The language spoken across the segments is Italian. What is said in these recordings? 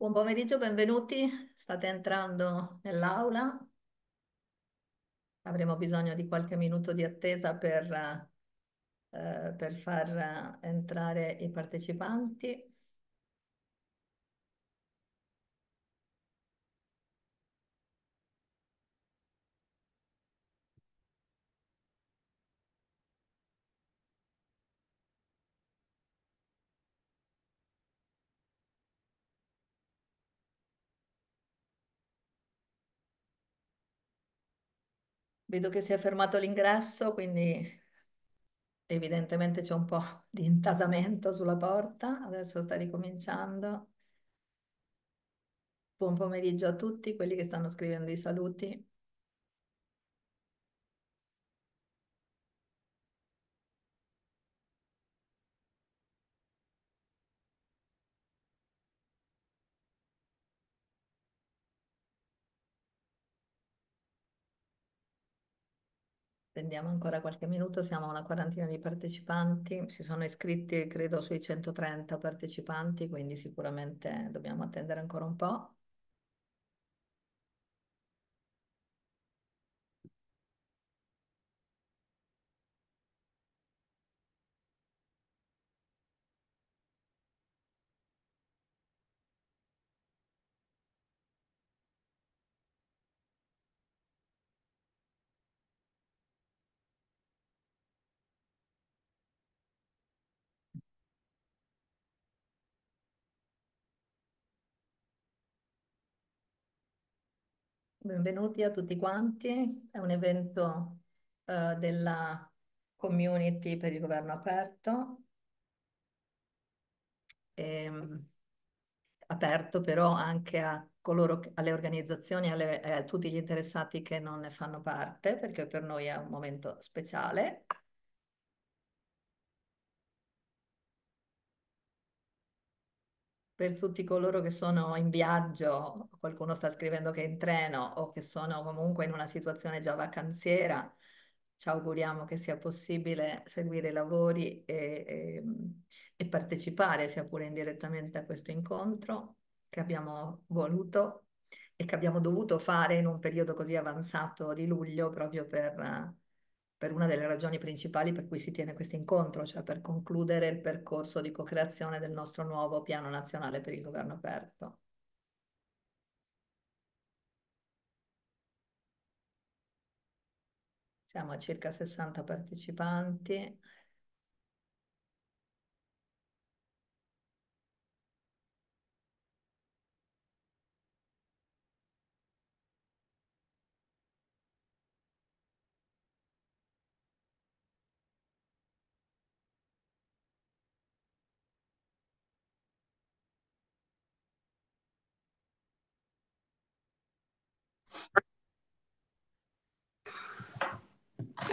Buon pomeriggio, benvenuti. State entrando nell'aula. Avremo bisogno di qualche minuto di attesa per, eh, per far entrare i partecipanti. Vedo che si è fermato l'ingresso, quindi evidentemente c'è un po' di intasamento sulla porta, adesso sta ricominciando. Buon pomeriggio a tutti quelli che stanno scrivendo i saluti. spendiamo ancora qualche minuto, siamo a una quarantina di partecipanti, si sono iscritti credo sui 130 partecipanti, quindi sicuramente dobbiamo attendere ancora un po'. Benvenuti a tutti quanti, è un evento eh, della community per il governo aperto, e, ehm, aperto però anche a coloro, alle organizzazioni, alle, eh, a tutti gli interessati che non ne fanno parte, perché per noi è un momento speciale. per tutti coloro che sono in viaggio, qualcuno sta scrivendo che è in treno o che sono comunque in una situazione già vacanziera, ci auguriamo che sia possibile seguire i lavori e, e, e partecipare, sia pure indirettamente, a questo incontro che abbiamo voluto e che abbiamo dovuto fare in un periodo così avanzato di luglio proprio per per una delle ragioni principali per cui si tiene questo incontro, cioè per concludere il percorso di co-creazione del nostro nuovo piano nazionale per il governo aperto. Siamo a circa 60 partecipanti.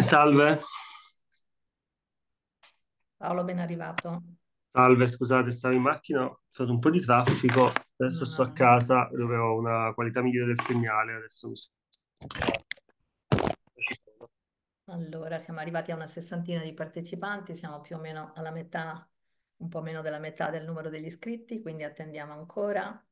Salve. Paolo, ben arrivato. Salve, scusate, stavo in macchina, è stato un po' di traffico, adesso no, sto no. a ah. casa dove ho una qualità migliore del segnale, adesso mi sto... Allora, siamo arrivati a una sessantina di partecipanti, siamo più o meno alla metà, un po' meno della metà del numero degli iscritti, quindi attendiamo ancora.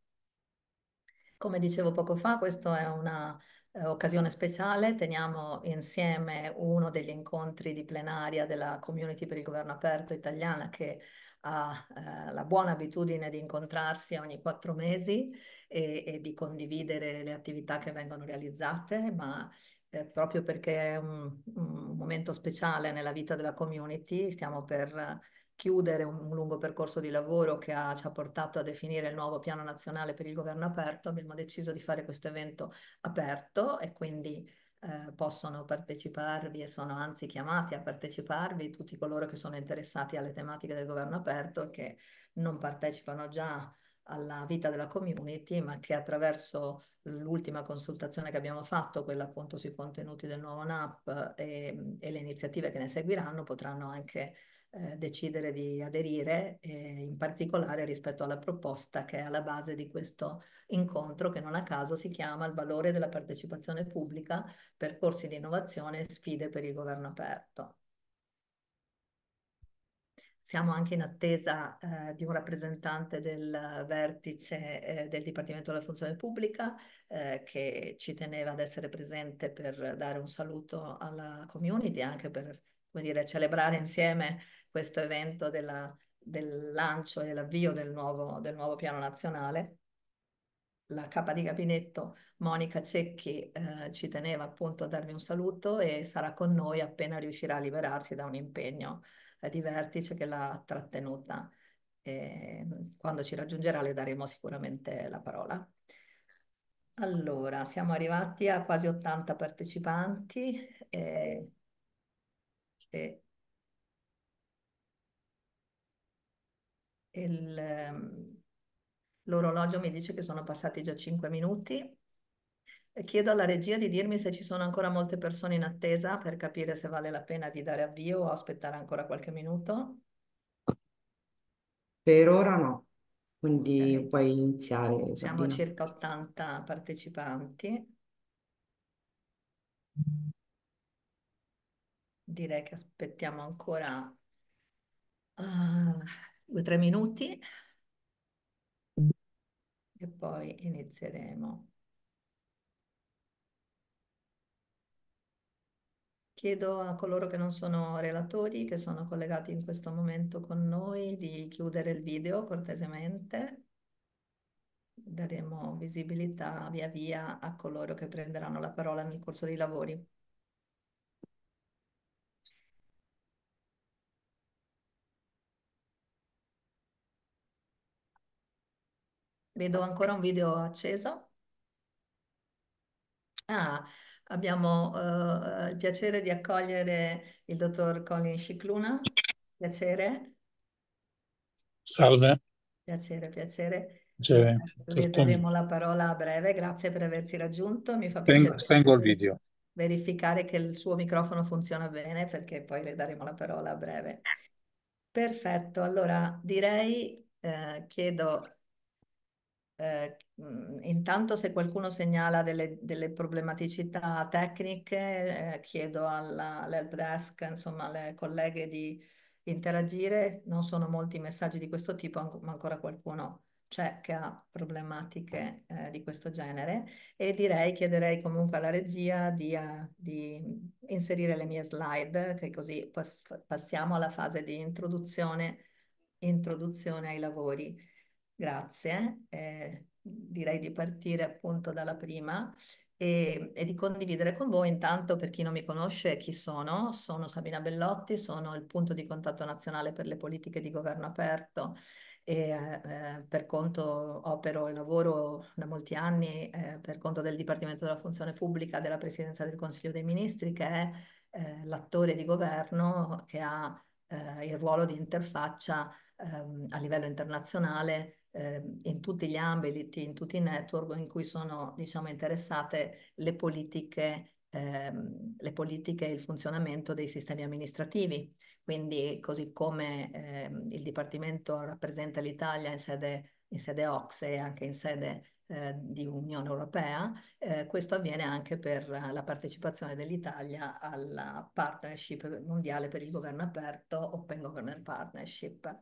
Come dicevo poco fa, questa è una eh, occasione speciale, teniamo insieme uno degli incontri di plenaria della Community per il Governo Aperto italiana che ha eh, la buona abitudine di incontrarsi ogni quattro mesi e, e di condividere le attività che vengono realizzate, ma eh, proprio perché è un, un, momento speciale nella vita della community, stiamo per chiudere un, lungo percorso di lavoro che ha, ci ha portato a definire il nuovo piano nazionale per il governo aperto, abbiamo deciso di fare questo evento aperto e quindi eh, possono parteciparvi e sono anzi chiamati a parteciparvi tutti coloro che sono interessati alle tematiche del governo aperto e che non partecipano già alla vita della community, ma che attraverso l'ultima consultazione che abbiamo fatto, quella appunto sui contenuti del nuovo NAP eh, e, e le iniziative che ne seguiranno, potranno anche eh, decidere di aderire, eh, in particolare rispetto alla proposta che è alla base di questo incontro che non a caso si chiama Il valore della partecipazione pubblica, percorsi di innovazione e sfide per il governo aperto. Siamo anche in attesa eh, di un rappresentante del vertice eh, del Dipartimento della Funzione Pubblica eh, che ci teneva ad essere presente per dare un saluto alla community, anche per dire, celebrare insieme questo evento della, del lancio e dell'avvio del nuovo, del nuovo piano nazionale la capa di gabinetto Monica Cecchi eh, ci teneva appunto a darvi un saluto e sarà con noi appena riuscirà a liberarsi da un impegno eh, di vertice che l'ha trattenuta. E quando ci raggiungerà le daremo sicuramente la parola. Allora, siamo arrivati a quasi 80 partecipanti eh, e, e il, ehm, l'orologio mi dice che sono passati già 5 minuti. Chiedo alla regia di dirmi se ci sono ancora molte persone in attesa per capire se vale la pena di dare avvio o aspettare ancora qualche minuto. Per ora no, quindi okay. puoi iniziare. Siamo circa 80 partecipanti. Direi che aspettiamo ancora. Ah due o tre minuti e poi inizieremo. Chiedo a coloro che non sono relatori, che sono collegati in questo momento con noi, di chiudere il video cortesemente. Daremo visibilità via via a coloro che prenderanno la parola nel corso dei lavori. Vedo ancora un video acceso. Ah, abbiamo eh, il piacere di accogliere il dottor Colin Scicluna. Piacere. Salve. Piacere, piacere. Piacere. Vi daremo la parola a breve. Grazie per averci raggiunto. Mi fa piacere. Spengo il video. Verificare che il suo microfono funziona bene perché poi le daremo la parola a breve. Perfetto, allora direi, eh, chiedo eh, intanto se qualcuno segnala delle, delle problematicità tecniche, eh, chiedo all'help desk, insomma alle colleghe di interagire. Non sono molti messaggi di questo tipo, ma ancora qualcuno c'è che ha problematiche eh, di questo genere e direi, chiederei comunque alla regia di, uh, di inserire le mie slide, che così pass- passiamo alla fase di introduzione, introduzione ai lavori. Grazie. Eh, direi di partire appunto dalla prima e, e, di condividere con voi intanto per chi non mi conosce chi sono. Sono Sabina Bellotti, sono il punto di contatto nazionale per le politiche di governo aperto e eh, per conto opero e lavoro da molti anni eh, per conto del Dipartimento della Funzione Pubblica della Presidenza del Consiglio dei Ministri che è eh, l'attore di governo che ha eh, il ruolo di interfaccia ehm, a livello internazionale ehm, in tutti gli ambiti, in tutti i network in cui sono diciamo, interessate le politiche, ehm, le politiche e il funzionamento dei sistemi amministrativi. Quindi così come ehm, il Dipartimento rappresenta l'Italia in sede, in sede OXE e anche in sede Ehm, di Unione Europea, eh, questo avviene anche per eh, la partecipazione dell'Italia alla partnership mondiale per il governo aperto, Open Government Partnership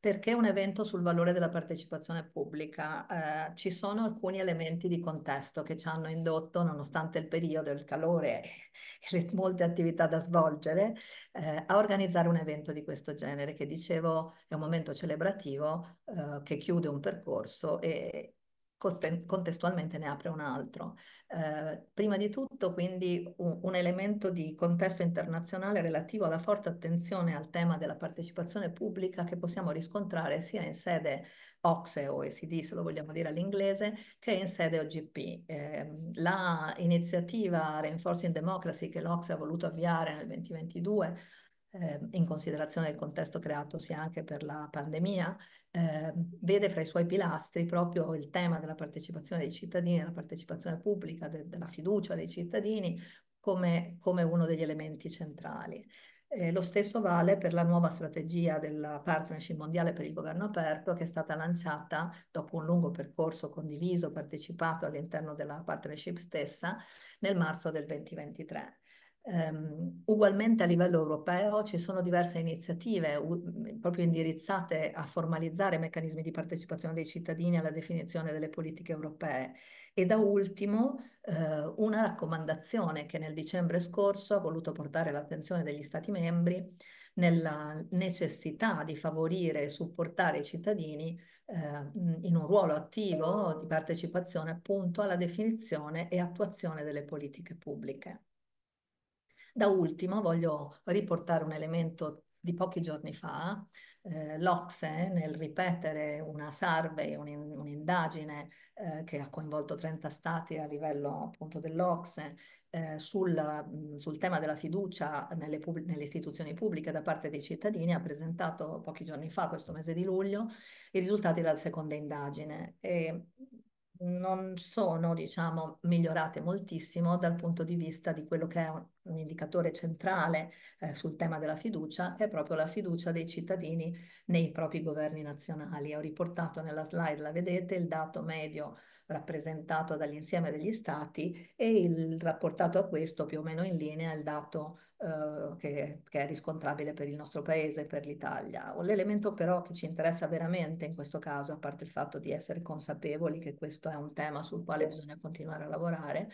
perché un evento sul valore della partecipazione pubblica. Eh, ci sono alcuni elementi di contesto che ci hanno indotto, nonostante il periodo, il calore e le molte attività da svolgere, eh, a organizzare un evento di questo genere, che dicevo è un momento celebrativo eh, che chiude un percorso e, contestualmente ne apre un altro. Eh, prima di tutto, quindi, un, un, elemento di contesto internazionale relativo alla forte attenzione al tema della partecipazione pubblica che possiamo riscontrare sia in sede OXE o ECD, se lo vogliamo dire all'inglese, che in sede OGP. Eh, la iniziativa Reinforcing Democracy che l'OXE ha voluto avviare nel 2022 eh, in considerazione del contesto creatosi anche per la pandemia, eh, vede fra i suoi pilastri proprio il tema della partecipazione dei cittadini, della partecipazione pubblica, de della fiducia dei cittadini come, come uno degli elementi centrali. Eh, lo stesso vale per la nuova strategia della partnership mondiale per il governo aperto che è stata lanciata dopo un lungo percorso condiviso, partecipato all'interno della partnership stessa nel marzo del 2023. Um, ugualmente a livello europeo ci sono diverse iniziative u- mhmm, proprio indirizzate a formalizzare i meccanismi di partecipazione dei cittadini alla definizione delle politiche europee. E da ultimo eh, una raccomandazione che nel dicembre scorso ha voluto portare l'attenzione degli Stati membri nella necessità di favorire e supportare i cittadini eh, in un ruolo attivo di partecipazione appunto alla definizione e attuazione delle politiche pubbliche. Da ultimo voglio riportare un elemento di pochi giorni fa, eh, l'Ocse, eh, nel ripetere una survey, un'indagine eh, che ha coinvolto 30 stati a livello appunto dell'Ocse eh, sul, sul, tema della fiducia nelle, nelle, istituzioni pubbliche da parte dei cittadini, ha presentato pochi giorni fa, questo mese di luglio, i risultati della seconda indagine. E, non sono, diciamo, migliorate moltissimo dal punto di vista di quello che è un indicatore centrale eh, sul tema della fiducia è proprio la fiducia dei cittadini nei propri governi nazionali. Ho riportato nella slide, la vedete, il dato medio rappresentato dall'insieme degli stati e il, rapportato a questo più o meno in linea il dato eh, che, che, è riscontrabile per il nostro paese, per l'Italia. L'elemento però che ci interessa veramente in questo caso, a parte il fatto di essere consapevoli che questo è un tema sul quale bisogna continuare a lavorare,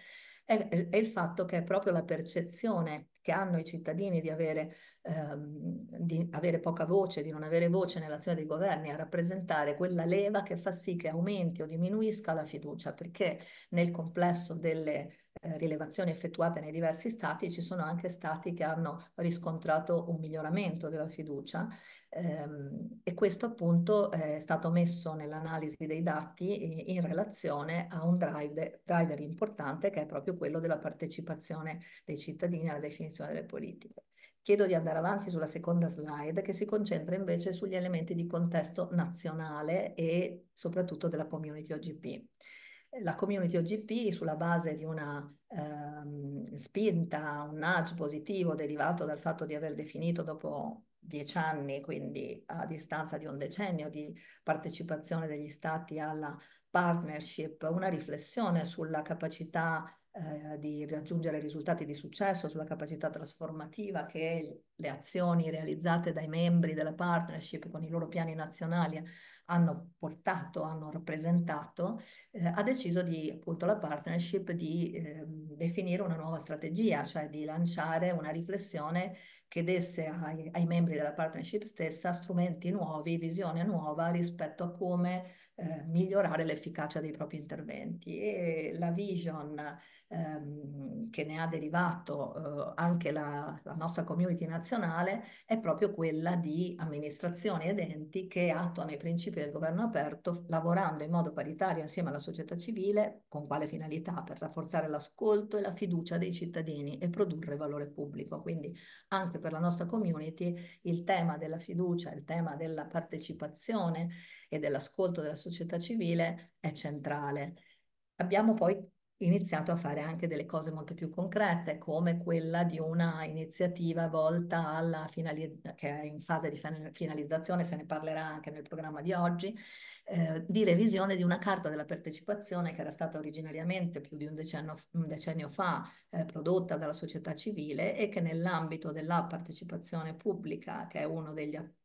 è, è il fatto che è proprio la percezione che hanno i cittadini di avere, ehm, di avere, poca voce, di non avere voce nell'azione dei governi, a rappresentare quella leva che fa sì che aumenti o diminuisca la fiducia, perché nel complesso delle eh, rilevazioni effettuate nei diversi stati ci sono anche stati che hanno riscontrato un miglioramento della fiducia Ehm, e questo appunto è stato messo nell'analisi dei dati in relazione a un driver, driver importante che è proprio quello della partecipazione dei cittadini alla definizione delle politiche. Chiedo di andare avanti sulla seconda slide che si concentra invece sugli elementi di contesto nazionale e soprattutto della community OGP. La community OGP sulla base di una ehm, spinta, un nudge positivo derivato dal fatto di aver definito dopo dieci anni, quindi a distanza di un decennio di partecipazione degli stati alla partnership, una riflessione sulla capacità eh, di raggiungere risultati di successo, sulla capacità trasformativa che le azioni realizzate dai membri della partnership con i loro piani nazionali hanno portato, hanno rappresentato, eh, ha deciso di, appunto, la partnership di eh, definire una nuova strategia, cioè di lanciare una riflessione che desse ai, ai membri della partnership stessa strumenti nuovi, visione nuova rispetto a come eh, migliorare l'efficacia dei propri interventi e la vision ehm, che ne ha derivato eh, anche la, la, nostra community nazionale è proprio quella di amministrazioni ed enti che attuano i principi del governo aperto lavorando in modo paritario insieme alla società civile con quale finalità? Per rafforzare l'ascolto e la fiducia dei cittadini e produrre valore pubblico. Quindi anche per la nostra community il tema della fiducia, il tema della partecipazione e dell'ascolto della società civile è centrale. Abbiamo poi iniziato a fare anche delle cose molto più concrete, come quella di una iniziativa volta alla finalizzazione, che è in fase di finalizzazione, se ne parlerà anche nel programma di oggi, eh, di revisione di una carta della partecipazione che era stata originariamente più di un decennio, un decennio fa eh, prodotta dalla società civile e che nell'ambito della partecipazione pubblica, che è uno degli attori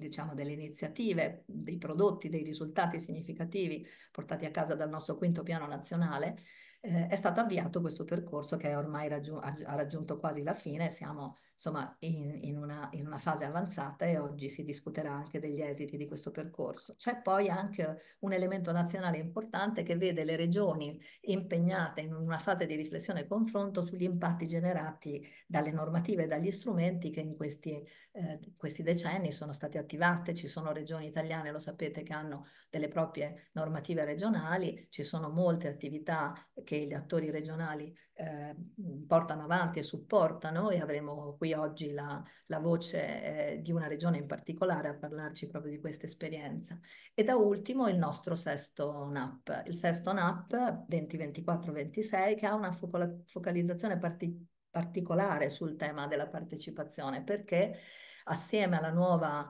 diciamo, delle iniziative, dei prodotti, dei risultati significativi portati a casa dal nostro quinto piano nazionale, eh, è stato avviato questo percorso che ormai raggiun- ha raggiunto quasi la fine, siamo insomma in, in, una, in una fase avanzata e oggi si discuterà anche degli esiti di questo percorso. C'è poi anche un elemento nazionale importante che vede le regioni impegnate in una fase di riflessione e confronto sugli impatti generati dalle normative e dagli strumenti che in questi, eh, questi decenni sono stati attivati. Ci sono regioni italiane, lo sapete, che hanno delle proprie normative regionali, ci sono molte attività che gli attori regionali eh, portano avanti e supportano e avremo qui noi oggi la, la voce eh, di una regione in particolare a parlarci proprio di questa esperienza. E da ultimo il nostro sesto NAP, il sesto NAP 2024-26 che ha una focalizzazione parti- particolare sul tema della partecipazione perché assieme alla nuova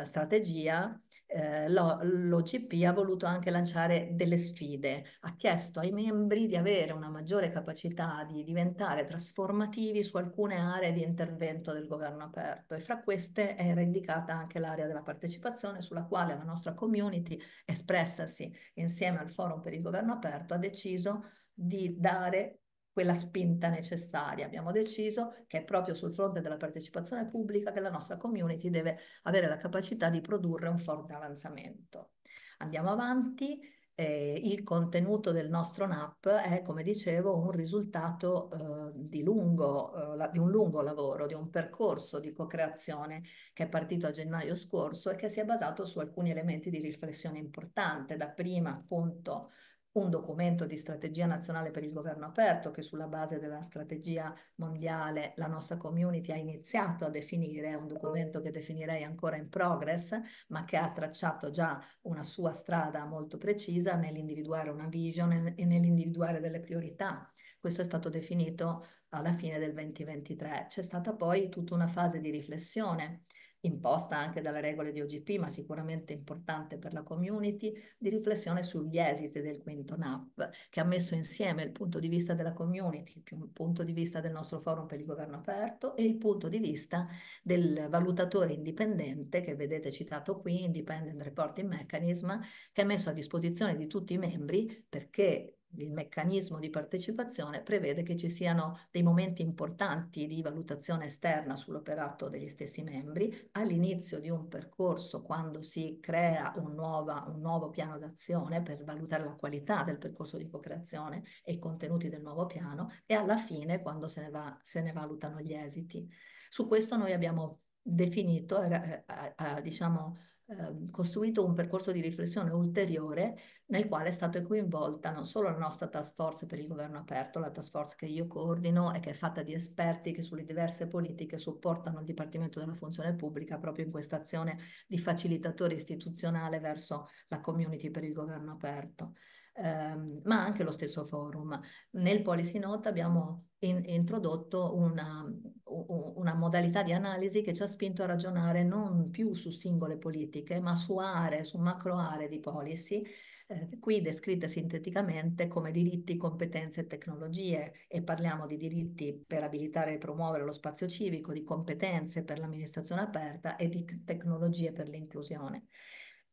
eh, strategia, eh, l'OCP ha voluto anche lanciare delle sfide, ha chiesto ai membri di avere una maggiore capacità di diventare trasformativi su alcune aree di intervento del governo aperto e fra queste era indicata anche l'area della partecipazione sulla quale la nostra community, espressasi insieme al forum per il governo aperto, ha deciso di dare quella spinta necessaria. Abbiamo deciso che è proprio sul fronte della partecipazione pubblica che la nostra community deve avere la capacità di produrre un forte avanzamento. Andiamo avanti. Eh, il contenuto del nostro NAP è, come dicevo, un risultato eh, di, lungo, eh, di un lungo lavoro, di un percorso di co-creazione che è partito a gennaio scorso e che si è basato su alcuni elementi di riflessione importante. Da prima, appunto, un documento di strategia nazionale per il governo aperto che sulla base della strategia mondiale la nostra community ha iniziato a definire, è un documento che definirei ancora in progress, ma che ha tracciato già una sua strada molto precisa nell'individuare una vision e nell'individuare delle priorità. Questo è stato definito alla fine del 2023. C'è stata poi tutta una fase di riflessione imposta anche dalle regole di OGP, ma sicuramente importante per la community, di riflessione sugli esiti del quinto NAP, che ha messo insieme il punto di vista della community, il punto di vista del nostro forum per il governo aperto e il punto di vista del valutatore indipendente che vedete citato qui, Independent Reporting Mechanism, che ha messo a disposizione di tutti i membri perché il meccanismo di partecipazione prevede che ci siano dei momenti importanti di valutazione esterna sull'operato degli stessi membri all'inizio di un percorso quando si crea un, nuova, un nuovo piano d'azione per valutare la qualità del percorso di co-creazione e i contenuti del nuovo piano e alla fine quando se ne, va, se ne valutano gli esiti. Su questo noi abbiamo definito, eh, eh, eh, diciamo, eh, costruito un percorso di riflessione ulteriore nel quale è stata coinvolta non solo la nostra task force per il governo aperto, la task force che io coordino e che è fatta di esperti che sulle diverse politiche supportano il Dipartimento della Funzione Pubblica proprio in questa azione di facilitatore istituzionale verso la community per il governo aperto ehm, ma anche lo stesso forum. Nel policy note abbiamo in, introdotto una, una, modalità di analisi che ci ha spinto a ragionare non più su singole politiche, ma su aree, su macro aree di policy, eh, qui descritte sinteticamente come diritti, competenze e tecnologie e parliamo di diritti per abilitare e promuovere lo spazio civico, di competenze per l'amministrazione aperta e di tecnologie per l'inclusione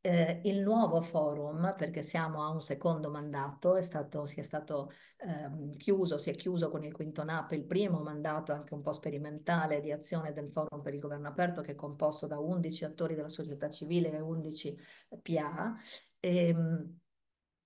eh, il nuovo forum, perché siamo a un secondo mandato, è stato, si è stato eh, chiuso, si è chiuso con il quinto NAP il primo mandato anche un po' sperimentale di azione del forum per il governo aperto che è composto da 11 attori della società civile e 11 PA. E,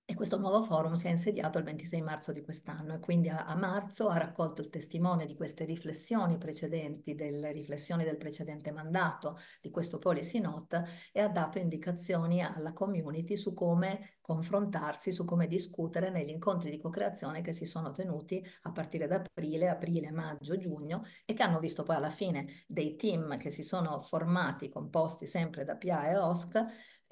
e questo nuovo forum si è insediato il 26 marzo di quest'anno e quindi a, a, marzo ha raccolto il testimone di queste riflessioni precedenti, delle riflessioni del precedente mandato di questo policy note e ha dato indicazioni alla community su come confrontarsi, su come discutere negli incontri di co-creazione che si sono tenuti a partire da aprile, aprile, maggio, giugno e che hanno visto poi alla fine dei team che si sono formati, composti sempre da PA e OSC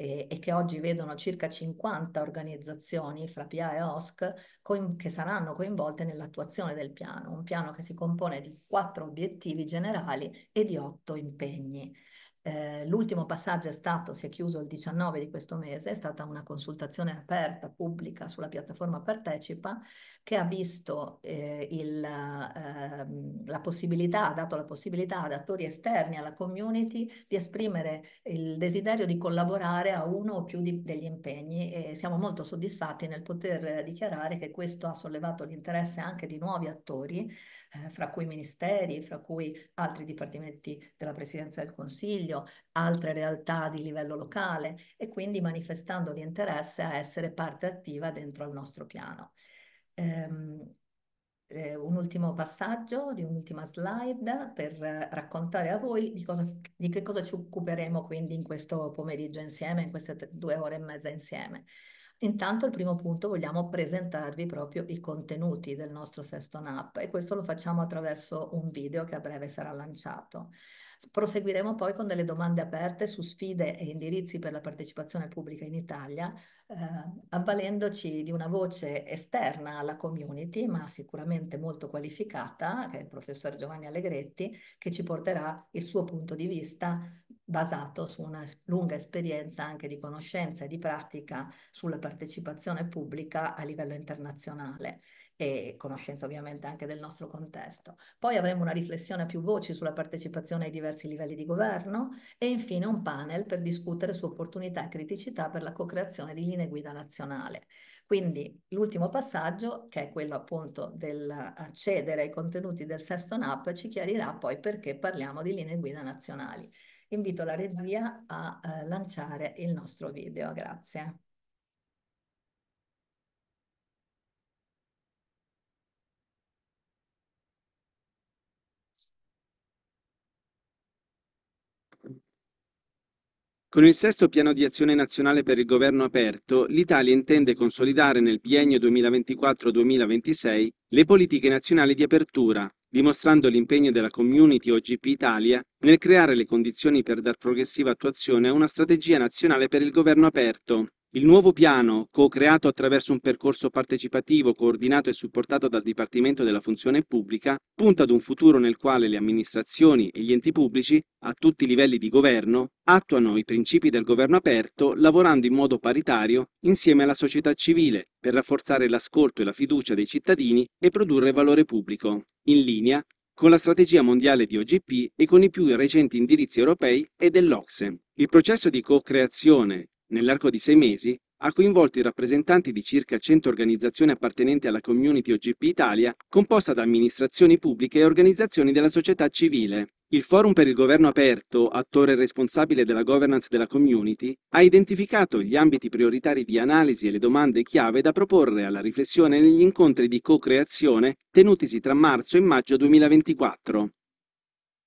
e, e che oggi vedono circa 50 organizzazioni fra PIA e OSC coin, che saranno coinvolte nell'attuazione del piano, un piano che si compone di quattro obiettivi generali e di otto impegni. Eh, l'ultimo passaggio è stato, si è chiuso il 19 di questo mese, è stata una consultazione aperta, pubblica sulla piattaforma Partecipa che ha visto eh, il, eh, la possibilità, ha dato la possibilità ad attori esterni alla community di esprimere il desiderio di collaborare a uno o più di, degli impegni e siamo molto soddisfatti nel poter dichiarare che questo ha sollevato l'interesse anche di nuovi attori eh, fra cui ministeri, fra cui altri dipartimenti della Presidenza del Consiglio, altre realtà di livello locale e quindi manifestando l'interesse a essere parte attiva dentro al nostro piano. Ehm, eh, un ultimo passaggio di un'ultima slide per raccontare a voi di, cosa, di, che cosa ci occuperemo quindi in questo pomeriggio insieme, in queste due ore e mezza insieme. Intanto al primo punto vogliamo presentarvi proprio i contenuti del nostro sesto NAP e questo lo facciamo attraverso un video che a breve sarà lanciato. Proseguiremo poi con delle domande aperte su sfide e indirizzi per la partecipazione pubblica in Italia, eh, avvalendoci di una voce esterna alla community, ma sicuramente molto qualificata, che è il professor Giovanni Allegretti, che ci porterà il suo punto di vista basato su una lunga esperienza anche di conoscenza e di pratica sulla partecipazione pubblica a livello internazionale e conoscenza ovviamente anche del nostro contesto. Poi avremo una riflessione a più voci sulla partecipazione ai diversi livelli di governo e infine un panel per discutere su opportunità e criticità per la co-creazione di linee guida nazionale. Quindi l'ultimo passaggio, che è quello appunto del accedere ai contenuti del Seston App, ci chiarirà poi perché parliamo di linee guida nazionali invito la regia a eh, lanciare il nostro video. Grazie. Con il sesto piano di azione nazionale per il governo aperto, l'Italia intende consolidare nel biennio 2024-2026 le politiche nazionali di apertura, dimostrando l'impegno della Community OGP Italia nel creare le condizioni per dar progressiva attuazione a una strategia nazionale per il governo aperto, il nuovo piano, co-creato attraverso un percorso partecipativo coordinato e supportato dal Dipartimento della Funzione Pubblica, punta ad un futuro nel quale le amministrazioni e gli enti pubblici, a tutti i livelli di governo, attuano i principi del governo aperto lavorando in modo paritario insieme alla società civile per rafforzare l'ascolto e la fiducia dei cittadini e produrre valore pubblico, in linea con la strategia mondiale di OGP e con i più recenti indirizzi europei e dell'Ocse. Il processo di co-creazione Nell'arco di sei mesi ha coinvolto i rappresentanti di circa 100 organizzazioni appartenenti alla community OGP Italia, composta da amministrazioni pubbliche e organizzazioni della società civile. Il Forum per il Governo Aperto, attore responsabile della governance della community, ha identificato gli ambiti prioritari di analisi e le domande chiave da proporre alla riflessione negli incontri di co-creazione tenutisi tra marzo e maggio 2024.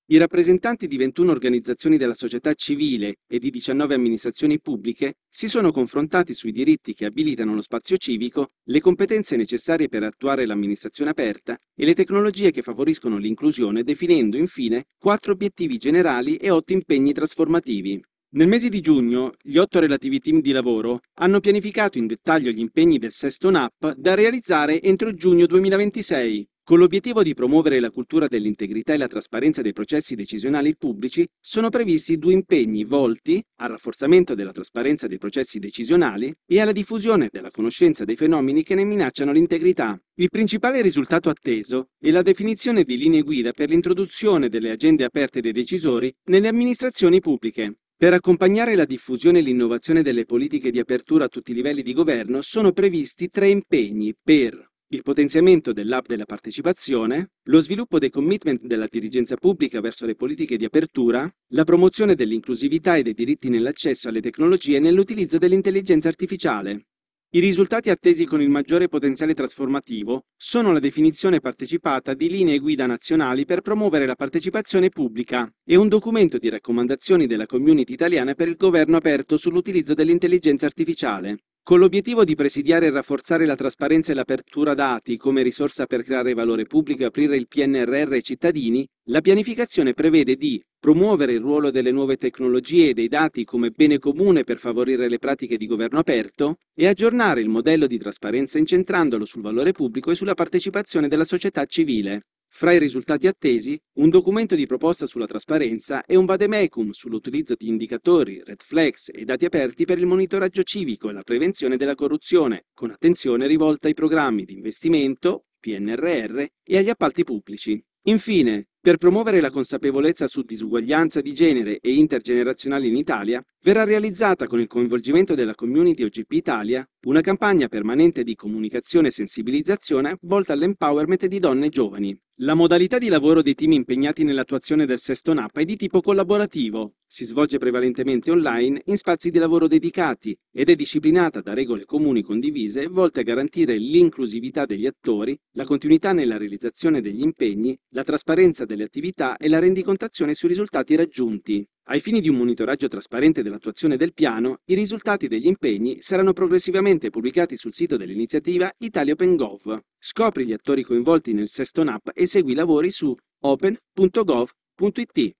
I rappresentanti di 21 organizzazioni della società civile e di 19 amministrazioni pubbliche si sono confrontati sui diritti che abilitano lo spazio civico, le competenze necessarie per attuare l'amministrazione aperta e le tecnologie che favoriscono l'inclusione, definendo infine quattro obiettivi generali e otto impegni trasformativi. Nel mese di giugno, gli otto relativi team di lavoro hanno pianificato in dettaglio gli impegni del sesto NAP da realizzare entro giugno 2026. Con l'obiettivo di promuovere la cultura dell'integrità e la trasparenza dei processi decisionali pubblici, sono previsti due impegni volti al rafforzamento della trasparenza dei processi decisionali e alla diffusione della conoscenza dei fenomeni che ne minacciano l'integrità. Il principale risultato atteso è la definizione di linee guida per l'introduzione delle agende aperte dei decisori nelle amministrazioni pubbliche. Per accompagnare la diffusione e l'innovazione delle politiche di apertura a tutti i livelli di governo sono previsti tre impegni per il potenziamento dell'app della partecipazione, lo sviluppo dei commitment della dirigenza pubblica verso le politiche di apertura, la promozione dell'inclusività e dei diritti nell'accesso alle tecnologie e nell'utilizzo dell'intelligenza artificiale. I risultati attesi con il maggiore potenziale trasformativo sono la definizione partecipata di linee guida nazionali per promuovere la partecipazione pubblica e un documento di raccomandazioni della Community italiana per il governo aperto sull'utilizzo dell'intelligenza artificiale. Con l'obiettivo di presidiare e rafforzare la trasparenza e l'apertura dati come risorsa per creare valore pubblico e aprire il PNRR ai cittadini, la pianificazione prevede di promuovere il ruolo delle nuove tecnologie e dei dati come bene comune per favorire le pratiche di governo aperto e aggiornare il modello di trasparenza incentrandolo sul valore pubblico e sulla partecipazione della società civile. Fra i risultati attesi, un documento di proposta sulla trasparenza e un vademecum sull'utilizzo di indicatori, red flags e dati aperti per il monitoraggio civico e la prevenzione della corruzione, con attenzione rivolta ai programmi di investimento, PNRR e agli appalti pubblici. Infine, per promuovere la consapevolezza su disuguaglianza di genere e intergenerazionale in Italia, verrà realizzata con il coinvolgimento della community OGP Italia una campagna permanente di comunicazione e sensibilizzazione volta all'empowerment di donne e giovani. La modalità di lavoro dei team impegnati nell'attuazione del Sesto NAP è di tipo collaborativo, si svolge prevalentemente online in spazi di lavoro dedicati ed è disciplinata da regole comuni condivise volte a garantire l'inclusività degli attori, la continuità nella realizzazione degli impegni, la trasparenza delle attività e la rendicontazione sui risultati raggiunti. Ai fini di un monitoraggio trasparente dell'attuazione del piano, i risultati degli impegni saranno progressivamente pubblicati sul sito dell'iniziativa italiopen.gov. Scopri gli attori coinvolti nel Sexton App e segui i lavori su open.gov.it.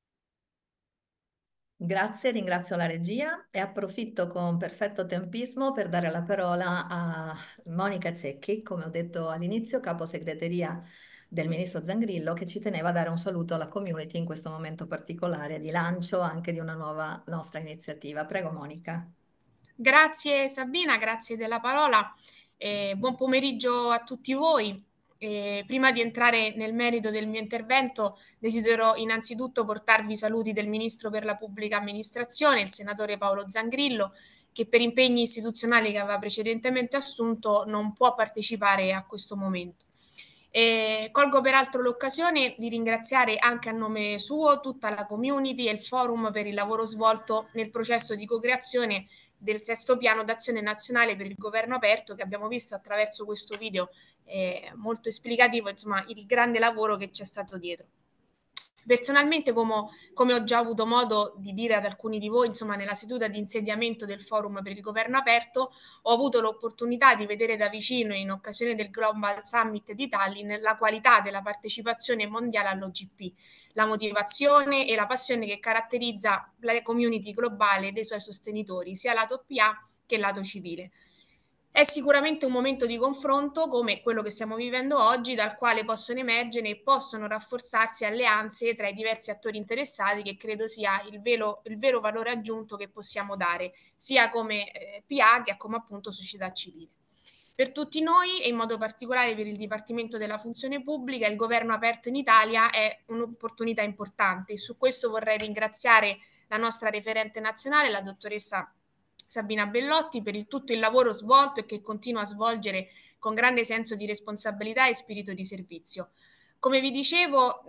Grazie, ringrazio la regia e approfitto con perfetto tempismo per dare la parola a Monica Cecchi, come ho detto all'inizio, capo segreteria del ministro Zangrillo che ci teneva a dare un saluto alla community in questo momento particolare di lancio anche di una nuova nostra iniziativa. Prego Monica. Grazie Sabina, grazie della parola. Eh, buon pomeriggio a tutti voi. Eh, prima di entrare nel merito del mio intervento, desidero innanzitutto portarvi i saluti del Ministro per la Pubblica Amministrazione, il senatore Paolo Zangrillo, che per impegni istituzionali che aveva precedentemente assunto non può partecipare a questo momento. E colgo peraltro l'occasione di ringraziare anche a nome suo tutta la community e il forum per il lavoro svolto nel processo di co-creazione del sesto piano d'azione nazionale per il governo aperto che abbiamo visto attraverso questo video eh, molto esplicativo, insomma il grande lavoro che c'è stato dietro. Personalmente, come, come, ho già avuto modo di dire ad alcuni di voi, insomma, nella seduta di insediamento del forum per il governo aperto, ho avuto l'opportunità di vedere da vicino, in occasione del Global Summit di Tallinn, la qualità della partecipazione mondiale all'OGP, la motivazione e la passione che caratterizza la community globale dei suoi sostenitori, sia lato PA che lato civile. È sicuramente un momento di confronto come quello che stiamo vivendo oggi, dal quale possono emergere e possono rafforzarsi alleanze tra i diversi attori interessati, che credo sia il, velo, il vero valore aggiunto che possiamo dare, sia come eh, PA che come appunto società civile. Per tutti noi e in modo particolare per il Dipartimento della Funzione Pubblica, il governo aperto in Italia è un'opportunità importante su questo vorrei ringraziare la nostra referente nazionale, la dottoressa Sabina Bellotti per il, tutto il lavoro svolto e che continua a svolgere con grande senso di responsabilità e spirito di servizio. Come vi dicevo,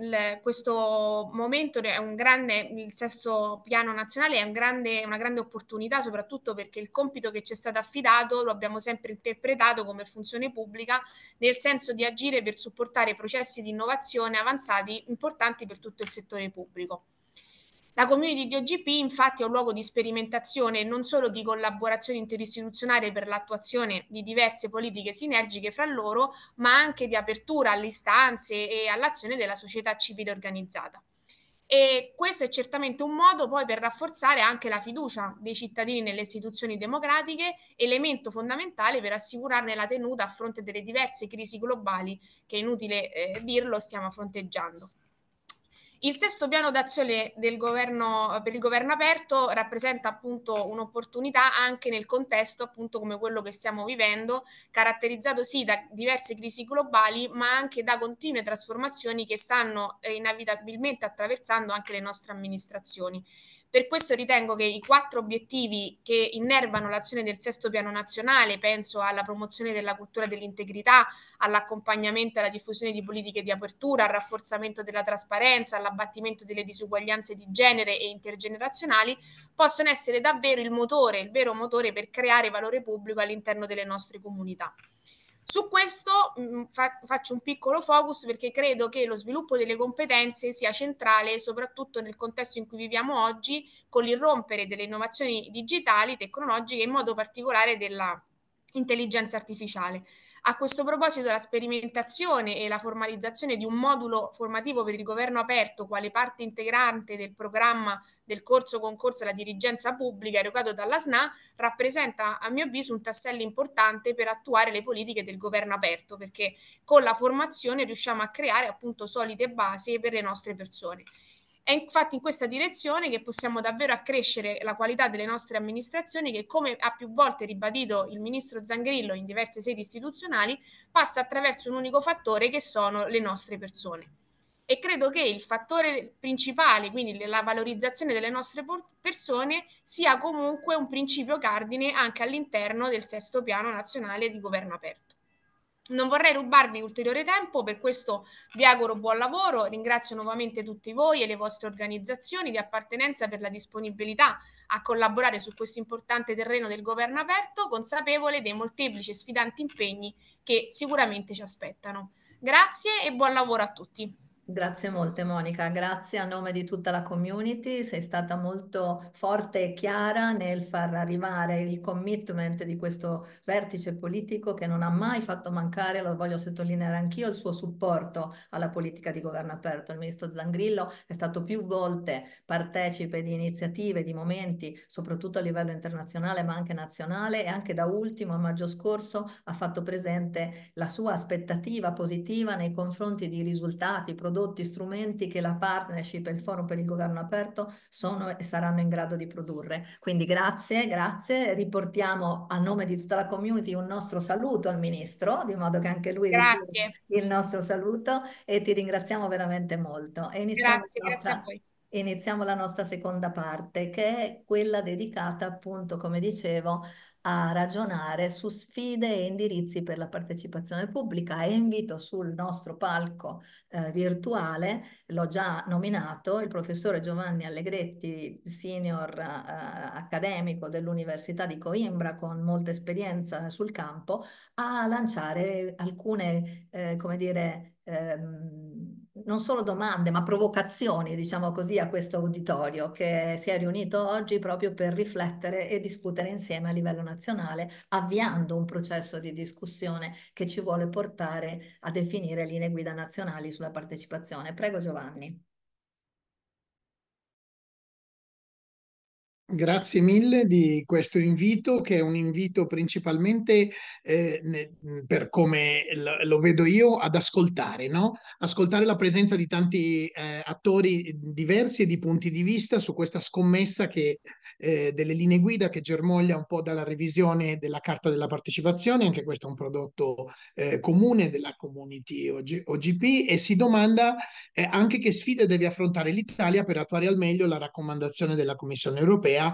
questo momento è un grande, il sesto piano nazionale è un grande, una grande opportunità, soprattutto perché il compito che ci è stato affidato lo abbiamo sempre interpretato come funzione pubblica, nel senso di agire per supportare processi di innovazione avanzati importanti per tutto il settore pubblico. La community di OGP infatti è un luogo di sperimentazione non solo di collaborazione interistituzionale per l'attuazione di diverse politiche sinergiche fra loro, ma anche di apertura alle istanze e all'azione della società civile organizzata. E questo è certamente un modo poi per rafforzare anche la fiducia dei cittadini nelle istituzioni democratiche, elemento fondamentale per assicurarne la tenuta a fronte delle diverse crisi globali che è inutile eh, dirlo stiamo fronteggiando. Il sesto piano d'azione governo, per il governo aperto rappresenta appunto un'opportunità anche nel contesto appunto come quello che stiamo vivendo, caratterizzato sì da diverse crisi globali ma anche da continue trasformazioni che stanno eh, inevitabilmente attraversando anche le nostre amministrazioni. Per questo ritengo che i quattro obiettivi che innervano l'azione del sesto piano nazionale, penso alla promozione della cultura dell'integrità, all'accompagnamento e alla diffusione di politiche di apertura, al rafforzamento della trasparenza, all'abbattimento delle disuguaglianze di genere e intergenerazionali, possono essere davvero il motore, il vero motore per creare valore pubblico all'interno delle nostre comunità. Su questo mh, mm, fa- faccio un piccolo focus perché credo che lo sviluppo delle competenze sia centrale soprattutto nel contesto in cui viviamo oggi con l'irrompere delle innovazioni digitali, tecnologiche, in modo particolare della intelligenza artificiale. A questo proposito la sperimentazione e la formalizzazione di un modulo formativo per il governo aperto quale parte integrante del programma del corso concorso alla dirigenza pubblica erogato dalla SNA rappresenta a mio avviso un tassello importante per attuare le politiche del governo aperto perché con la formazione riusciamo a creare appunto solide basi per le nostre persone. È infatti in questa direzione che possiamo davvero accrescere la qualità delle nostre amministrazioni che, come ha più volte ribadito il ministro Zangrillo in diverse sedi istituzionali, passa attraverso un unico fattore che sono le nostre persone. E credo che il fattore principale, quindi la valorizzazione delle nostre persone, sia comunque un principio cardine anche all'interno del sesto piano nazionale di governo aperto. Non vorrei rubarvi ulteriore tempo, per questo vi auguro buon lavoro, ringrazio nuovamente tutti voi e le vostre organizzazioni di appartenenza per la disponibilità a collaborare su questo importante terreno del governo aperto, consapevole dei molteplici e sfidanti impegni che sicuramente ci aspettano. Grazie e buon lavoro a tutti. Grazie molte Monica, grazie a nome di tutta la community, sei stata molto forte e chiara nel far arrivare il commitment di questo vertice politico che non ha mai fatto mancare, lo voglio sottolineare anch'io, il suo supporto alla politica di governo aperto. Il ministro Zangrillo è stato più volte partecipe di iniziative, di momenti, soprattutto a livello internazionale ma anche nazionale e anche da ultimo a maggio scorso ha fatto presente la sua aspettativa positiva nei confronti di risultati, prodotti, prodotti, strumenti che la partnership e il forum per il governo aperto sono e saranno in grado di produrre. Quindi grazie, grazie. Riportiamo a nome di tutta la community un nostro saluto al Ministro, di modo che anche lui grazie. il nostro saluto e ti ringraziamo veramente molto. E grazie, nostra, grazie a voi. Iniziamo la nostra seconda parte che è quella dedicata appunto, come dicevo, a ragionare su sfide e indirizzi per la partecipazione pubblica e invito sul nostro palco eh, virtuale, l'ho già nominato, il professore Giovanni Allegretti, senior eh, accademico dell'Università di Coimbra con molta esperienza sul campo, a lanciare alcune, eh, come dire, ehm, non solo domande, ma provocazioni, diciamo così, a questo auditorio che si è riunito oggi proprio per riflettere e discutere insieme a livello nazionale, avviando un processo di discussione che ci vuole portare a definire linee guida nazionali sulla partecipazione. Prego Giovanni. Grazie mille di questo invito, che è un invito principalmente, eh, ne, per come lo vedo io, ad ascoltare, no? Ascoltare la presenza di tanti eh, attori diversi e di punti di vista su questa scommessa che, eh, delle linee guida che germoglia un po' dalla revisione della Carta della Partecipazione, anche questo è un prodotto eh, comune della community OG, OGP, e si domanda eh, anche che sfide deve affrontare l'Italia per attuare al meglio la raccomandazione della Commissione europea europea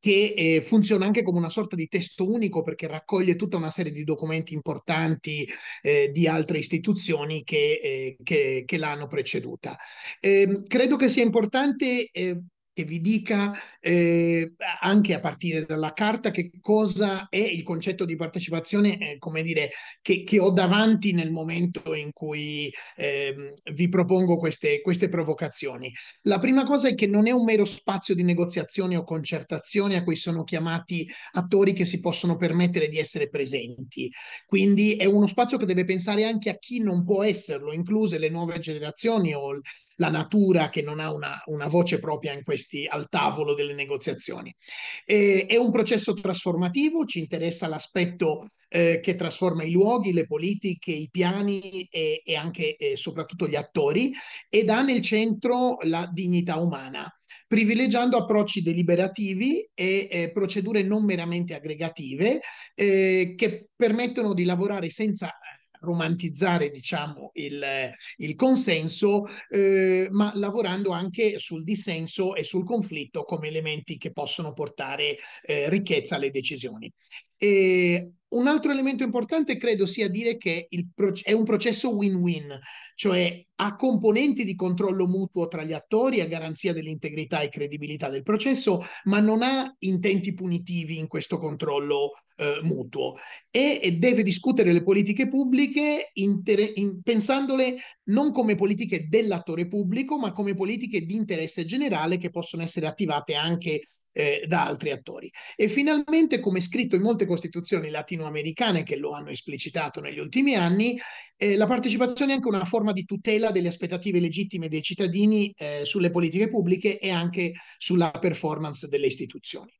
che eh, funziona anche come una sorta di testo unico perché raccoglie tutta una serie di documenti importanti eh, di altre istituzioni che, eh, che, che l'hanno preceduta. Ehm, credo che sia importante eh, che vi dica eh, anche a partire dalla carta che cosa è il concetto di partecipazione, eh, come dire, che, che, ho davanti nel momento in cui eh, vi propongo queste, queste provocazioni. La prima cosa è che non è un mero spazio di negoziazione o concertazione a cui sono chiamati attori che si possono permettere di essere presenti, quindi è uno spazio che deve pensare anche a chi non può esserlo, incluse le nuove generazioni o la natura che non ha una, una voce propria in questi, al tavolo delle negoziazioni. E, è un processo trasformativo, ci interessa l'aspetto eh, che trasforma i luoghi, le politiche, i piani e, e anche e soprattutto gli attori ed ha nel centro la dignità umana privilegiando approcci deliberativi e eh, procedure non meramente aggregative eh, che permettono di lavorare senza romantizzare diciamo, il, il consenso, eh, ma lavorando anche sul dissenso e sul conflitto come elementi che possono portare eh, ricchezza alle decisioni. E un altro elemento importante credo sia dire che pro- è un processo win-win, cioè ha componenti di controllo mutuo tra gli attori a garanzia dell'integrità e credibilità del processo, ma non ha intenti punitivi in questo controllo eh, mutuo e, e, deve discutere le politiche pubbliche inter- in, pensandole non come politiche dell'attore pubblico, ma come politiche di interesse generale che possono essere attivate anche eh, da altri attori. E finalmente, come scritto in molte costituzioni latinoamericane che lo hanno esplicitato negli ultimi anni, eh, la partecipazione è anche una forma di tutela delle aspettative legittime dei cittadini eh, sulle politiche pubbliche e anche sulla performance delle istituzioni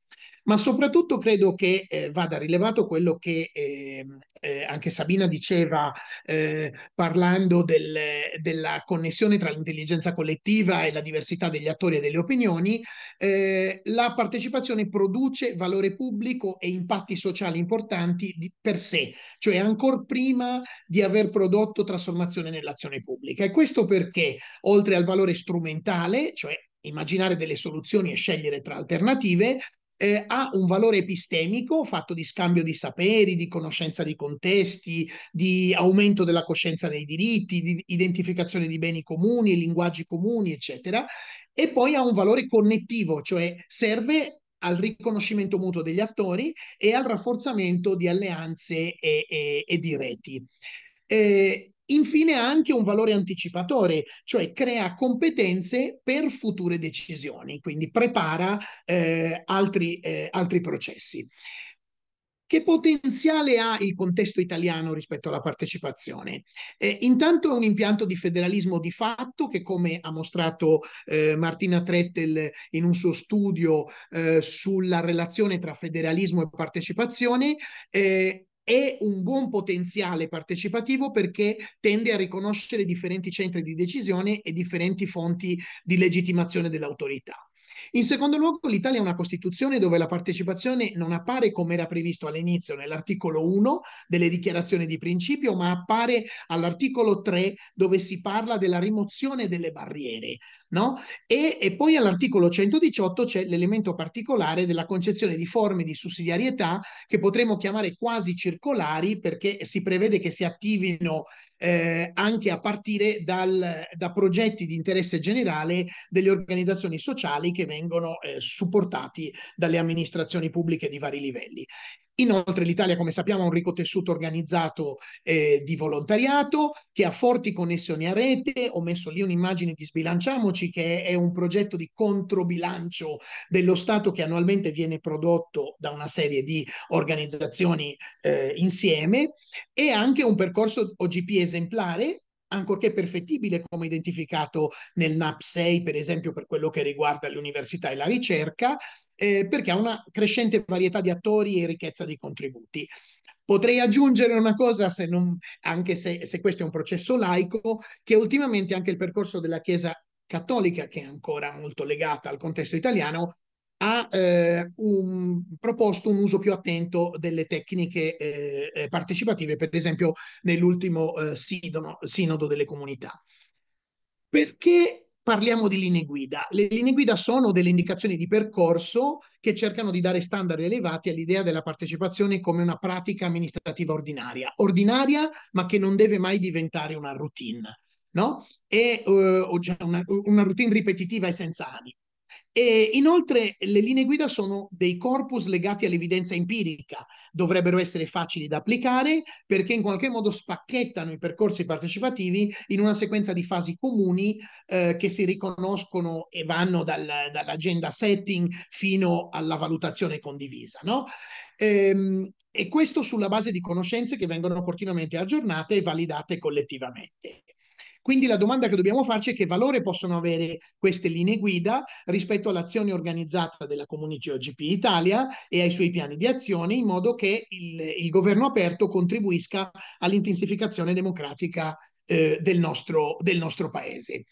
ma soprattutto credo che eh, vada rilevato quello che eh, eh, anche Sabina diceva eh, parlando del, della connessione tra l'intelligenza collettiva e la diversità degli attori e delle opinioni, eh, la partecipazione produce valore pubblico e impatti sociali importanti di, per sé, cioè ancora prima di aver prodotto trasformazione nell'azione pubblica. E questo perché, oltre al valore strumentale, cioè immaginare delle soluzioni e scegliere tra alternative, eh, ha un valore epistemico fatto di scambio di saperi, di conoscenza di contesti, di aumento della coscienza dei diritti, di identificazione di beni comuni, linguaggi comuni, eccetera, e poi ha un valore connettivo, cioè serve al riconoscimento mutuo degli attori e al rafforzamento di alleanze e, e, e di reti. Eh, Infine ha anche un valore anticipatore, cioè crea competenze per future decisioni, quindi prepara eh, altri, eh, altri processi. Che potenziale ha il contesto italiano rispetto alla partecipazione? Eh, intanto è un impianto di federalismo di fatto che, come ha mostrato eh, Martina Trettel in un suo studio eh, sulla relazione tra federalismo e partecipazione, eh, è un buon potenziale partecipativo perché tende a riconoscere differenti centri di decisione e differenti fonti di legittimazione dell'autorità. In secondo luogo, l'Italia ha una Costituzione dove la partecipazione non appare come era previsto all'inizio nell'articolo 1 delle dichiarazioni di principio, ma appare all'articolo 3 dove si parla della rimozione delle barriere. No? E, e poi all'articolo 118 c'è l'elemento particolare della concezione di forme di sussidiarietà che potremmo chiamare quasi circolari perché si prevede che si attivino eh, anche a partire dal, da progetti di interesse generale delle organizzazioni sociali che vengono eh, supportati dalle amministrazioni pubbliche di vari livelli. Inoltre l'Italia, come sappiamo, ha un ricco tessuto organizzato eh, di volontariato che ha forti connessioni a rete. Ho messo lì un'immagine di Sbilanciamoci, che è un progetto di controbilancio dello Stato che annualmente viene prodotto da una serie di organizzazioni eh, insieme e anche un percorso OGP esemplare ancorché perfettibile come identificato nel NAP 6, per esempio per quello che riguarda le università e la ricerca, eh, perché ha una crescente varietà di attori e ricchezza di contributi. Potrei aggiungere una cosa, se non, anche se, se questo è un processo laico, che ultimamente anche il percorso della Chiesa cattolica, che è ancora molto legata al contesto italiano, ha eh, un, proposto un uso più attento delle tecniche eh, eh partecipative, per esempio nell'ultimo eh, sinodo, sinodo delle comunità. Perché parliamo di linee guida. Le linee guida sono delle indicazioni di percorso che cercano di dare standard elevati all'idea della partecipazione come una pratica amministrativa ordinaria, ordinaria ma che non deve mai diventare una routine, no? E uh, una, una routine ripetitiva e senza animo. E inoltre le linee guida sono dei corpus legati all'evidenza empirica, dovrebbero essere facili da applicare perché in qualche modo spacchettano i percorsi partecipativi in una sequenza di fasi comuni eh, che si riconoscono e vanno dal, dall'agenda setting fino alla valutazione condivisa. No? Ehm, e questo sulla base di conoscenze che vengono continuamente aggiornate e validate collettivamente. Quindi la domanda che dobbiamo farci è che valore possono avere queste linee guida rispetto all'azione organizzata della Community OGP Italia e ai suoi piani di azione in modo che il, il governo aperto contribuisca all'intensificazione democratica eh, del, nostro, del nostro paese.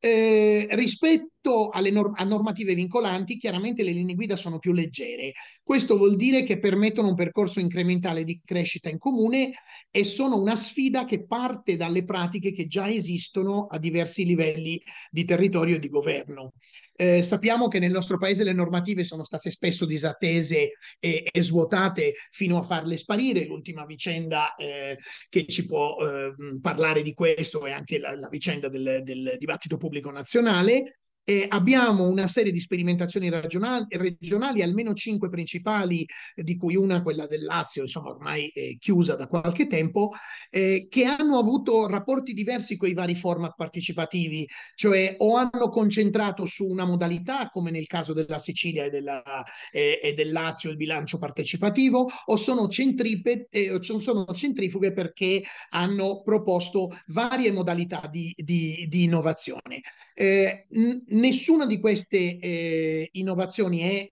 Eh, rispetto alle norm- a normative vincolanti, chiaramente le linee guida sono più leggere. Questo vuol dire che permettono un percorso incrementale di crescita in comune e sono una sfida che parte dalle pratiche che già esistono a diversi livelli di territorio e di governo. Eh, sappiamo che nel nostro paese le normative sono state spesso disattese e, e svuotate fino a farle sparire. L'ultima vicenda eh, che ci può ehm, parlare di questo è anche la, la vicenda del, del dibattito pubblico pubblico nazionale eh, abbiamo una serie di sperimentazioni regionali, regionali, almeno cinque principali, eh, di cui una, quella del Lazio, insomma ormai eh, chiusa da qualche tempo, eh, che hanno avuto rapporti diversi con i vari format partecipativi, cioè o hanno concentrato su una modalità, come nel caso della Sicilia e, della, eh, e del Lazio, il bilancio partecipativo, o sono, centripe, eh, sono centrifughe perché hanno proposto varie modalità di, di, di innovazione. Eh, n- Nessuna di queste eh, innovazioni è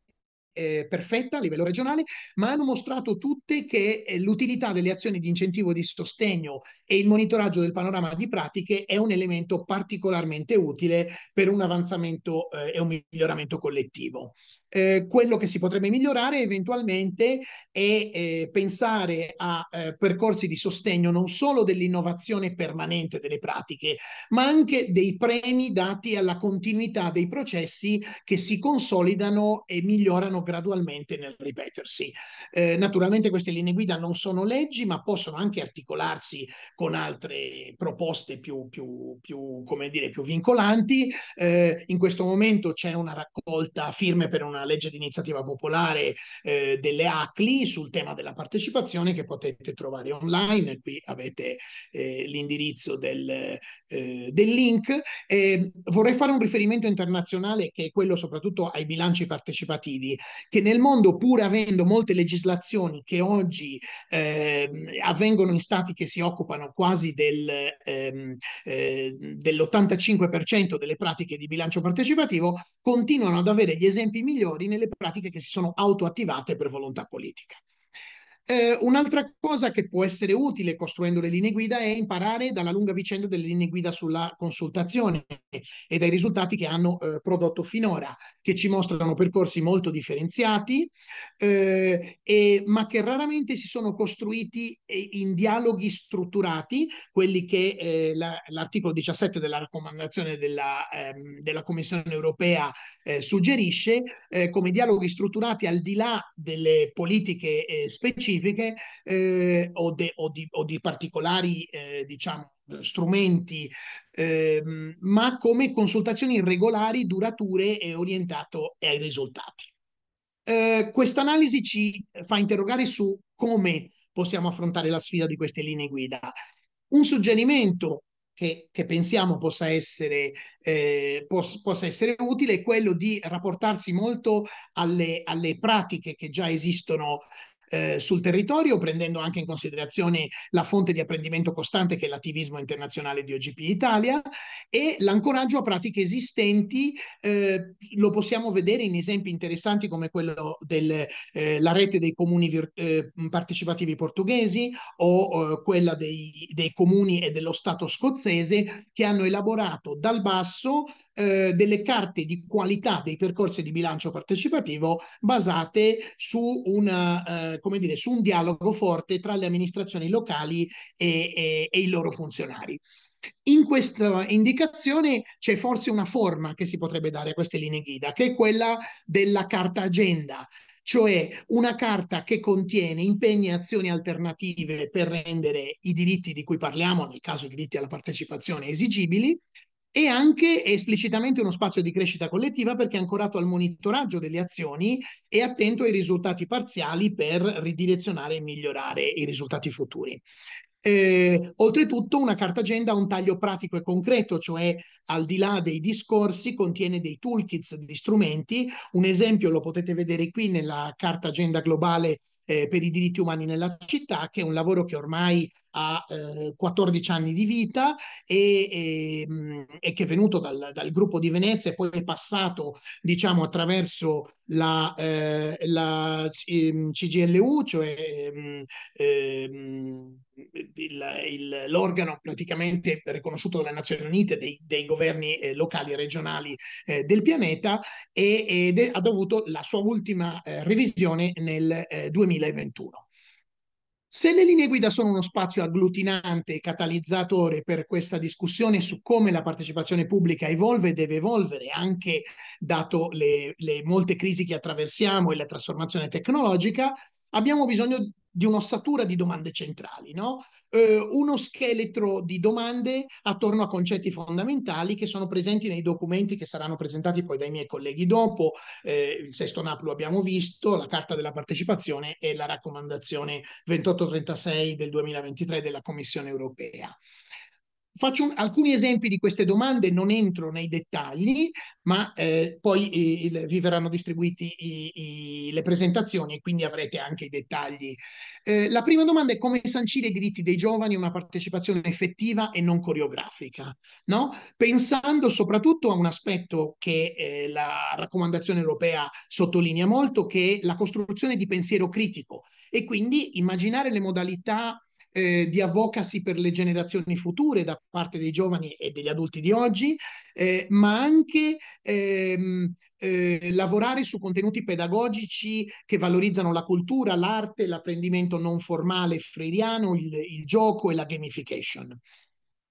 eh, perfetta a livello regionale, ma hanno mostrato tutte che eh, l'utilità delle azioni di incentivo e di sostegno e il monitoraggio del panorama di pratiche è un elemento particolarmente utile per un avanzamento eh, e un miglioramento collettivo. Eh, quello che si potrebbe migliorare eventualmente è eh, pensare a eh, percorsi di sostegno non solo dell'innovazione permanente delle pratiche, ma anche dei premi dati alla continuità dei processi che si consolidano e migliorano gradualmente nel ripetersi. Eh, naturalmente queste linee guida non sono leggi, ma possono anche articolarsi con altre proposte più, più, più come dire, più vincolanti. Eh, in questo momento c'è una raccolta firme per una una legge di iniziativa popolare eh, delle ACLI sul tema della partecipazione che potete trovare online. Qui avete eh, l'indirizzo del, eh, del link. vorrei fare un riferimento internazionale che è quello soprattutto ai bilanci partecipativi, che nel mondo, pur avendo molte legislazioni che oggi ehm, avvengono in stati che si occupano quasi del, ehm, eh, dell'85% delle pratiche di bilancio partecipativo, continuano ad avere gli esempi migliori superiori nelle pratiche che si sono autoattivate per volontà politica. Eh, un'altra cosa che può essere utile costruendo le linee guida è imparare dalla lunga vicenda delle linee guida sulla consultazione e dai risultati che hanno eh, prodotto finora, che ci mostrano percorsi molto differenziati, eh, e, ma che raramente si sono costruiti eh, in dialoghi strutturati, quelli che eh, la, l'articolo 17 della raccomandazione della, ehm, della Commissione europea eh, suggerisce, come dialoghi strutturati al di là delle politiche specifiche specifiche eh, o, de, o, di, o, di, particolari eh, diciamo, strumenti, ehm, ma come consultazioni regolari, durature e orientato ai risultati. Eh, Quest'analisi ci fa interrogare su come possiamo affrontare la sfida di queste linee guida. Un suggerimento che, che pensiamo possa essere, eh, poss possa essere, utile è quello di rapportarsi molto alle, alle pratiche che già esistono eh, sul territorio, prendendo anche in considerazione la fonte di apprendimento costante che è l'attivismo internazionale di OGP Italia e l'ancoraggio a pratiche esistenti, eh, lo possiamo vedere in esempi interessanti come quello della eh, rete dei comuni vir- eh, partecipativi portoghesi o eh, quella dei, dei, comuni e dello Stato scozzese che hanno elaborato dal basso eh, delle carte di qualità dei percorsi di bilancio partecipativo basate su una eh, come dire, su un dialogo forte tra le amministrazioni locali e, e, e i loro funzionari. In questa indicazione c'è forse una forma che si potrebbe dare a queste linee guida, che è quella della carta agenda, cioè una carta che contiene impegni e azioni alternative per rendere i diritti di cui parliamo, nel caso i diritti alla partecipazione, esigibili, e anche esplicitamente uno spazio di crescita collettiva perché è ancorato al monitoraggio delle azioni e attento ai risultati parziali per ridirezionare e migliorare i risultati futuri. Eh, oltretutto una carta agenda ha un taglio pratico e concreto, cioè al di là dei discorsi contiene dei toolkits degli strumenti. Un esempio lo potete vedere qui nella carta agenda globale eh, per i diritti umani nella città, che è un lavoro che ormai ha eh, 14 anni di vita e, e, ehm, e che è venuto dal, dal, gruppo di Venezia e poi è passato diciamo attraverso la, eh, la CGLU, ehm, cioè ehm, l'organo praticamente riconosciuto dalle Nazioni Unite dei, dei governi eh, locali e regionali eh, del pianeta e, ed è, ha dovuto la sua ultima eh, revisione nel 2021. Eh, Se le linee guida sono uno spazio agglutinante e catalizzatore per questa discussione su come la partecipazione pubblica evolve e deve evolvere, anche dato le, le molte crisi che attraversiamo e la trasformazione tecnologica, abbiamo bisogno di un'ossatura di domande centrali, no? eh, uno scheletro di domande attorno a concetti fondamentali che sono presenti nei documenti che saranno presentati poi dai miei colleghi dopo. Eh, il sesto NAP lo abbiamo visto, la carta della partecipazione e la raccomandazione 2836 del 2023 della Commissione europea. Faccio un, alcuni esempi di queste domande, non entro nei dettagli, ma eh, poi eh, il, vi verranno distribuite le presentazioni e quindi avrete anche i dettagli. Eh, la prima domanda è come sancire i diritti dei giovani a una partecipazione effettiva e non coreografica, no? pensando soprattutto a un aspetto che eh, la raccomandazione europea sottolinea molto, che è la costruzione di pensiero critico e quindi immaginare le modalità eh, di avvocacy per le generazioni future da parte dei giovani e degli adulti di oggi, eh, ma anche ehm, eh, lavorare su contenuti pedagogici che valorizzano la cultura, l'arte, l'apprendimento non formale freiriano, il, il gioco e la gamification.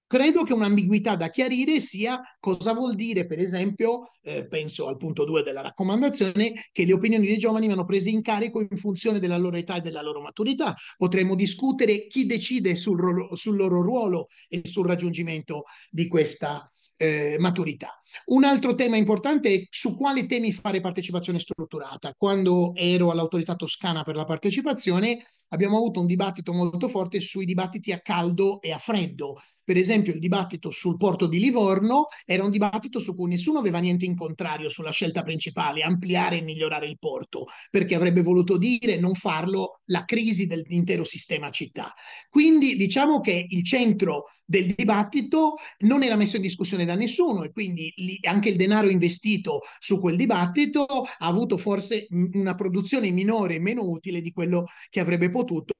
Credo che un'ambiguità da chiarire sia cosa vuol dire, per esempio, eh, penso al punto 2 della raccomandazione, che le opinioni dei giovani vanno prese in carico in funzione della loro età e della loro maturità. Potremmo discutere chi decide sul, ro- sul loro ruolo e sul raggiungimento di questa eh, maturità. Un altro tema importante è su quali temi fare partecipazione strutturata. Quando ero all'autorità toscana per la partecipazione abbiamo avuto un dibattito molto forte sui dibattiti a caldo e a freddo. Per esempio il dibattito sul porto di Livorno era un dibattito su cui nessuno aveva niente in contrario sulla scelta principale, ampliare e migliorare il porto, perché avrebbe voluto dire non farlo la crisi dell'intero sistema città. Quindi diciamo che il centro del dibattito non era messo in discussione da nessuno e quindi anche il denaro investito su quel dibattito ha avuto forse una produzione minore e meno utile di quello che avrebbe potuto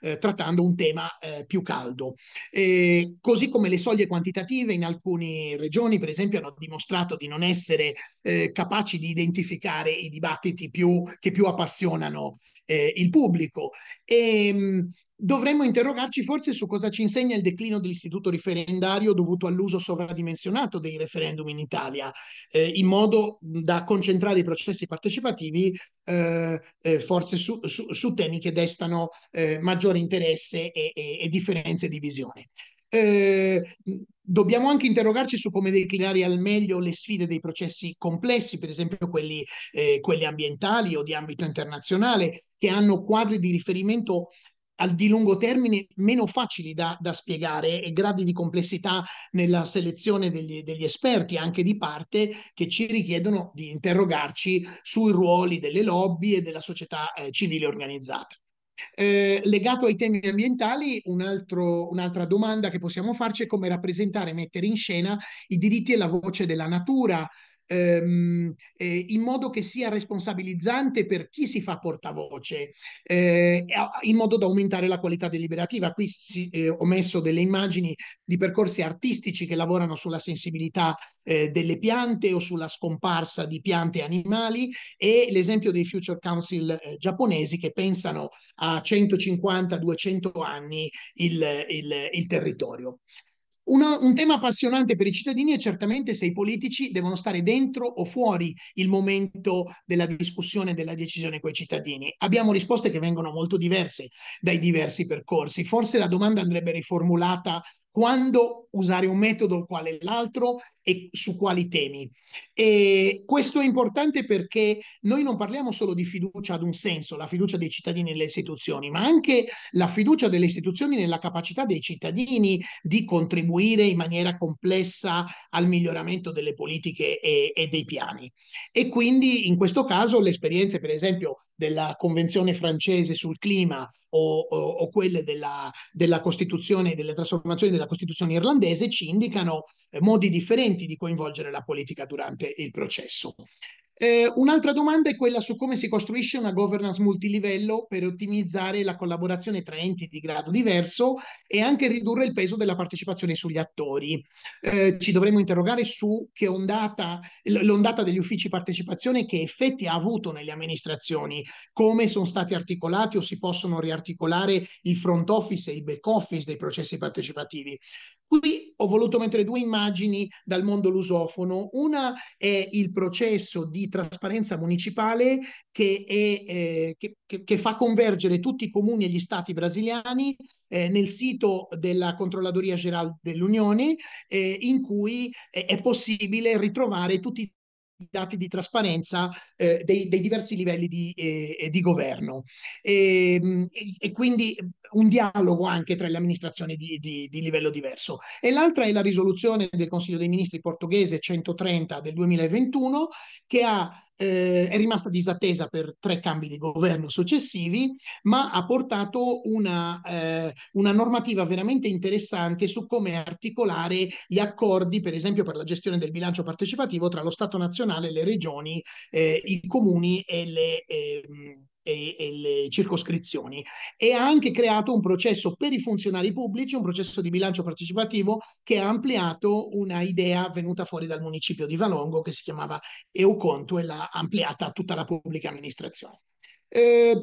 eh, trattando un tema eh, più caldo. E così come le soglie quantitative in alcune regioni, per esempio, hanno dimostrato di non essere eh, capaci di identificare i dibattiti più, che più appassionano eh, il pubblico. E, ehm, dovremmo interrogarci forse su cosa ci insegna il declino dell'istituto referendario dovuto all'uso sovradimensionato dei referendum in Italia, eh, in modo da concentrare i processi partecipativi eh, eh, forse su, su, su, temi che destano eh, maggiore interesse e, e, e, differenze di visione. Eh, dobbiamo anche interrogarci su come declinare al meglio le sfide dei processi complessi, per esempio quelli, eh, quelli ambientali o di ambito internazionale, che hanno quadri di riferimento al di lungo termine meno facili da, da, spiegare e gradi di complessità nella selezione degli, degli, esperti, anche di parte, che ci richiedono di interrogarci sui ruoli delle lobby e della società eh, civile organizzata. Eh, legato ai temi ambientali, un altro, un'altra domanda che possiamo farci è come rappresentare e mettere in scena i diritti e la voce della natura ehm, eh, in modo che sia responsabilizzante per chi si fa portavoce, eh, in modo da aumentare la qualità deliberativa. Qui si, eh, ho messo delle immagini di percorsi artistici che lavorano sulla sensibilità eh, delle piante o sulla scomparsa di piante e animali e l'esempio dei Future Council eh, giapponesi che pensano a 150-200 anni il, il, il territorio. Una, un tema appassionante per i cittadini è certamente se i politici devono stare dentro o fuori il momento della discussione e della decisione con i cittadini. Abbiamo risposte che vengono molto diverse dai diversi percorsi. Forse la domanda andrebbe riformulata quando usare un metodo, quale l'altro e su quali temi. E questo è importante perché noi non parliamo solo di fiducia ad un senso, la fiducia dei cittadini nelle istituzioni, ma anche la fiducia delle istituzioni nella capacità dei cittadini di contribuire in maniera complessa al miglioramento delle politiche e, e dei piani. E quindi in questo caso le esperienze, per esempio, della Convenzione francese sul clima o, o, o quelle della, della, Costituzione, delle trasformazioni della Costituzione irlandese ci indicano eh, modi differenti di coinvolgere la politica durante il processo. Eh, un'altra domanda è quella su come si costruisce una governance multilivello per ottimizzare la collaborazione tra enti di grado diverso e anche ridurre il peso della partecipazione sugli attori. Eh, ci dovremmo interrogare su che ondata, l'ondata degli uffici partecipazione, che effetti ha avuto nelle amministrazioni, come sono stati articolati o si possono riarticolare il front office e i back office dei processi partecipativi. Qui ho voluto mettere due immagini dal mondo lusofono. Una è il processo di trasparenza municipale che, è, eh, che, che, che fa convergere tutti i comuni e gli stati brasiliani eh, nel sito della Controlladoria Generale dell'Unione eh, in cui eh, è possibile ritrovare tutti i dati di trasparenza eh, dei, dei, diversi livelli di, eh, eh di governo ehm, e, e, quindi un dialogo anche tra le amministrazioni di, di, di livello diverso. E l'altra è la risoluzione del Consiglio dei Ministri portoghese 130 del 2021 che ha eh, è rimasta disattesa per tre cambi di governo successivi, ma ha portato una, eh, una normativa veramente interessante su come articolare gli accordi, per esempio per la gestione del bilancio partecipativo tra lo Stato nazionale, le regioni, eh, i comuni e le... Ehm, e, e le circoscrizioni e ha anche creato un processo per i funzionari pubblici, un processo di bilancio partecipativo che ha ampliato una idea venuta fuori dal municipio di Valongo che si chiamava EUConto e l'ha ampliata a tutta la pubblica amministrazione. Eh,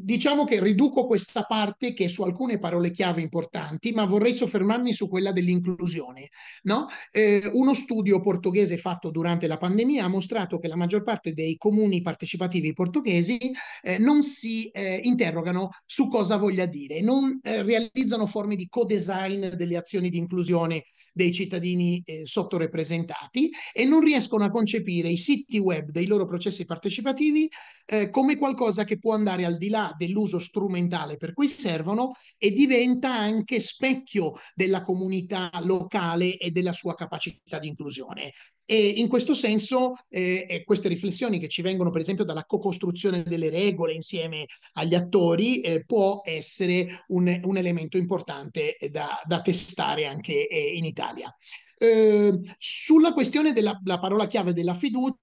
diciamo che riduco questa parte che su alcune parole chiave importanti, ma vorrei soffermarmi su quella dell'inclusione. No? Eh, uno studio portoghese fatto durante la pandemia ha mostrato che la maggior parte dei comuni partecipativi portoghesi eh, non si eh, interrogano su cosa voglia dire, non eh, realizzano forme di co-design delle azioni di inclusione dei cittadini sottorepresentati e non riescono a concepire i siti web dei loro processi partecipativi come qualcosa qualcosa che può andare al di là dell'uso strumentale per cui servono e diventa anche specchio della comunità locale e della sua capacità di inclusione. E in questo senso eh, eh queste riflessioni che ci vengono per esempio dalla co-costruzione delle regole insieme agli attori eh, può essere un, un, elemento importante eh, da, da testare anche eh, in Italia. Ehm, sulla questione della parola chiave della fiducia,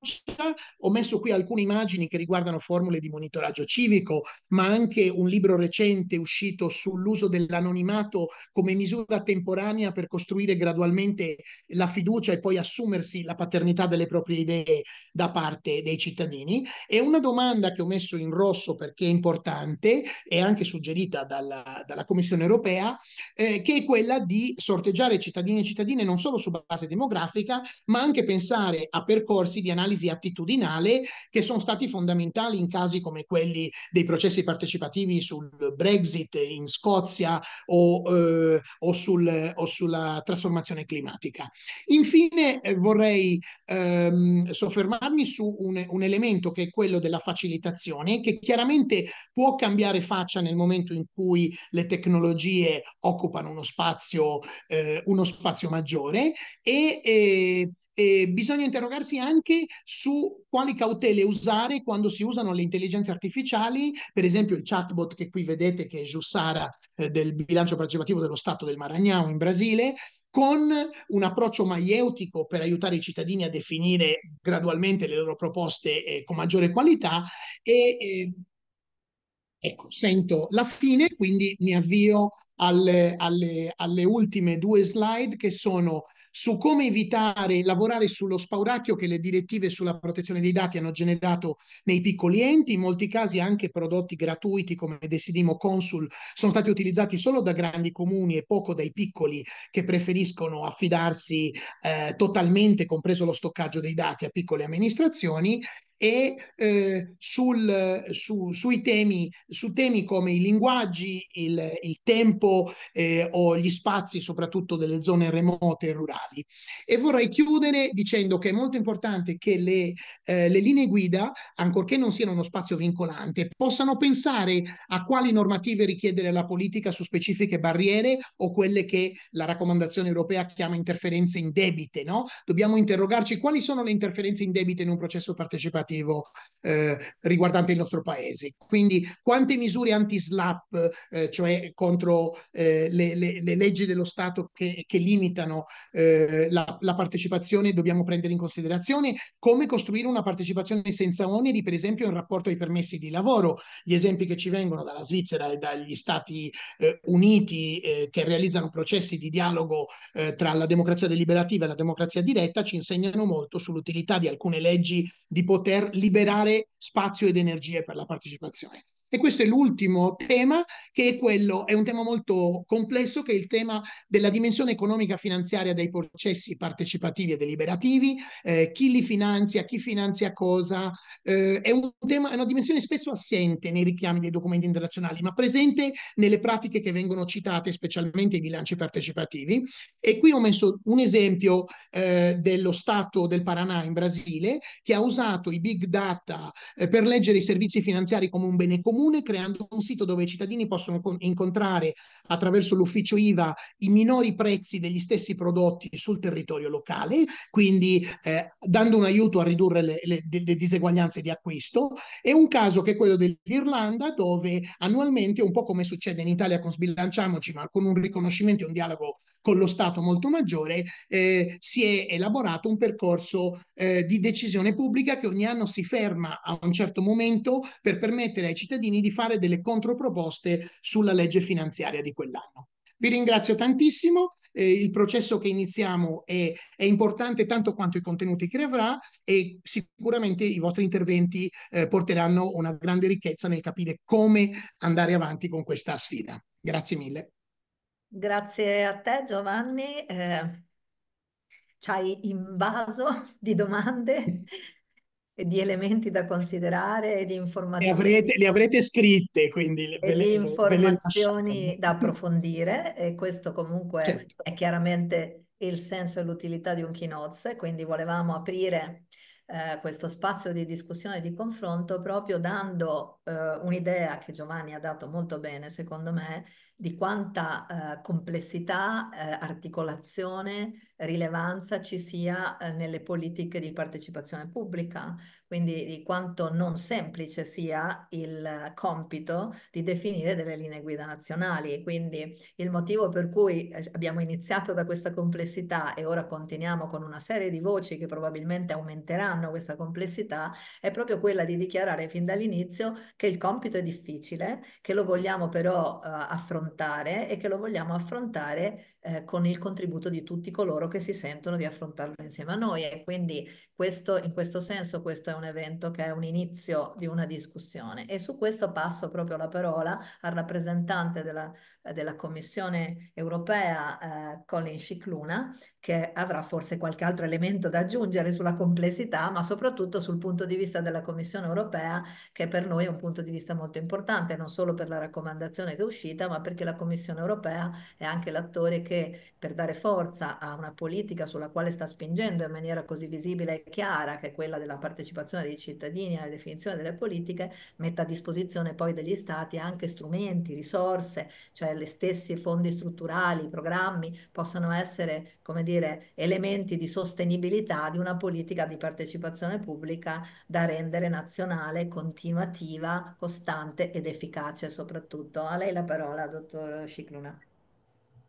ho messo qui alcune immagini che riguardano formule di monitoraggio civico, ma anche un libro recente uscito sull'uso dell'anonimato come misura temporanea per costruire gradualmente la fiducia e poi assumersi la paternità delle proprie idee da parte dei cittadini. E una domanda che ho messo in rosso perché è importante e anche suggerita dalla, dalla Commissione europea, eh, che è quella di sorteggiare cittadini e cittadine non solo su su base demografica, ma anche pensare a percorsi di analisi attitudinale che sono stati fondamentali in casi come quelli dei processi partecipativi sul Brexit in Scozia o, eh, o, sul, o sulla trasformazione climatica. Infine eh, vorrei ehm, soffermarmi su un, un elemento che è quello della facilitazione, che chiaramente può cambiare faccia nel momento in cui le tecnologie occupano uno spazio, eh, uno spazio maggiore, e, e, e bisogna interrogarsi anche su quali cautele usare quando si usano le intelligenze artificiali, per esempio il chatbot che qui vedete che è Jussara eh, del bilancio partecipativo dello Stato del Maranhão in Brasile, con un approccio maieutico per aiutare i cittadini a definire gradualmente le loro proposte eh, con maggiore qualità e eh, Ecco, sento la fine, quindi mi avvio alle, alle, alle, ultime due slide che sono su come evitare lavorare sullo spauracchio che le direttive sulla protezione dei dati hanno generato nei piccoli enti, in molti casi anche prodotti gratuiti come Desidimo Consul sono stati utilizzati solo da grandi comuni e poco dai piccoli che preferiscono affidarsi eh, totalmente, compreso lo stoccaggio dei dati, a piccole amministrazioni e eh, sul, su, sui temi, su temi come i linguaggi, il, il tempo eh, o gli spazi, soprattutto delle zone remote e rurali. E vorrei chiudere dicendo che è molto importante che le, eh, le linee guida, ancorché non siano uno spazio vincolante, possano pensare a quali normative richiedere la politica su specifiche barriere o quelle che la raccomandazione europea chiama interferenze indebite. No? Dobbiamo interrogarci quali sono le interferenze indebite in un processo partecipativo legislativo eh, riguardante il nostro paese. Quindi quante misure anti-slap, eh, cioè contro eh, le, le, le, leggi dello Stato che, che limitano eh, la, la, partecipazione, dobbiamo prendere in considerazione? Come costruire una partecipazione senza oneri, per esempio, in rapporto ai permessi di lavoro? Gli esempi che ci vengono dalla Svizzera e dagli Stati eh, Uniti eh, che realizzano processi di dialogo tra la democrazia deliberativa e la democrazia diretta ci insegnano molto sull'utilità di alcune leggi di potere per liberare spazio ed energie per la partecipazione. E questo è l'ultimo tema, che è quello, è un tema molto complesso, che è il tema della dimensione economica finanziaria dei processi partecipativi e deliberativi, eh, chi li finanzia, chi finanzia cosa, eh, è, un tema, è una dimensione spesso assente nei richiami dei documenti internazionali, ma presente nelle pratiche che vengono citate, specialmente i bilanci partecipativi. E qui ho messo un esempio eh, dello Stato del Paranà in Brasile, che ha usato i big data eh, per leggere i servizi finanziari come un bene comune comune creando un sito dove i cittadini possono con- incontrare attraverso l'ufficio IVA i minori prezzi degli stessi prodotti sul territorio locale, quindi eh, dando un aiuto a ridurre le, le, le diseguaglianze di acquisto. E un caso che è quello dell'Irlanda dove annualmente, un po' come succede in Italia con Sbilanciamoci, ma con un riconoscimento e un dialogo con lo Stato molto maggiore, eh, si è elaborato un percorso eh, di decisione pubblica che ogni anno si ferma a un certo momento per permettere ai cittadini cittadini di fare delle controproposte sulla legge finanziaria di quell'anno. Vi ringrazio tantissimo, eh, il processo che iniziamo è, è, importante tanto quanto i contenuti che avrà e sicuramente i vostri interventi eh, porteranno una grande ricchezza nel capire come andare avanti con questa sfida. Grazie mille. Grazie a te Giovanni, eh, ci hai invaso di domande. di elementi da considerare e di informazioni. Le avrete, le avrete scritte, quindi. Le, e le, di informazioni da approfondire e questo comunque certo. è chiaramente il senso e l'utilità di un keynote, quindi volevamo aprire eh, questo spazio di discussione e di confronto proprio dando eh, un'idea che Giovanni ha dato molto bene, secondo me, di quanta eh, complessità, eh, articolazione, rilevanza ci sia eh, nelle politiche di partecipazione pubblica, quindi di quanto non semplice sia il compito di definire delle linee guida nazionali. Quindi il motivo per cui eh, abbiamo iniziato da questa complessità e ora continuiamo con una serie di voci che probabilmente aumenteranno questa complessità è proprio quella di dichiarare fin dall'inizio che il compito è difficile, che lo vogliamo però eh, affrontare e che lo vogliamo affrontare eh, con il contributo di tutti coloro che si sentono di affrontarlo insieme a noi e quindi questo, in questo senso questo è un evento che è un inizio di una discussione e su questo passo proprio la parola al rappresentante della, della Commissione europea eh, Colin Scicluna che avrà forse qualche altro elemento da aggiungere sulla complessità, ma soprattutto sul punto di vista della Commissione europea, che per noi è un punto di vista molto importante, non solo per la raccomandazione che è uscita, ma perché la Commissione europea è anche l'attore che per dare forza a una politica sulla quale sta spingendo in maniera così visibile e chiara, che è quella della partecipazione dei cittadini alla definizione delle politiche, mette a disposizione poi degli Stati anche strumenti, risorse, cioè gli stessi fondi strutturali, programmi possono essere, come dire, dire, elementi di sostenibilità di una politica di partecipazione pubblica da rendere nazionale, continuativa, costante ed efficace soprattutto. A lei la parola, dottor Scicluna.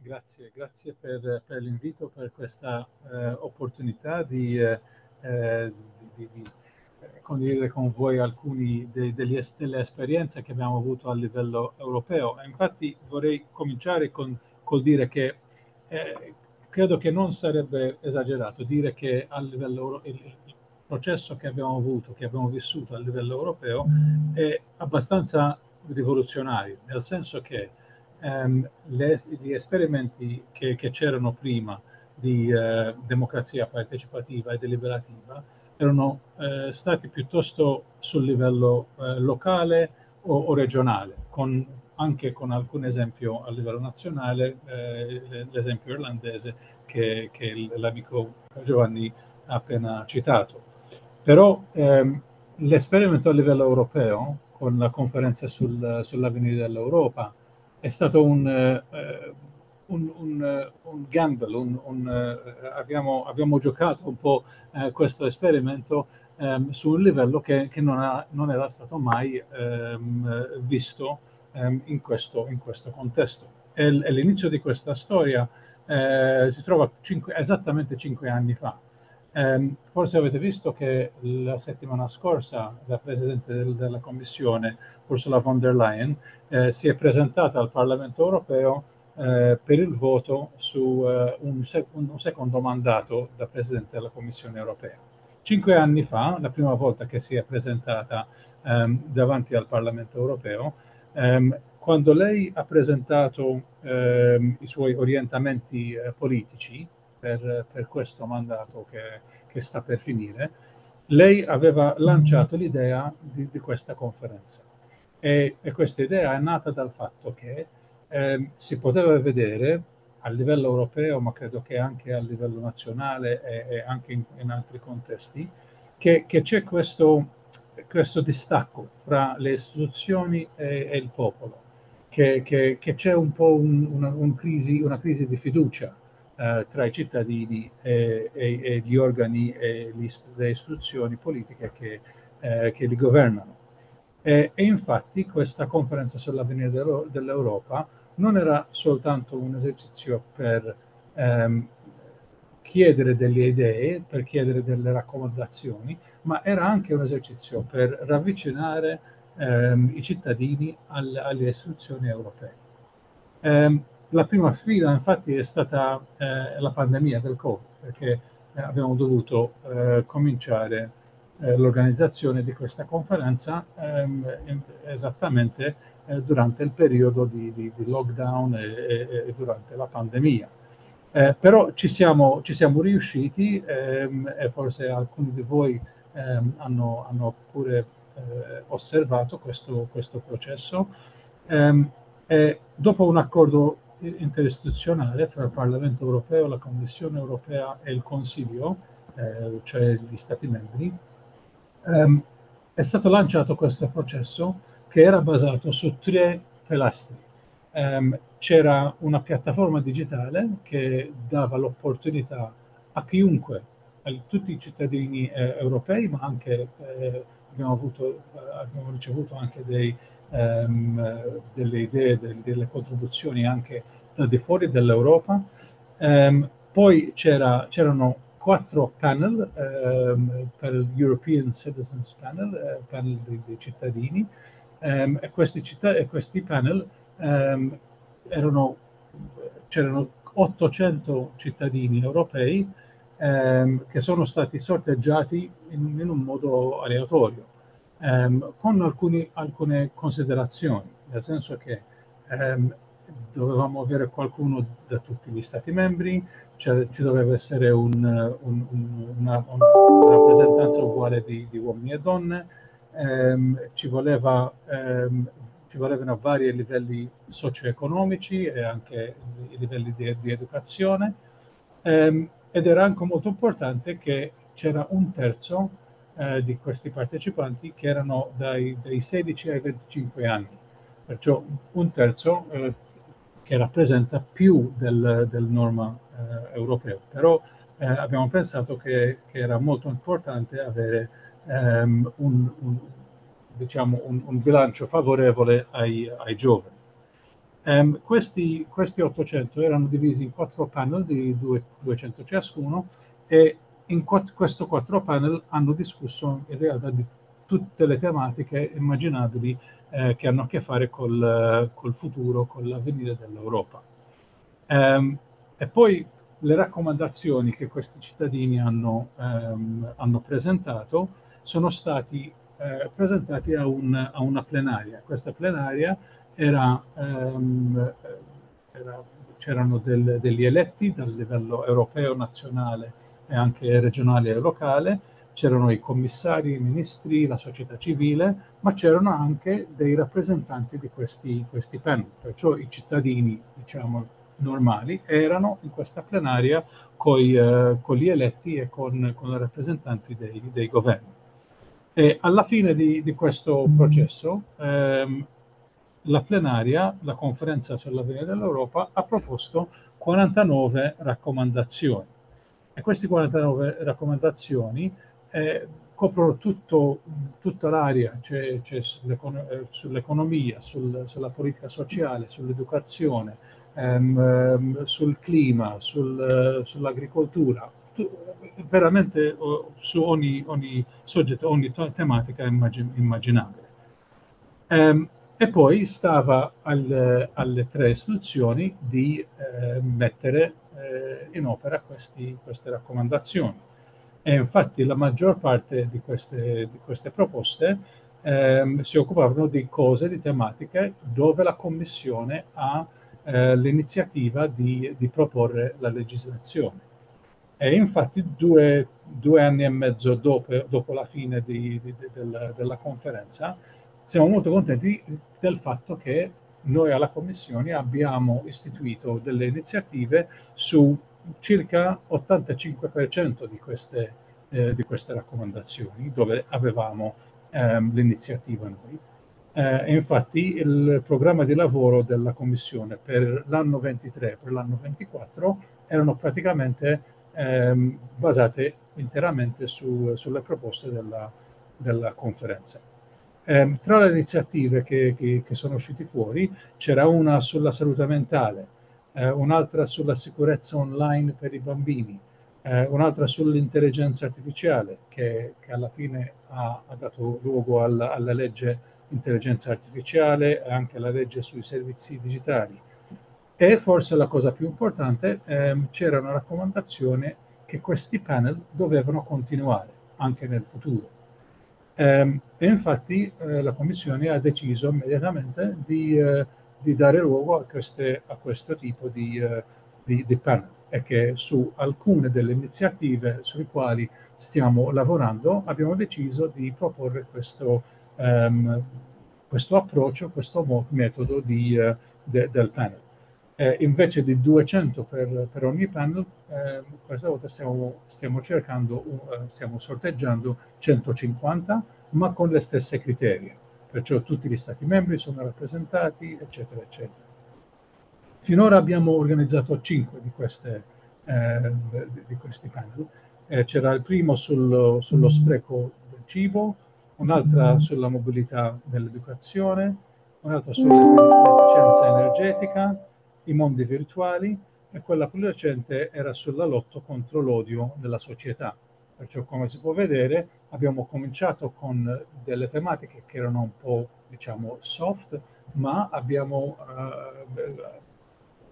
Grazie, grazie per, per l'invito, per questa eh, opportunità di, eh, di, di, condividere con voi alcune de, delle esperienze che abbiamo avuto a livello europeo. Infatti vorrei cominciare con, col dire che eh, credo che non sarebbe esagerato dire che a livello euro, il, processo che abbiamo avuto, che abbiamo vissuto a livello europeo è abbastanza rivoluzionario, nel senso che ehm, le, gli esperimenti che, che, c'erano prima di eh, democrazia partecipativa e deliberativa erano eh, stati piuttosto sul livello eh, locale o, o, regionale, con anche con alcun esempio a livello nazionale, eh, l'esempio irlandese che, che l'amico Giovanni ha appena citato. Però ehm, l'esperimento a livello europeo, con la conferenza sul, sull'avvenire dell'Europa, è stato un, eh, un, un, un gamble, un, eh, abbiamo, abbiamo, giocato un po' eh, questo esperimento ehm, su un livello che, che non, ha, non, era stato mai ehm, visto ehm, in, questo, in, questo, contesto. E l'inizio di questa storia eh, si trova cinque, esattamente cinque anni fa. Eh, forse avete visto che la settimana scorsa la Presidente del, della Commissione, Ursula von der Leyen, eh, si è presentata al Parlamento europeo eh, per il voto su eh, un, sec- un, secondo mandato da Presidente della Commissione europea. Cinque anni fa, la prima volta che si è presentata ehm, davanti al Parlamento europeo, Um, quando lei ha presentato um, i suoi orientamenti eh, politici per, per, questo mandato che, che, sta per finire, lei aveva lanciato l'idea di, di questa conferenza. E, e, questa idea è nata dal fatto che eh, si poteva vedere a livello europeo, ma credo che anche a livello nazionale e, e anche in, in, altri contesti, che, che c'è questo questo distacco fra le istituzioni e, e il popolo, che, che, che, c'è un po' un, una, un crisi, una, crisi, di fiducia eh, tra i cittadini e, e, e, gli organi e le istituzioni politiche che, eh, che li governano. E, infatti questa conferenza sull'avvenire dell'Europa non era soltanto un esercizio per ehm, chiedere delle idee, per chiedere delle raccomandazioni, ma era anche un esercizio per ravvicinare ehm, i cittadini al, alle istituzioni europee. Eh, la prima sfida infatti è stata eh, la pandemia del Covid, perché eh, abbiamo dovuto eh, cominciare eh, l'organizzazione di questa conferenza ehm, esattamente eh, durante il periodo di, di, di lockdown e, e, e, durante la pandemia. Eh, però ci siamo, ci siamo riusciti ehm, e forse alcuni di voi ehm, hanno, hanno, pure eh, osservato questo, questo processo. Ehm, dopo un accordo interistituzionale fra il Parlamento europeo, la Commissione europea e il Consiglio, eh, cioè gli Stati membri, ehm, è stato lanciato questo processo che era basato su tre pilastri. Um, c'era una piattaforma digitale che dava l'opportunità a chiunque tutti i cittadini eh, europei, ma anche eh, abbiamo, avuto, eh, abbiamo, ricevuto anche dei, ehm, delle idee, delle, delle contribuzioni anche da di fuori dell'Europa. Ehm, poi c'erano quattro panel ehm, per il European Citizens Panel, eh, panel dei, dei cittadini, ehm, e, questi città, questi panel ehm, erano, c'erano 800 cittadini europei ehm, che sono stati sorteggiati in, in un modo aleatorio, ehm, con alcuni, alcune considerazioni, nel senso che ehm, dovevamo avere qualcuno da tutti gli Stati membri, cioè, ci doveva essere un, un, una, una, rappresentanza uguale di, di uomini e donne, ehm, ci, voleva, ehm, ci volevano vari livelli socio-economici e anche livelli di, di educazione. Um, ed era anche molto importante che c'era un terzo eh, di questi partecipanti che erano dai, dai, 16 ai 25 anni, perciò un terzo eh, che rappresenta più del, del norma eh, europeo. Però eh, abbiamo pensato che, che, era molto importante avere ehm, un, un, diciamo un, un, bilancio favorevole ai, ai giovani. Um, questi, questi 800 erano divisi in quattro panel di due, 200 ciascuno e in quatt- questo quattro panel hanno discusso in realtà di tutte le tematiche immaginabili eh, che hanno a che fare col, col futuro, con l'avvenire dell'Europa. Um, e poi le raccomandazioni che questi cittadini hanno, um, hanno presentato sono stati eh, presentati a, un, a, una plenaria. Questa plenaria era, ehm, era, c'erano del, degli eletti dal livello europeo, nazionale e anche regionale e locale, c'erano i commissari, i ministri, la società civile, ma c'erano anche dei rappresentanti di questi, questi panel, perciò i cittadini, diciamo, normali, erano in questa plenaria coi, eh, con gli eletti e con, con i rappresentanti dei, dei governi. E alla fine di, di questo processo ehm, la plenaria, la conferenza sull'avvenire dell'Europa, ha proposto 49 raccomandazioni. E queste 49 raccomandazioni eh, coprono tutto, tutta l'area, cioè, cioè eh, sull'economia, sul, sulla politica sociale, sull'educazione, ehm, ehm sul clima, sul, sull'agricoltura, veramente su ogni, ogni soggetto, ogni tematica immagin- immaginabile. Um, e poi stava al, alle tre istituzioni di eh, mettere eh, in opera questi, queste raccomandazioni. E infatti la maggior parte di queste, di queste proposte ehm, si occupavano di cose, di tematiche dove la Commissione ha eh, l'iniziativa di, di, proporre la legislazione. E infatti due, due anni e mezzo dopo, dopo la fine di, della, della conferenza siamo molto contenti del fatto che noi alla Commissione abbiamo istituito delle iniziative su circa 85% di queste, eh, di queste raccomandazioni, dove avevamo ehm, l'iniziativa noi. Eh, infatti il programma di lavoro della Commissione per l'anno 23 e per l'anno 24 erano praticamente ehm, basate interamente su, sulle proposte della, della conferenza. Eh, tra le iniziative che, che, che sono uscite fuori c'era una sulla salute mentale, eh, un'altra sulla sicurezza online per i bambini, eh, un'altra sull'intelligenza artificiale che, che alla fine ha, ha dato luogo alla, alla, legge intelligenza artificiale e anche alla legge sui servizi digitali. E forse la cosa più importante, ehm, c'era una raccomandazione che questi panel dovevano continuare anche nel futuro Ehm, e infatti eh, la Commissione ha deciso immediatamente di, eh, di dare luogo a, queste, a, questo tipo di, eh, di, di panel e che su alcune delle iniziative sulle quali stiamo lavorando abbiamo deciso di proporre questo, um, questo approccio, questo metodo di, de, del panel eh, invece di 200 per, per ogni panel, eh, questa volta stiamo, stiamo cercando, uh, stiamo sorteggiando 150, ma con le stesse criterie. Perciò tutti gli Stati membri sono rappresentati, eccetera, eccetera. Finora abbiamo organizzato 5 di, queste, eh, di questi panel. Eh, c'era il primo sul, sullo spreco del cibo, un'altra sulla mobilità dell'educazione, un'altra sull'efficienza energetica, i mondi virtuali e quella più recente era sulla lotta contro l'odio nella società. Perciò, come si può vedere, abbiamo cominciato con delle tematiche che erano un po', diciamo, soft, ma abbiamo, eh,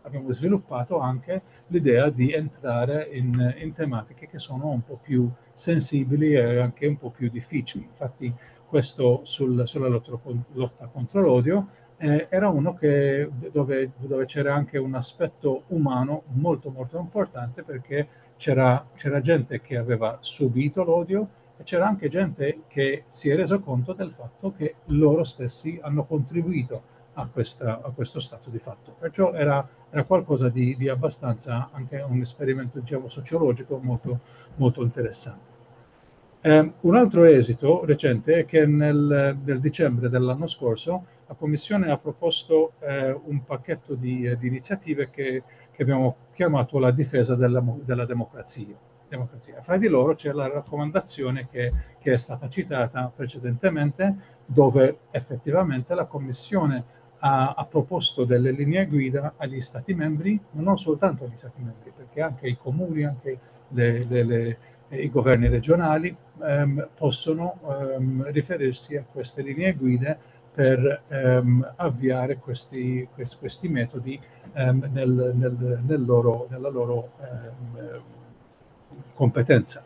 abbiamo sviluppato anche l'idea di entrare in, in tematiche che sono un po' più sensibili e anche un po' più difficili. Infatti, questo sul, sulla lotta, lotta contro l'odio eh, era uno che, dove, dove, c'era anche un aspetto umano molto molto importante perché c'era, c'era gente che aveva subito l'odio e c'era anche gente che si è reso conto del fatto che loro stessi hanno contribuito a, questa, a questo stato di fatto. Perciò era, era qualcosa di, di, abbastanza, anche un esperimento diciamo, sociologico molto, molto interessante. Eh, un altro esito recente è che nel, nel dicembre dell'anno scorso la Commissione ha proposto eh, un pacchetto di, di iniziative che, che, abbiamo chiamato la difesa della, della democrazia. democrazia. Fra di loro c'è la raccomandazione che, che, è stata citata precedentemente, dove effettivamente la Commissione ha, ha, proposto delle linee guida agli Stati membri, ma non soltanto agli Stati membri, perché anche i comuni, anche le, le, le i governi regionali ehm, possono ehm, riferirsi a queste linee guida per ehm, avviare questi, questi, questi metodi ehm, nel, nel, nel loro, nella loro ehm, competenza.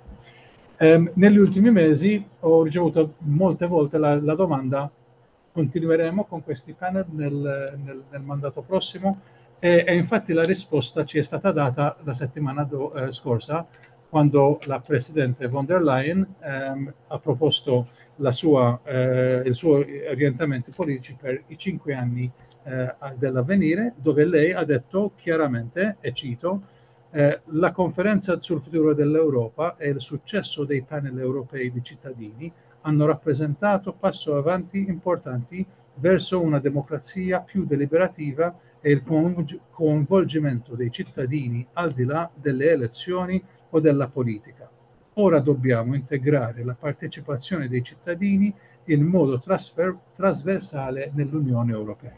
Ehm, negli ultimi mesi ho ricevuto molte volte la, la domanda continueremo con questi panel nel, nel mandato prossimo e, e, infatti la risposta ci è stata data la settimana do, eh, scorsa quando la Presidente von der Leyen ehm, ha proposto sua, eh, il suo orientamento politico per i cinque anni eh, dell'avvenire, dove lei ha detto chiaramente, e cito, eh, la conferenza sul futuro dell'Europa e il successo dei panel europei di cittadini hanno rappresentato passo avanti importanti verso una democrazia più deliberativa e il coinvolgimento dei cittadini al di là delle elezioni o della politica. Ora dobbiamo integrare la partecipazione dei cittadini in modo trasfer- trasversale nell'Unione Europea.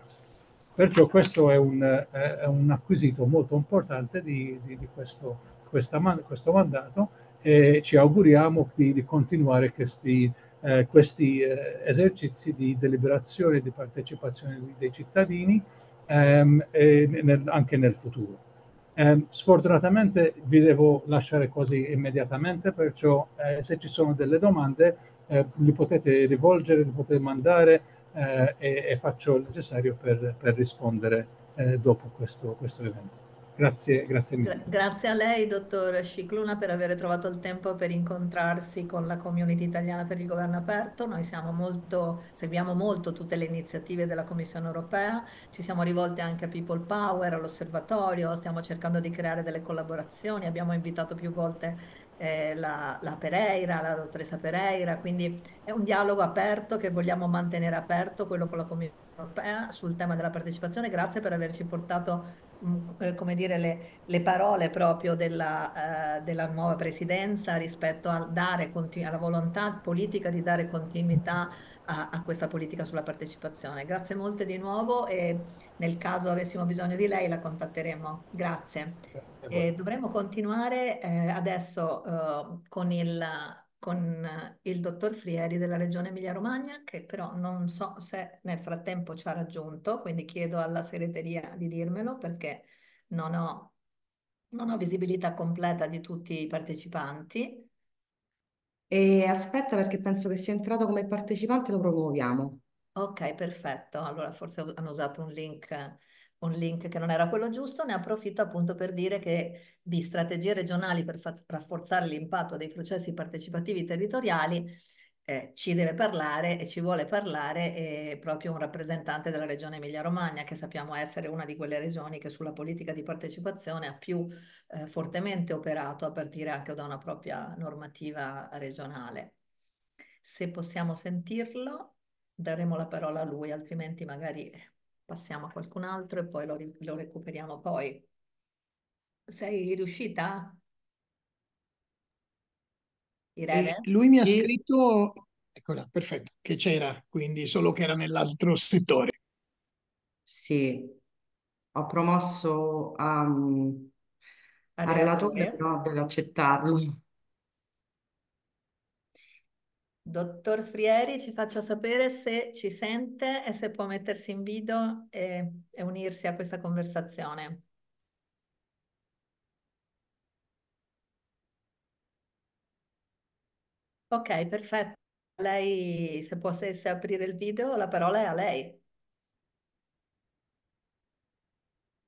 Perciò questo è un, è un acquisito molto importante di, di, di questo, man- questo, mandato e ci auguriamo di, di continuare questi, eh, questi eh, esercizi di deliberazione e di partecipazione dei cittadini ehm, nel, anche nel futuro. Eh, sfortunatamente vi devo lasciare quasi immediatamente, perciò eh, se ci sono delle domande eh, li potete rivolgere, li potete mandare eh, e, e, faccio il necessario per, per rispondere eh, dopo questo, questo evento. Grazie, grazie mille. Grazie a lei, dottor Scicluna, per aver trovato il tempo per incontrarsi con la community italiana per il governo aperto. Noi molto, seguiamo molto tutte le iniziative della Commissione europea, ci siamo rivolte anche a People Power, all'osservatorio, stiamo cercando di creare delle collaborazioni, abbiamo invitato più volte eh, la, la, Pereira, la dottoressa Pereira, quindi è un dialogo aperto che vogliamo mantenere aperto, quello con la Commissione europea sul tema della partecipazione. Grazie per averci portato mm, eh, come dire, le, le parole proprio della, eh, della, nuova presidenza rispetto a dare continu- alla volontà politica di dare continuità a, a, questa politica sulla partecipazione. Grazie molte di nuovo e nel caso avessimo bisogno di lei la contatteremo. Grazie. Grazie dovremmo continuare eh, adesso eh, con, il, con il dottor Frieri della Regione Emilia-Romagna che però non so se nel frattempo ci ha raggiunto, quindi chiedo alla segreteria di dirmelo perché non ho, non ho visibilità completa di tutti i partecipanti. E aspetta perché penso che sia entrato come partecipante, lo promuoviamo. Ok, perfetto. Allora forse hanno usato un link, un link che non era quello giusto. Ne approfitto appunto per dire che di strategie regionali per rafforzare l'impatto dei processi partecipativi territoriali eh, ci deve parlare e ci vuole parlare è eh, proprio un rappresentante della regione Emilia-Romagna, che sappiamo essere una di quelle regioni che sulla politica di partecipazione ha più eh, fortemente operato, a partire anche da una propria normativa regionale. Se possiamo sentirlo, daremo la parola a lui, altrimenti magari passiamo a qualcun altro e poi lo, lo recuperiamo poi. Sei riuscita? Irene? E lui mi ha sì. scritto, eccola, perfetto, che c'era, quindi solo che era nell'altro settore. Sì, ho promosso a, mm, a a relatore, relatore. però deve accettarlo. Dottor Frieri ci faccia sapere se ci sente e se può mettersi in video e, e unirsi a questa conversazione. Ok, perfetto. Lei, se potesse aprire il video, la parola è a lei.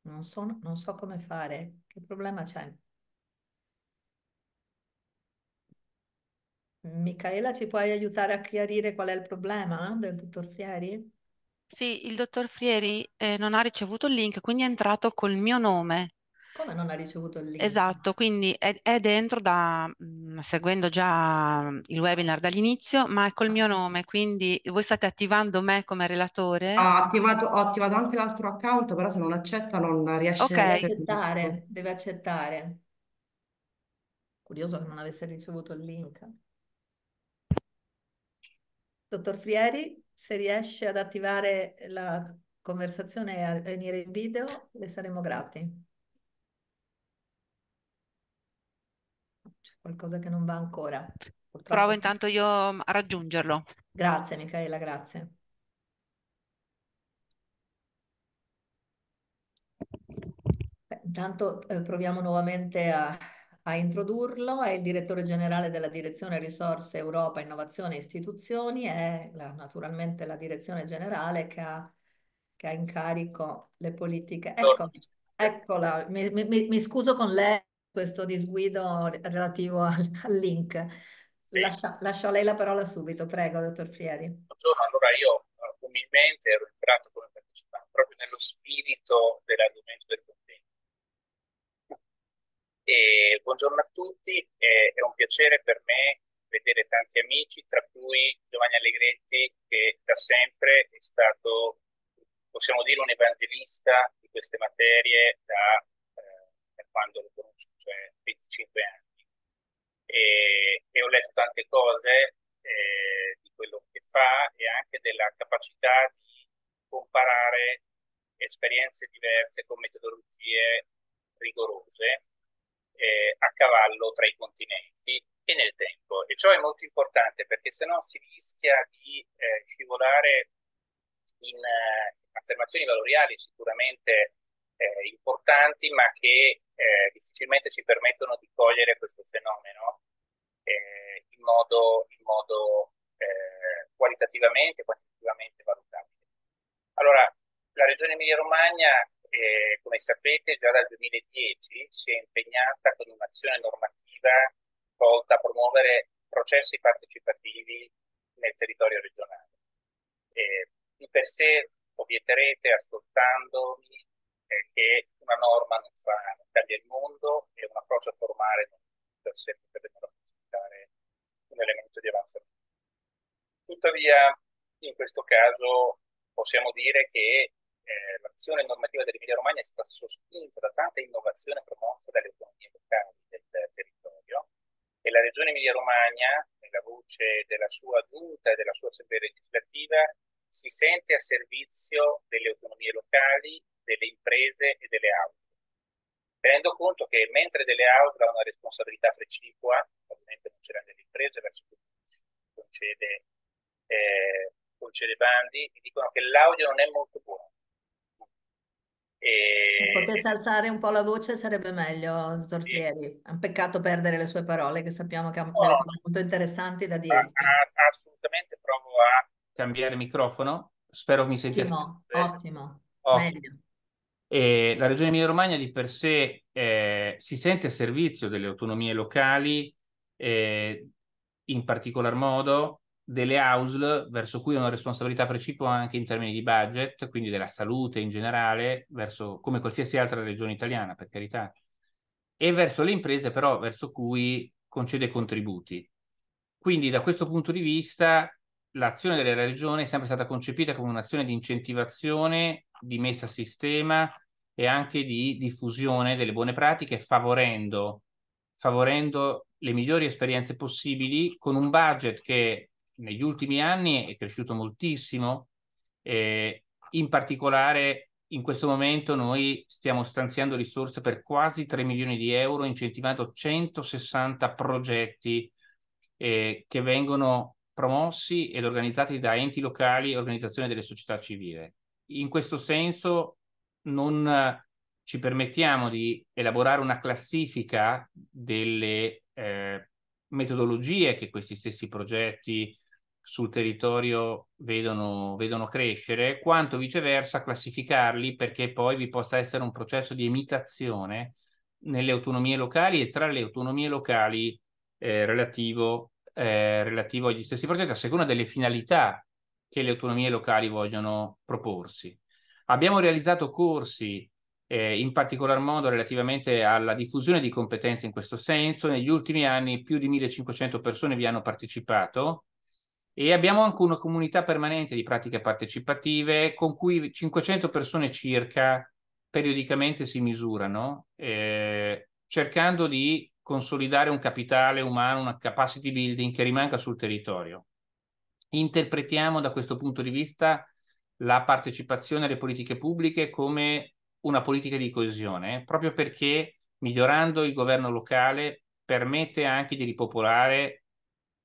Non so, non so come fare. Che problema c'è? Michaela, ci puoi aiutare a chiarire qual è il problema del dottor Frieri? Sì, il dottor Frieri eh, non ha ricevuto il link, quindi è entrato col mio nome. Come non ha ricevuto il link? Esatto, quindi è, è dentro da, mh, mm, seguendo già mm, il webinar dall'inizio, ma è col mio nome, quindi voi state attivando me come relatore. Ah, attivato, ho attivato anche l'altro account, però se non accetta non riesce a essere... accettare, deve accettare. Curioso che non avesse ricevuto il link. Dottor Frieri, se riesce ad attivare la conversazione e a venire in video, le saremo grati. c'è qualcosa che non va ancora. Purtroppo. Provo intanto io mm, a raggiungerlo. Grazie Michaela, grazie. intanto eh, proviamo nuovamente a, a introdurlo, è il direttore generale della Direzione Risorse Europa, Innovazione e Istituzioni, è la, naturalmente la direzione generale che ha, che ha in carico le politiche. Ecco, eccola, mi, mi, mi scuso con lei questo disguido relativo al, al link. Sì. Lascia, lascio a lei la parola subito, prego, dottor Frieri. Buongiorno, allora io eh, umilmente ero entrato come partecipante proprio nello spirito dell'argomento del convegno. buongiorno a tutti, è, è un piacere per me vedere tanti amici, tra cui Giovanni Allegretti, che da sempre è stato, possiamo dire, un evangelista di queste materie da quando lo conosco, cioè 25 anni, e, e ho letto tante cose eh, di quello che fa e anche della capacità di comparare esperienze diverse con metodologie rigorose eh, a cavallo tra i continenti e nel tempo. E ciò è molto importante perché se no si rischia di eh, scivolare in eh, affermazioni valoriali sicuramente eh, importanti, ma che eh, difficilmente ci permettono di cogliere questo fenomeno eh, in modo, in modo eh, qualitativamente e quantitativamente valutabile. Allora, la Regione Emilia-Romagna, eh, come sapete, già dal 2010 si è impegnata con un'azione normativa volta a promuovere processi partecipativi nel territorio regionale. Eh, di per sé, obietterete ascoltandomi, eh, che una norma non fa, non cambia il mondo e un approccio formale non per sé deve rappresentare un elemento di avanzamento. Tuttavia, in questo caso possiamo dire che eh, l'azione normativa dell'Emilia Romagna è stata sospinta da tanta innovazione promossa dalle autonomie locali del, del territorio e la Regione Emilia Romagna, nella voce della sua giunta e della sua assemblea legislativa, si sente a servizio delle autonomie locali delle imprese e delle auto. Tenendo conto che mentre delle auto ha una responsabilità precipua, ovviamente non ce l'ha delle imprese verso cui concede, eh, concede bandi, mi dicono che l'audio non è molto buono. E... Potesse alzare un po' la voce sarebbe meglio, Zorfieri. Sì. È un peccato perdere le sue parole, che sappiamo che ha no. molto interessanti da ah, dire. Ah, assolutamente provo a cambiare microfono. Spero mi sentiate. Ottimo, ottimo, ottimo. meglio. E la Regione Emilia-Romagna di per sé eh, si sente a servizio delle autonomie locali, eh, in particolar modo delle AUSL, verso cui ha una responsabilità precipua anche in termini di budget, quindi della salute in generale, verso, come qualsiasi altra regione italiana, per carità, e verso le imprese però verso cui concede contributi. Quindi da questo punto di vista l'azione della regione è sempre stata concepita come un'azione di incentivazione di messa a sistema e anche di diffusione delle buone pratiche, favorendo, favorendo le migliori esperienze possibili con un budget che negli ultimi anni è cresciuto moltissimo. Eh, in particolare, in questo momento noi stiamo stanziando risorse per quasi 3 milioni di euro, incentivando 160 progetti eh, che vengono promossi ed organizzati da enti locali e organizzazioni delle società civile in questo senso non ci permettiamo di elaborare una classifica delle eh, metodologie che questi stessi progetti sul territorio vedono, vedono, crescere, quanto viceversa classificarli perché poi vi possa essere un processo di imitazione nelle autonomie locali e tra le autonomie locali eh, relativo, eh, relativo agli stessi progetti, a seconda delle finalità che le autonomie locali vogliono proporsi. Abbiamo realizzato corsi eh, in particolar modo relativamente alla diffusione di competenze in questo senso. Negli ultimi anni più di 1500 persone vi hanno partecipato e abbiamo anche una comunità permanente di pratiche partecipative con cui 500 persone circa periodicamente si misurano eh, cercando di consolidare un capitale umano, una capacity building che rimanga sul territorio interpretiamo da questo punto di vista la partecipazione alle politiche pubbliche come una politica di coesione, proprio perché migliorando il governo locale permette anche di ripopolare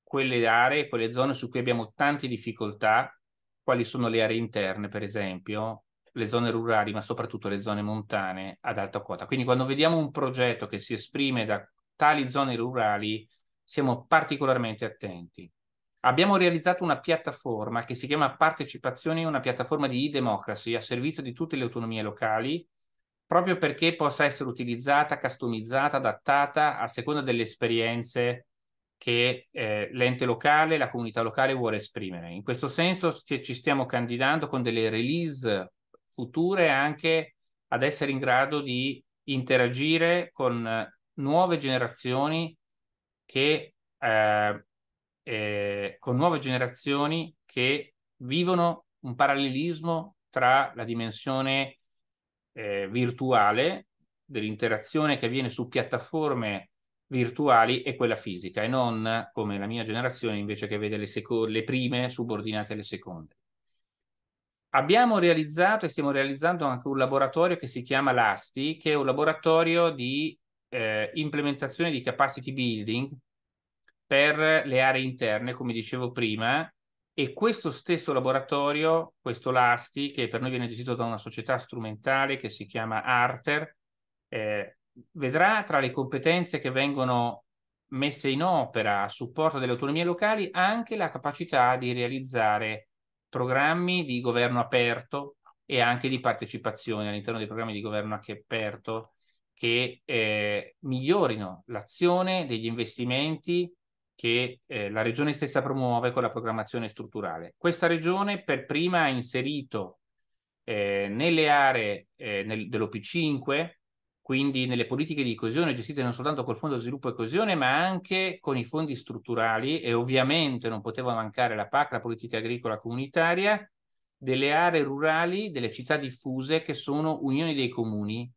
quelle aree, quelle zone su cui abbiamo tante difficoltà, quali sono le aree interne, per esempio, le zone rurali, ma soprattutto le zone montane ad alta quota. Quindi quando vediamo un progetto che si esprime da tali zone rurali, siamo particolarmente attenti. Abbiamo realizzato una piattaforma che si chiama Partecipazioni, una piattaforma di e-democracy a servizio di tutte le autonomie locali, proprio perché possa essere utilizzata, customizzata, adattata a seconda delle esperienze che eh, l'ente locale, la comunità locale vuole esprimere. In questo senso ci stiamo candidando con delle release future anche ad essere in grado di interagire con nuove generazioni che eh, eh, con nuove generazioni che vivono un parallelismo tra la dimensione eh, virtuale dell'interazione che avviene su piattaforme virtuali e quella fisica e non come la mia generazione invece che vede le, seco- le prime subordinate alle seconde. Abbiamo realizzato e stiamo realizzando anche un laboratorio che si chiama LASTI, che è un laboratorio di eh, implementazione di capacity building per le aree interne, come dicevo prima, e questo stesso laboratorio, questo LASTI, che per noi viene gestito da una società strumentale che si chiama Arter, eh, vedrà tra le competenze che vengono messe in opera a supporto delle autonomie locali anche la capacità di realizzare programmi di governo aperto e anche di partecipazione all'interno dei programmi di governo anche aperto che eh, migliorino l'azione degli investimenti che eh, la regione stessa promuove con la programmazione strutturale. Questa regione per prima ha inserito eh, nelle aree eh, nel, dell'OP5, quindi nelle politiche di coesione gestite non soltanto col Fondo Sviluppo e Coesione, ma anche con i fondi strutturali e ovviamente non poteva mancare la PAC, la politica agricola comunitaria, delle aree rurali, delle città diffuse che sono unioni dei comuni,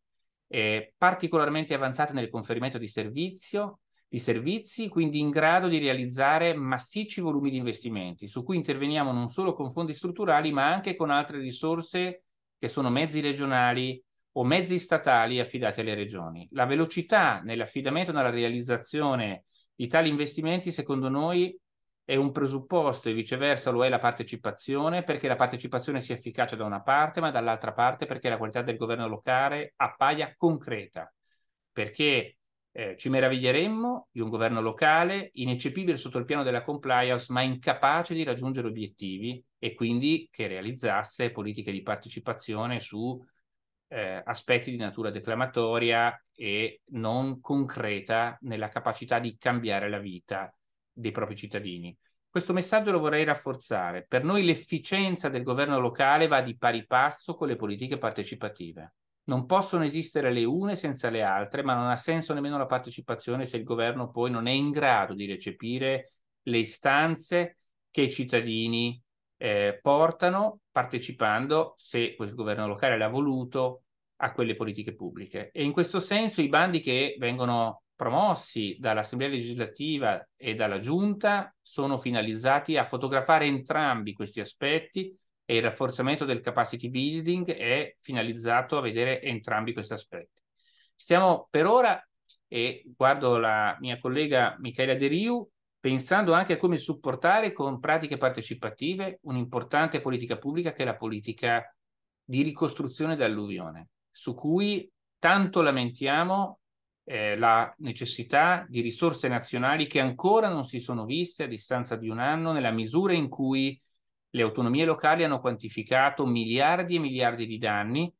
eh, particolarmente avanzate nel conferimento di servizio, i servizi, quindi in grado di realizzare massicci volumi di investimenti, su cui interveniamo non solo con fondi strutturali, ma anche con altre risorse che sono mezzi regionali o mezzi statali affidati alle regioni. La velocità nell'affidamento e nella realizzazione di tali investimenti, secondo noi, è un presupposto e viceversa lo è la partecipazione, perché la partecipazione sia efficace da una parte, ma dall'altra parte perché la qualità del governo locale appaia concreta, perché eh, ci meraviglieremmo di un governo locale ineccepibile sotto il piano della compliance, ma incapace di raggiungere obiettivi e quindi che realizzasse politiche di partecipazione su eh, aspetti di natura declamatoria e non concreta nella capacità di cambiare la vita dei propri cittadini. Questo messaggio lo vorrei rafforzare. Per noi l'efficienza del governo locale va di pari passo con le politiche partecipative. Non possono esistere le une senza le altre, ma non ha senso nemmeno la partecipazione se il governo poi non è in grado di recepire le istanze che i cittadini eh, portano partecipando, se questo governo locale l'ha voluto, a quelle politiche pubbliche. E in questo senso i bandi che vengono promossi dall'Assemblea legislativa e dalla Giunta sono finalizzati a fotografare entrambi questi aspetti e il rafforzamento del capacity building è finalizzato a vedere entrambi questi aspetti. Stiamo per ora, e guardo la mia collega Michela De Riu, pensando anche a come supportare con pratiche partecipative un'importante politica pubblica che è la politica di ricostruzione dell'alluvione, su cui tanto lamentiamo eh, la necessità di risorse nazionali che ancora non si sono viste a distanza di un anno nella misura in cui le autonomie locali hanno quantificato miliardi e miliardi di danni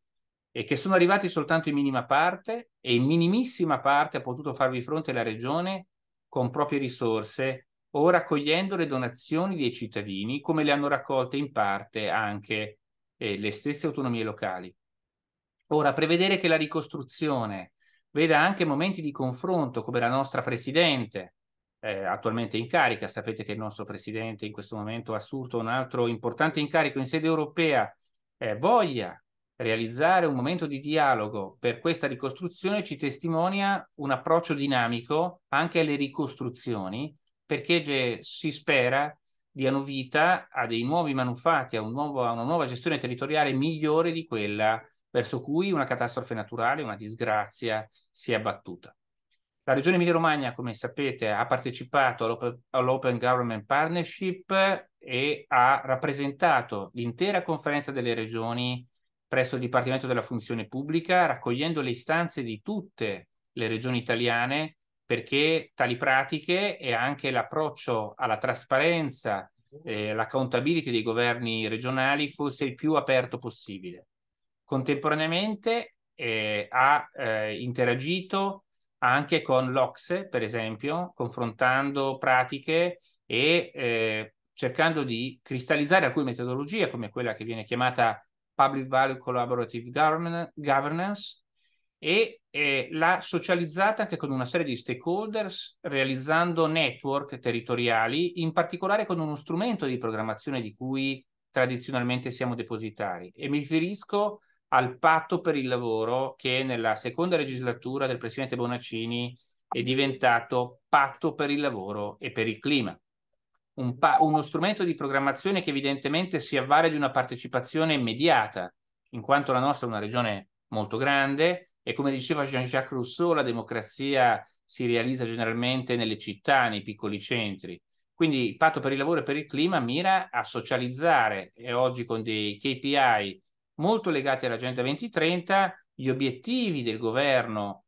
e che sono arrivati soltanto in minima parte e in minimissima parte ha potuto farvi fronte la regione con proprie risorse o raccogliendo le donazioni dei cittadini come le hanno raccolte in parte anche eh, le stesse autonomie locali. Ora, prevedere che la ricostruzione veda anche momenti di confronto come la nostra Presidente eh, attualmente in carica. Sapete che il nostro presidente in questo momento ha assunto un altro importante incarico in sede europea, eh, voglia realizzare un momento di dialogo per questa ricostruzione ci testimonia un approccio dinamico anche alle ricostruzioni, perché si spera diano vita a dei nuovi manufatti, a, un nuovo, a una nuova gestione territoriale migliore di quella verso cui una catastrofe naturale, una disgrazia si è abbattuta. La Regione Emilia-Romagna, come sapete, ha partecipato all'Open, Government Partnership e ha rappresentato l'intera conferenza delle regioni presso il Dipartimento della Funzione Pubblica, raccogliendo le istanze di tutte le regioni italiane perché tali pratiche e anche l'approccio alla trasparenza, e l'accountability dei governi regionali fosse il più aperto possibile. Contemporaneamente eh, ha eh, interagito anche con l'Ocse, per esempio, confrontando pratiche e eh, cercando di cristallizzare alcune metodologie come quella che viene chiamata Public Value Collaborative Governance e eh, l'ha socializzata anche con una serie di stakeholders realizzando network territoriali, in particolare con uno strumento di programmazione di cui tradizionalmente siamo depositari. E mi riferisco al patto per il lavoro che nella seconda legislatura del presidente Bonaccini è diventato patto per il lavoro e per il clima. Un pa- uno strumento di programmazione che evidentemente si avvale di una partecipazione immediata, in quanto la nostra è una regione molto grande e come diceva Jean-Jacques Rousseau, la democrazia si realizza generalmente nelle città, nei piccoli centri. Quindi il patto per il lavoro e per il clima mira a socializzare e oggi con dei KPI molto legati all'Agenda 2030, gli obiettivi del governo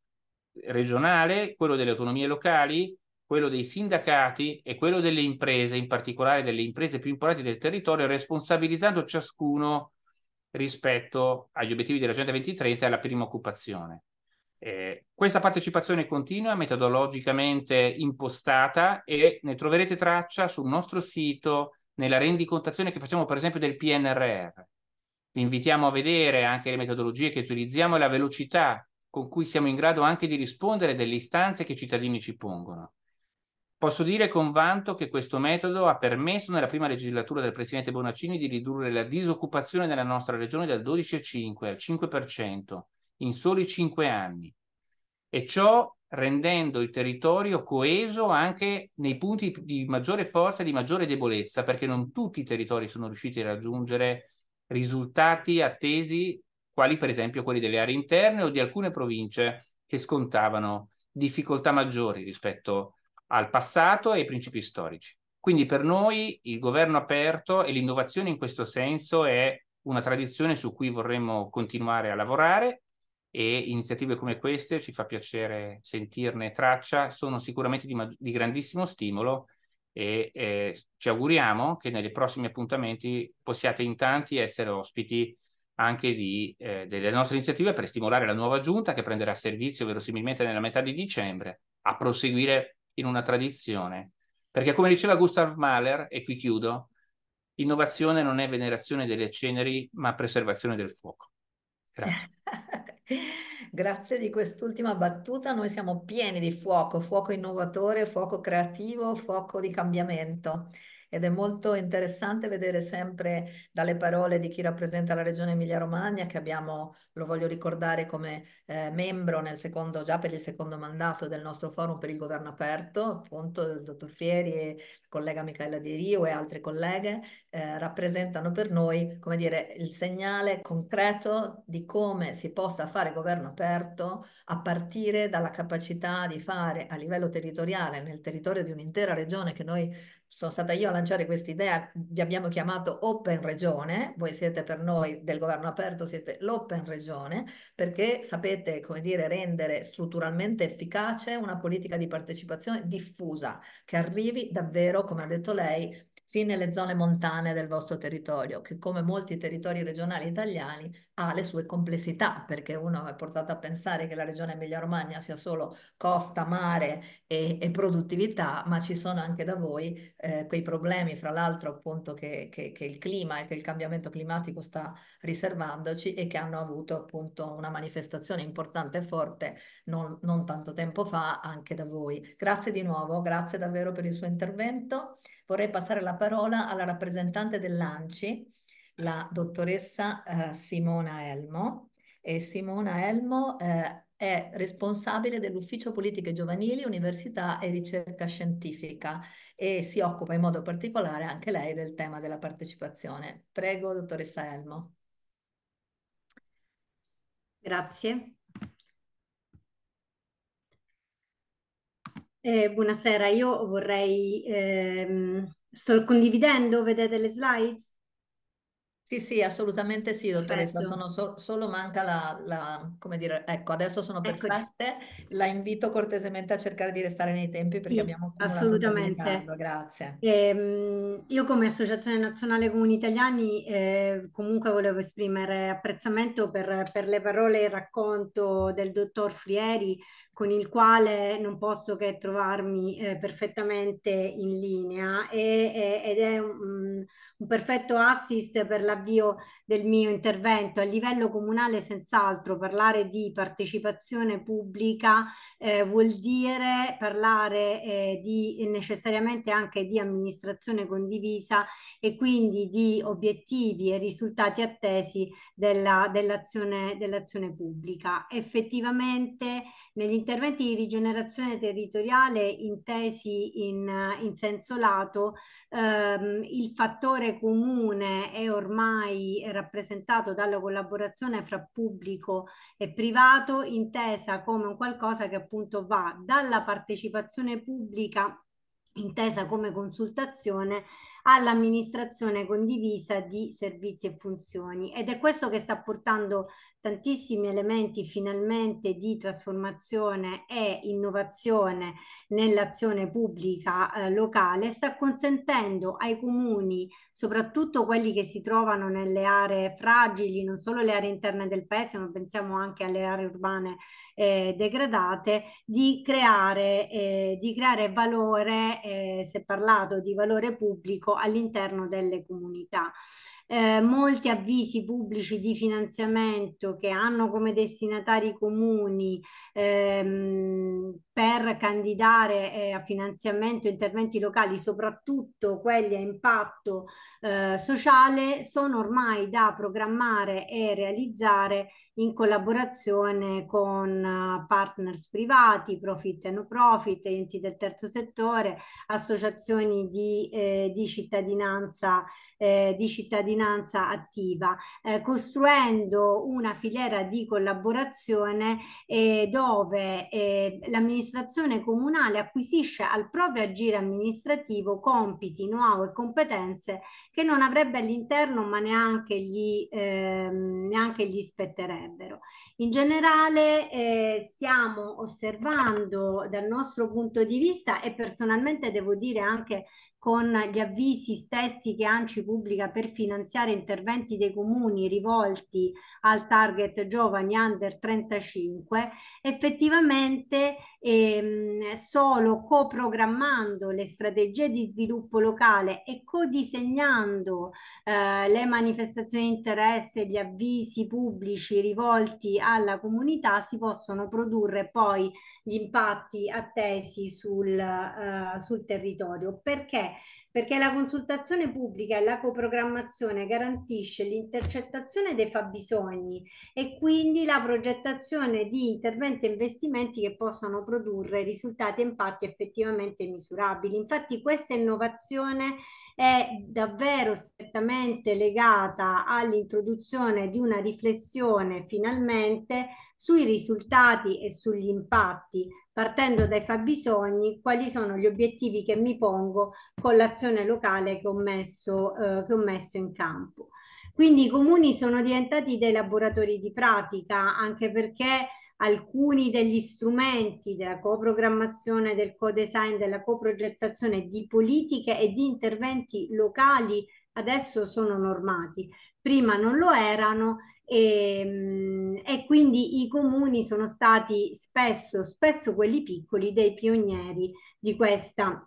regionale, quello delle autonomie locali, quello dei sindacati e quello delle imprese, in particolare delle imprese più importanti del territorio, responsabilizzando ciascuno rispetto agli obiettivi dell'Agenda 2030 e alla prima occupazione. Eh, questa partecipazione continua, metodologicamente impostata e ne troverete traccia sul nostro sito nella rendicontazione che facciamo per esempio del PNRR. Vi invitiamo a vedere anche le metodologie che utilizziamo e la velocità con cui siamo in grado anche di rispondere delle istanze che i cittadini ci pongono. Posso dire con vanto che questo metodo ha permesso nella prima legislatura del presidente Bonaccini di ridurre la disoccupazione nella nostra regione dal 12,5 al 5% in soli 5 anni e ciò rendendo il territorio coeso anche nei punti di maggiore forza e di maggiore debolezza perché non tutti i territori sono riusciti a raggiungere risultati attesi quali per esempio quelli delle aree interne o di alcune province che scontavano difficoltà maggiori rispetto al passato e ai principi storici. Quindi per noi il governo aperto e l'innovazione in questo senso è una tradizione su cui vorremmo continuare a lavorare e iniziative come queste ci fa piacere sentirne traccia, sono sicuramente di, ma- di grandissimo stimolo e eh, ci auguriamo che nei prossimi appuntamenti possiate in tanti essere ospiti anche di, eh, delle nostre iniziative per stimolare la nuova giunta che prenderà servizio verosimilmente nella metà di dicembre a proseguire in una tradizione. Perché come diceva Gustav Mahler, e qui chiudo, innovazione non è venerazione delle ceneri ma preservazione del fuoco. Grazie. Grazie di quest'ultima battuta, noi siamo pieni di fuoco, fuoco innovatore, fuoco creativo, fuoco di cambiamento ed è molto interessante vedere sempre dalle parole di chi rappresenta la regione Emilia-Romagna, che abbiamo, lo voglio ricordare, come eh, membro secondo, già per il secondo mandato del nostro forum per il governo aperto, appunto il dottor Fieri e la collega Michaela Di Rio e altre colleghe, eh, rappresentano per noi, come dire, il segnale concreto di come si possa fare governo aperto a partire dalla capacità di fare a livello territoriale, nel territorio di un'intera regione che noi sono stata io a lanciare questa idea, vi abbiamo chiamato Open Regione, voi siete per noi del governo aperto, siete l'Open Regione, perché sapete, come dire, rendere strutturalmente efficace una politica di partecipazione diffusa, che arrivi davvero, come ha detto lei, fin nelle zone montane del vostro territorio, che come molti territori regionali italiani ha le sue complessità, perché uno è portato a pensare che la regione Emilia-Romagna sia solo costa, mare e, e produttività, ma ci sono anche da voi eh, quei problemi, fra l'altro appunto che, che, che, il clima e che il cambiamento climatico sta riservandoci e che hanno avuto appunto una manifestazione importante e forte non, non tanto tempo fa anche da voi. Grazie di nuovo, grazie davvero per il suo intervento. Vorrei passare la parola alla rappresentante dell'ANCI la dottoressa eh, Simona Elmo. E Simona Elmo eh, è responsabile dell'Ufficio Politiche Giovanili, Università e Ricerca Scientifica e si occupa in modo particolare anche lei del tema della partecipazione. Prego, dottoressa Elmo. Grazie. Eh, buonasera, io vorrei... Ehm, sto condividendo, vedete le slides? Sì, sì, assolutamente sì, dottoressa. Sono so- solo manca la, la, come dire, ecco, adesso sono perfette. La invito cortesemente a cercare di restare nei tempi perché sì, abbiamo accumulato assolutamente. Grazie. Ehm, io come Associazione Nazionale Comuni Italiani eh, comunque volevo esprimere apprezzamento per, per le parole e il racconto del dottor Frieri, con il quale non posso che trovarmi eh, perfettamente in linea e, e, ed è un, mm, un, perfetto assist per l'avvio del mio intervento. A livello comunale senz'altro parlare di partecipazione pubblica eh, vuol dire parlare eh, di, necessariamente anche di amministrazione condivisa e quindi di obiettivi e risultati attesi della, dell'azione, dell'azione pubblica. Effettivamente negli interventi di rigenerazione territoriale intesi in, in senso lato, ehm, il fattore comune è ormai rappresentato dalla collaborazione fra pubblico e privato, intesa come un qualcosa che appunto va dalla partecipazione pubblica intesa come consultazione all'amministrazione condivisa di servizi e funzioni ed è questo che sta portando tantissimi elementi finalmente di trasformazione e innovazione nell'azione pubblica eh, locale, sta consentendo ai comuni, soprattutto quelli che si trovano nelle aree fragili, non solo le aree interne del paese, ma pensiamo anche alle aree urbane eh, degradate, di creare, eh, di creare valore, eh, si è parlato di valore pubblico, all'interno delle comunità. Eh, molti avvisi pubblici di finanziamento che hanno come destinatari comuni ehm, per candidare eh, a finanziamento interventi locali, soprattutto quelli a impatto eh, sociale, sono ormai da programmare e realizzare in collaborazione con eh, partners privati, profit e no profit, enti del terzo settore, associazioni di, eh, di, cittadinanza, eh, di cittadinanza, attiva, eh, costruendo una filiera di collaborazione dove l'amministrazione l'amministrazione comunale acquisisce al proprio agire amministrativo compiti, know-how e competenze che non avrebbe all'interno ma neanche gli, ehm, neanche gli spetterebbero. In generale eh, stiamo osservando dal nostro punto di vista e personalmente devo dire anche con gli avvisi stessi che ANCI pubblica per finanziare interventi dei comuni rivolti al target giovani under 35, effettivamente ehm, solo coprogrammando le strategie di sviluppo locale e codisegnando eh, le manifestazioni di interesse, gli avvisi pubblici rivolti alla comunità si possono produrre poi gli impatti attesi sul, eh, sul territorio. Perché? Perché la consultazione pubblica e la coprogrammazione garantisce l'intercettazione dei fabbisogni e quindi la progettazione di interventi e investimenti che possano produrre risultati e impatti effettivamente misurabili. Infatti questa innovazione è davvero strettamente legata all'introduzione di una riflessione finalmente sui risultati e sugli impatti, partendo dai fabbisogni, quali sono gli obiettivi che mi pongo con l'azione locale che ho messo, eh, che ho messo in campo. Quindi i comuni sono diventati dei laboratori di pratica, anche perché alcuni degli strumenti della coprogrammazione, del co-design, della coprogettazione di politiche e di interventi locali adesso sono normati, prima non lo erano e, ehm, e, quindi i comuni sono stati spesso, spesso quelli piccoli, dei pionieri di questa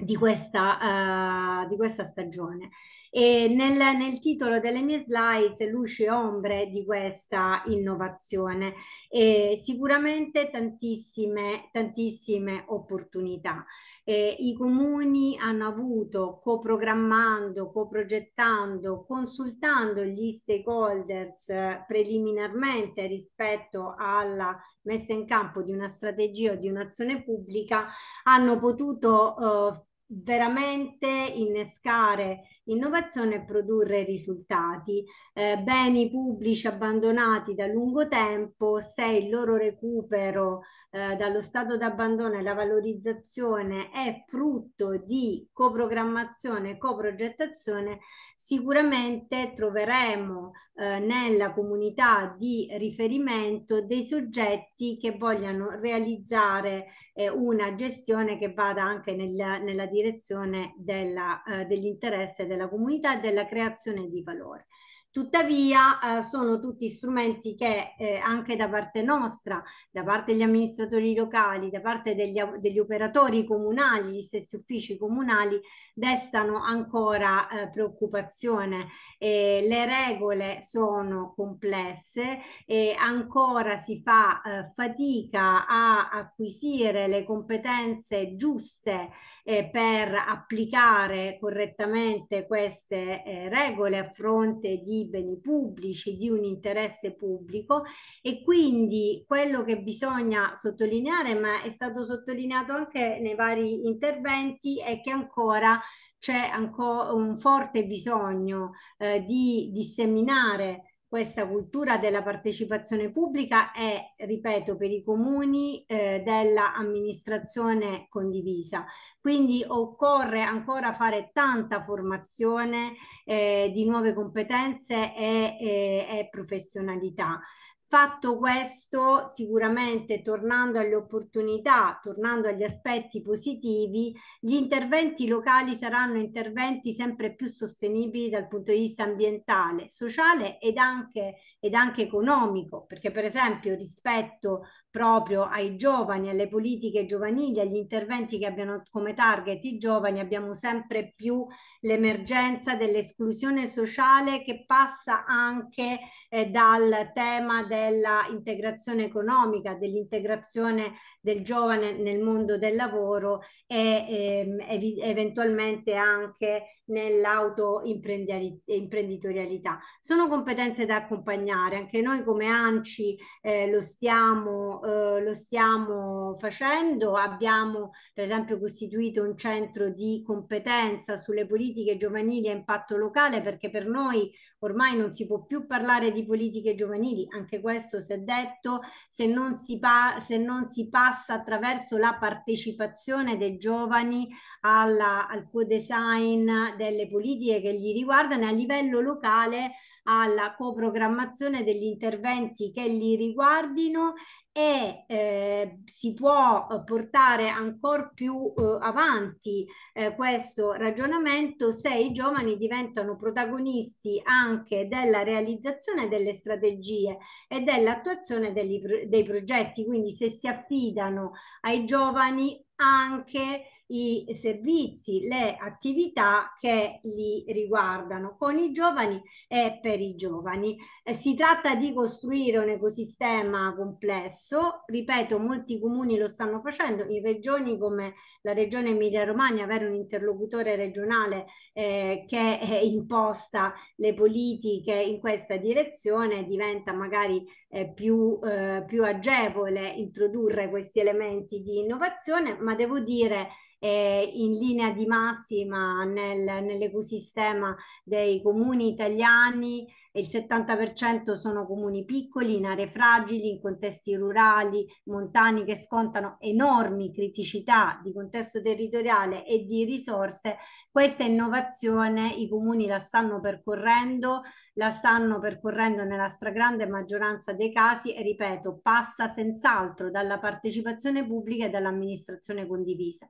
di questa, uh, di questa, stagione. E nel, nel, titolo delle mie slide, luci e ombre di questa innovazione, e sicuramente tantissime, tantissime opportunità. E I comuni hanno avuto, coprogrammando, coprogettando, consultando gli stakeholders preliminarmente rispetto alla messa in campo di una strategia o di un'azione pubblica, hanno potuto uh, veramente innescare innovazione e produrre risultati. Eh, beni pubblici abbandonati da lungo tempo, se il loro recupero eh, dallo stato d'abbandono e la valorizzazione è frutto di coprogrammazione e coprogettazione, sicuramente troveremo eh, nella comunità di riferimento dei soggetti che vogliano realizzare eh, una gestione che vada anche nella, nella direzione direzione della, eh, dell'interesse della comunità e della creazione di valore. Tuttavia eh, sono tutti strumenti che eh, anche da parte nostra, da parte degli amministratori locali, da parte degli, degli operatori comunali, gli stessi uffici comunali, destano ancora eh, preoccupazione. Eh, le regole sono complesse e ancora si fa eh, fatica a acquisire le competenze giuste eh, per applicare correttamente queste eh, regole a fronte di di beni pubblici, di un interesse pubblico e quindi quello che bisogna sottolineare, ma è stato sottolineato anche nei vari interventi, è che ancora c'è ancora un forte bisogno eh, di disseminare questa cultura della partecipazione pubblica è, ripeto, per i comuni eh, dell'amministrazione condivisa. Quindi occorre ancora fare tanta formazione eh, di nuove competenze e, e, eh, e professionalità. Fatto questo, sicuramente tornando alle opportunità, tornando agli aspetti positivi, gli interventi locali saranno interventi sempre più sostenibili dal punto di vista ambientale, sociale ed anche, ed anche economico, perché per esempio rispetto proprio ai giovani, alle politiche giovanili, agli interventi che abbiano come target i giovani, abbiamo sempre più l'emergenza dell'esclusione sociale che passa anche eh, dal tema dell'integrazione economica, dell'integrazione del giovane nel mondo del lavoro e ehm, ev- eventualmente anche nell'autoimprenditorialità. Sono competenze da accompagnare, anche noi come ANCI eh, lo, stiamo, eh, lo stiamo facendo, abbiamo per esempio costituito un centro di competenza sulle politiche giovanili a impatto locale perché per noi ormai non si può più parlare di politiche giovanili, anche questo si è detto, se non si, pa- se non si passa attraverso la partecipazione dei giovani alla, al co-design delle politiche che gli riguardano a livello locale alla coprogrammazione degli interventi che li riguardino e eh, si può portare ancora più eh, avanti eh, questo ragionamento se i giovani diventano protagonisti anche della realizzazione delle strategie e dell'attuazione dei progetti, quindi se si affidano ai giovani anche i servizi, le attività che li riguardano con i giovani e per i giovani. Eh, si tratta di costruire un ecosistema complesso, ripeto, molti comuni lo stanno facendo, in regioni come la regione Emilia-Romagna avere un interlocutore regionale eh, che eh, imposta le politiche in questa direzione diventa magari eh, più, eh, più agevole introdurre questi elementi di innovazione, ma devo dire eh, in linea di massima nel, nell'ecosistema dei comuni italiani, il 70% sono comuni piccoli, in aree fragili, in contesti rurali, montani che scontano enormi criticità di contesto territoriale e di risorse. Questa innovazione i comuni la stanno percorrendo, la stanno percorrendo nella stragrande maggioranza dei casi e ripeto, passa senz'altro dalla partecipazione pubblica e dall'amministrazione condivisa.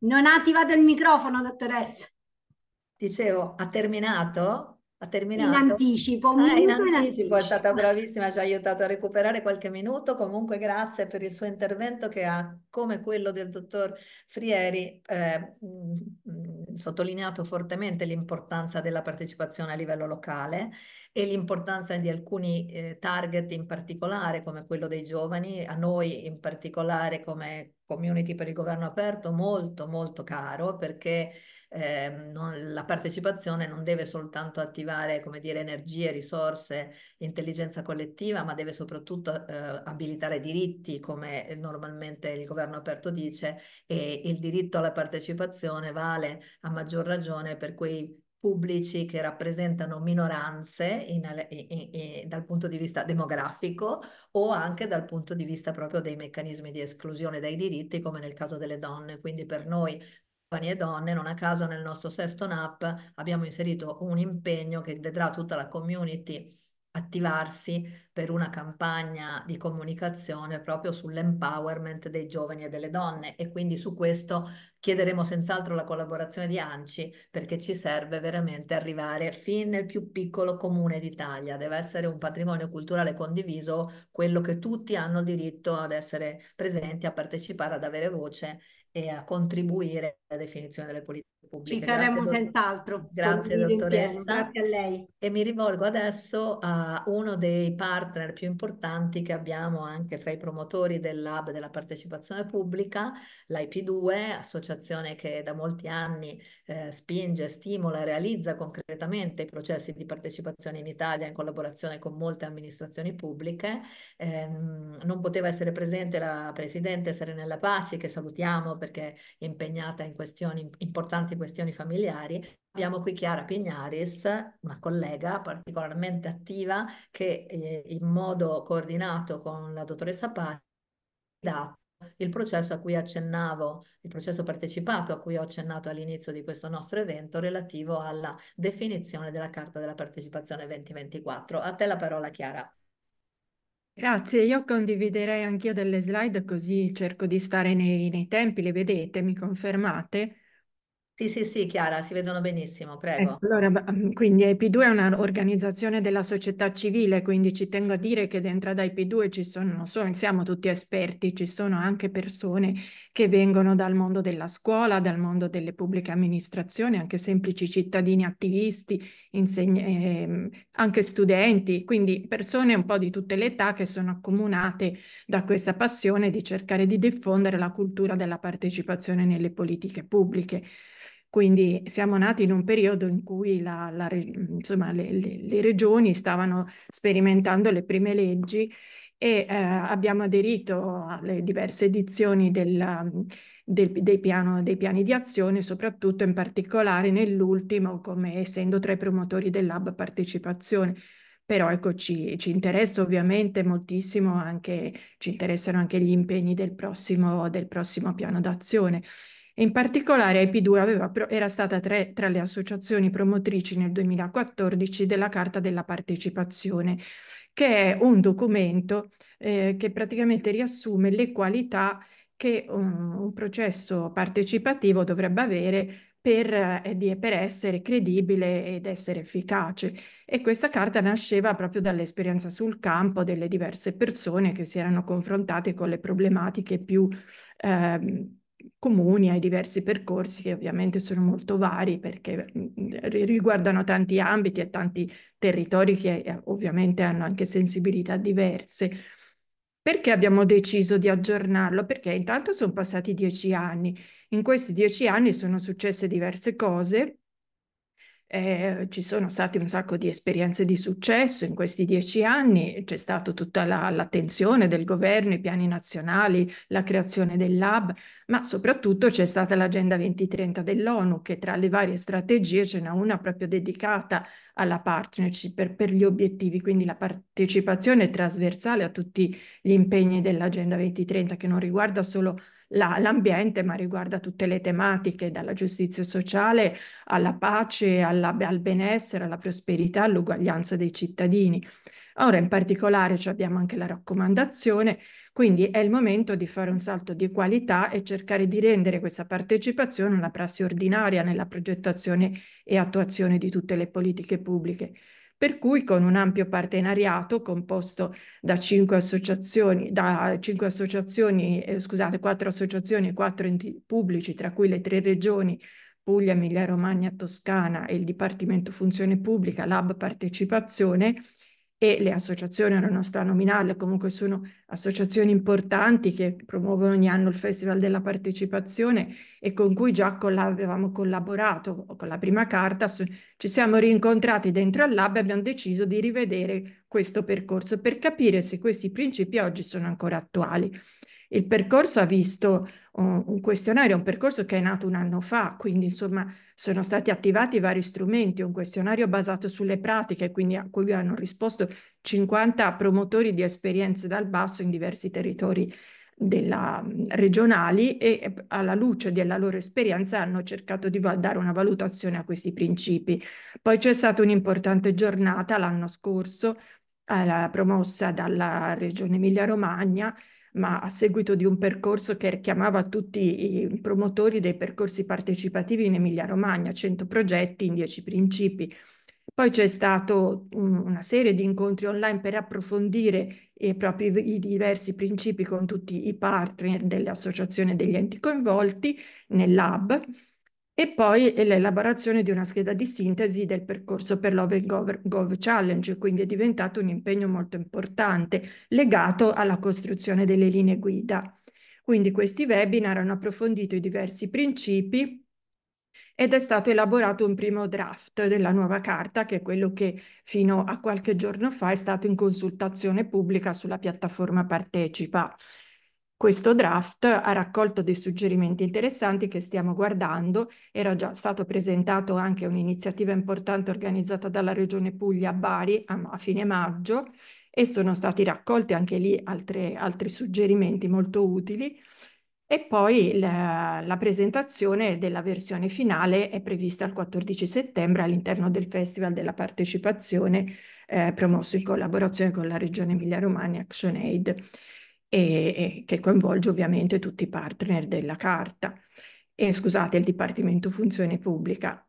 Non ha attivato il microfono, dottoressa. Dicevo, ha terminato? Ha terminato? In anticipo, ah, in anticipo, in anticipo, è stata bravissima, ci ha aiutato a recuperare qualche minuto. Comunque grazie per il suo intervento che ha, come quello del dottor Frieri, eh, mm, sottolineato fortemente l'importanza della partecipazione a livello locale e l'importanza di alcuni eh, target in particolare, come quello dei giovani, a noi in particolare come community per il governo aperto, molto molto caro perché eh, non, la partecipazione non deve soltanto attivare, come dire, energie, risorse, intelligenza collettiva, ma deve soprattutto eh, abilitare diritti, come normalmente il governo aperto dice, e il diritto alla partecipazione vale a maggior ragione per quei pubblici che rappresentano minoranze in, in, in, dal punto di vista demografico o anche dal punto di vista proprio dei meccanismi di esclusione dai diritti come nel caso delle donne. Quindi per noi giovani e donne, non a caso nel nostro sesto NAP abbiamo inserito un impegno che vedrà tutta la community attivarsi per una campagna di comunicazione proprio sull'empowerment dei giovani e delle donne e quindi su questo chiederemo senz'altro la collaborazione di ANCI perché ci serve veramente arrivare fin nel più piccolo comune d'Italia, deve essere un patrimonio culturale condiviso, quello che tutti hanno diritto ad essere presenti, a partecipare, ad avere voce e a contribuire alla definizione delle politiche pubbliche. Ci saremo grazie, senz'altro. Grazie dottoressa. Grazie a lei. E mi rivolgo adesso a uno dei partner più importanti che abbiamo anche fra i promotori dell'Hub della partecipazione pubblica, l'IP2, associazione che da molti anni eh, spinge, stimola e realizza concretamente i processi di partecipazione in Italia in collaborazione con molte amministrazioni pubbliche. Eh, non poteva essere presente la Presidente Serenella Paci, che salutiamo perché è impegnata in questioni, importanti questioni familiari. Abbiamo qui Chiara Pignaris, una collega particolarmente attiva che eh, in modo coordinato con la dottoressa Patti ha il processo a cui accennavo, il processo partecipato a cui ho accennato all'inizio di questo nostro evento relativo alla definizione della Carta della Partecipazione 2024. A te la parola Chiara. Grazie, io condividerei anch'io delle slide così cerco di stare nei, nei tempi, le vedete, mi confermate? Sì, sì, sì, Chiara, si vedono benissimo, prego. Ecco, allora, mm, quindi IP2 è un'organizzazione della società civile, quindi ci tengo a dire che dentro ad IP2 ci sono, non so, siamo tutti esperti, ci sono anche persone che vengono dal mondo della scuola, dal mondo delle pubbliche amministrazioni, anche semplici cittadini attivisti, insegne, ehm, anche studenti, quindi persone un po' di tutte le età che sono accomunate da questa passione di cercare di diffondere la cultura della partecipazione nelle politiche pubbliche. Quindi siamo nati in un periodo in cui la, la, insomma, le, le, le, regioni stavano sperimentando le prime leggi e eh, abbiamo aderito alle diverse edizioni del, del, dei, piano, dei, piani di azione, soprattutto in particolare nell'ultimo come essendo tra i promotori dell'Hub partecipazione. Però ecco, ci, ci interessa ovviamente moltissimo anche, ci interessano anche gli impegni del prossimo, del prossimo piano d'azione e in particolare IP2 pro- era stata tre, tra le associazioni promotrici nel 2014 della Carta della Partecipazione, che è un documento eh, che praticamente riassume le qualità che un, un processo partecipativo dovrebbe avere per, eh, per, essere credibile ed essere efficace. E questa carta nasceva proprio dall'esperienza sul campo delle diverse persone che si erano confrontate con le problematiche più eh, comuni ai diversi percorsi che ovviamente sono molto vari perché mhmm, mhmm, riguardano tanti ambiti e tanti territori che eh, ovviamente hanno anche sensibilità diverse. Perché abbiamo deciso di aggiornarlo? Perché intanto sono passati dieci anni. In questi dieci anni sono successe diverse cose eh, ci sono state un sacco di esperienze di successo in questi dieci anni, c'è stata tutta la, l'attenzione del governo, i piani nazionali, la creazione del lab, ma soprattutto c'è stata l'Agenda 2030 dell'ONU, che tra le varie strategie ce n'è una proprio dedicata alla partnership per, per gli obiettivi, quindi la partecipazione trasversale a tutti gli impegni dell'Agenda 2030, che non riguarda solo la, l'ambiente, ma riguarda tutte le tematiche, dalla giustizia sociale alla pace, alla, al benessere, alla prosperità, all'uguaglianza dei cittadini. Ora in particolare abbiamo anche la raccomandazione, quindi è il momento di fare un salto di qualità e cercare di rendere questa partecipazione una prassi ordinaria nella progettazione e attuazione di tutte le politiche pubbliche per cui con un ampio partenariato composto da cinque associazioni, da cinque associazioni, eh, scusate, quattro associazioni e quattro enti pubblici, tra cui le tre regioni Puglia, Emilia Romagna, Toscana e il Dipartimento Funzione Pubblica, Lab Partecipazione, e le associazioni erano sta a nominarle, comunque sono associazioni importanti che promuovono ogni anno il Festival della Partecipazione e con cui già colla avevamo collaborato con la prima carta, ci siamo rincontrati dentro al lab e abbiamo deciso di rivedere questo percorso per capire se questi principi oggi sono ancora attuali. Il percorso ha visto oh, un, questionario, un percorso che è nato un anno fa, quindi insomma sono stati attivati vari strumenti, un questionario basato sulle pratiche, quindi a cui hanno risposto 50 promotori di esperienze dal basso in diversi territori della, mm, regionali e alla luce della loro esperienza hanno cercato di dare una valutazione a questi principi. Poi c'è stata un'importante giornata l'anno scorso eh, promossa dalla Regione Emilia-Romagna, ma a seguito di un percorso che chiamava tutti i promotori dei percorsi partecipativi in Emilia-Romagna, 100 progetti in 10 principi. Poi c'è stata una serie di incontri online per approfondire i, propri, i diversi principi con tutti i partner delle associazioni e degli enti coinvolti nel lab e poi l'elaborazione di una scheda di sintesi del percorso per l'Open Gov Challenge, quindi è diventato un impegno molto importante legato alla costruzione delle linee guida. Quindi questi webinar hanno approfondito i diversi principi ed è stato elaborato un primo draft della nuova carta, che è quello che fino a qualche giorno fa è stato in consultazione pubblica sulla piattaforma Partecipa questo draft ha raccolto dei suggerimenti interessanti che stiamo guardando. Era già stato presentato anche un'iniziativa importante organizzata dalla Regione Puglia a Bari a, fine maggio e sono stati raccolti anche lì altre, altri suggerimenti molto utili. E poi la, la presentazione della versione finale è prevista il 14 settembre all'interno del Festival della Partecipazione eh, promosso in collaborazione con la Regione Emilia-Romagna ActionAid e, e che coinvolge ovviamente tutti i partner della carta. E, scusate, il Dipartimento Funzione Pubblica.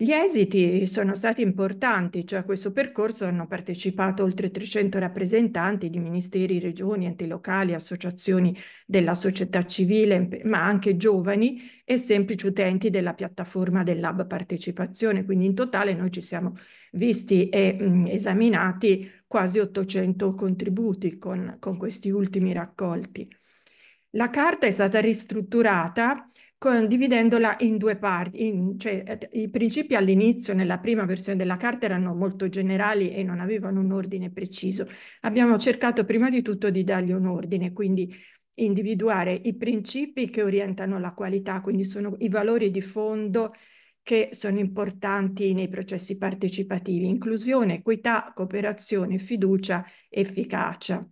Gli esiti sono stati importanti, cioè a questo percorso hanno partecipato oltre 300 rappresentanti di ministeri, regioni, enti locali, associazioni della società civile, ma anche giovani e semplici utenti della piattaforma del Lab Partecipazione. Quindi in totale noi ci siamo visti e mh, mm, esaminati quasi 800 contributi con, con questi ultimi raccolti. La carta è stata ristrutturata condividendola in due parti. In, cioè, eh, I principi all'inizio, nella prima versione della carta, erano molto generali e non avevano un ordine preciso. Abbiamo cercato prima di tutto di dargli un ordine, quindi individuare i principi che orientano la qualità, quindi sono i valori di fondo che sono importanti nei processi partecipativi, inclusione, equità, cooperazione, fiducia, efficacia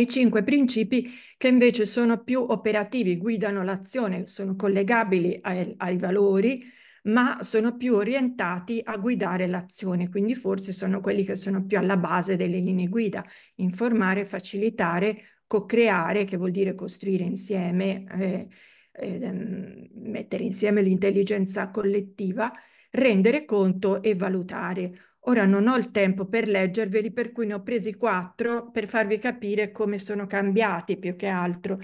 i cinque principi che invece sono più operativi, guidano l'azione, sono collegabili ai, ai, valori, ma sono più orientati a guidare l'azione, quindi forse sono quelli che sono più alla base delle linee guida, informare, facilitare, co-creare, che vuol dire costruire insieme, eh, eh, mettere insieme l'intelligenza collettiva, rendere conto e valutare. Ora non ho il tempo per leggerveli, per cui ne ho presi quattro per farvi capire come sono cambiati più che altro.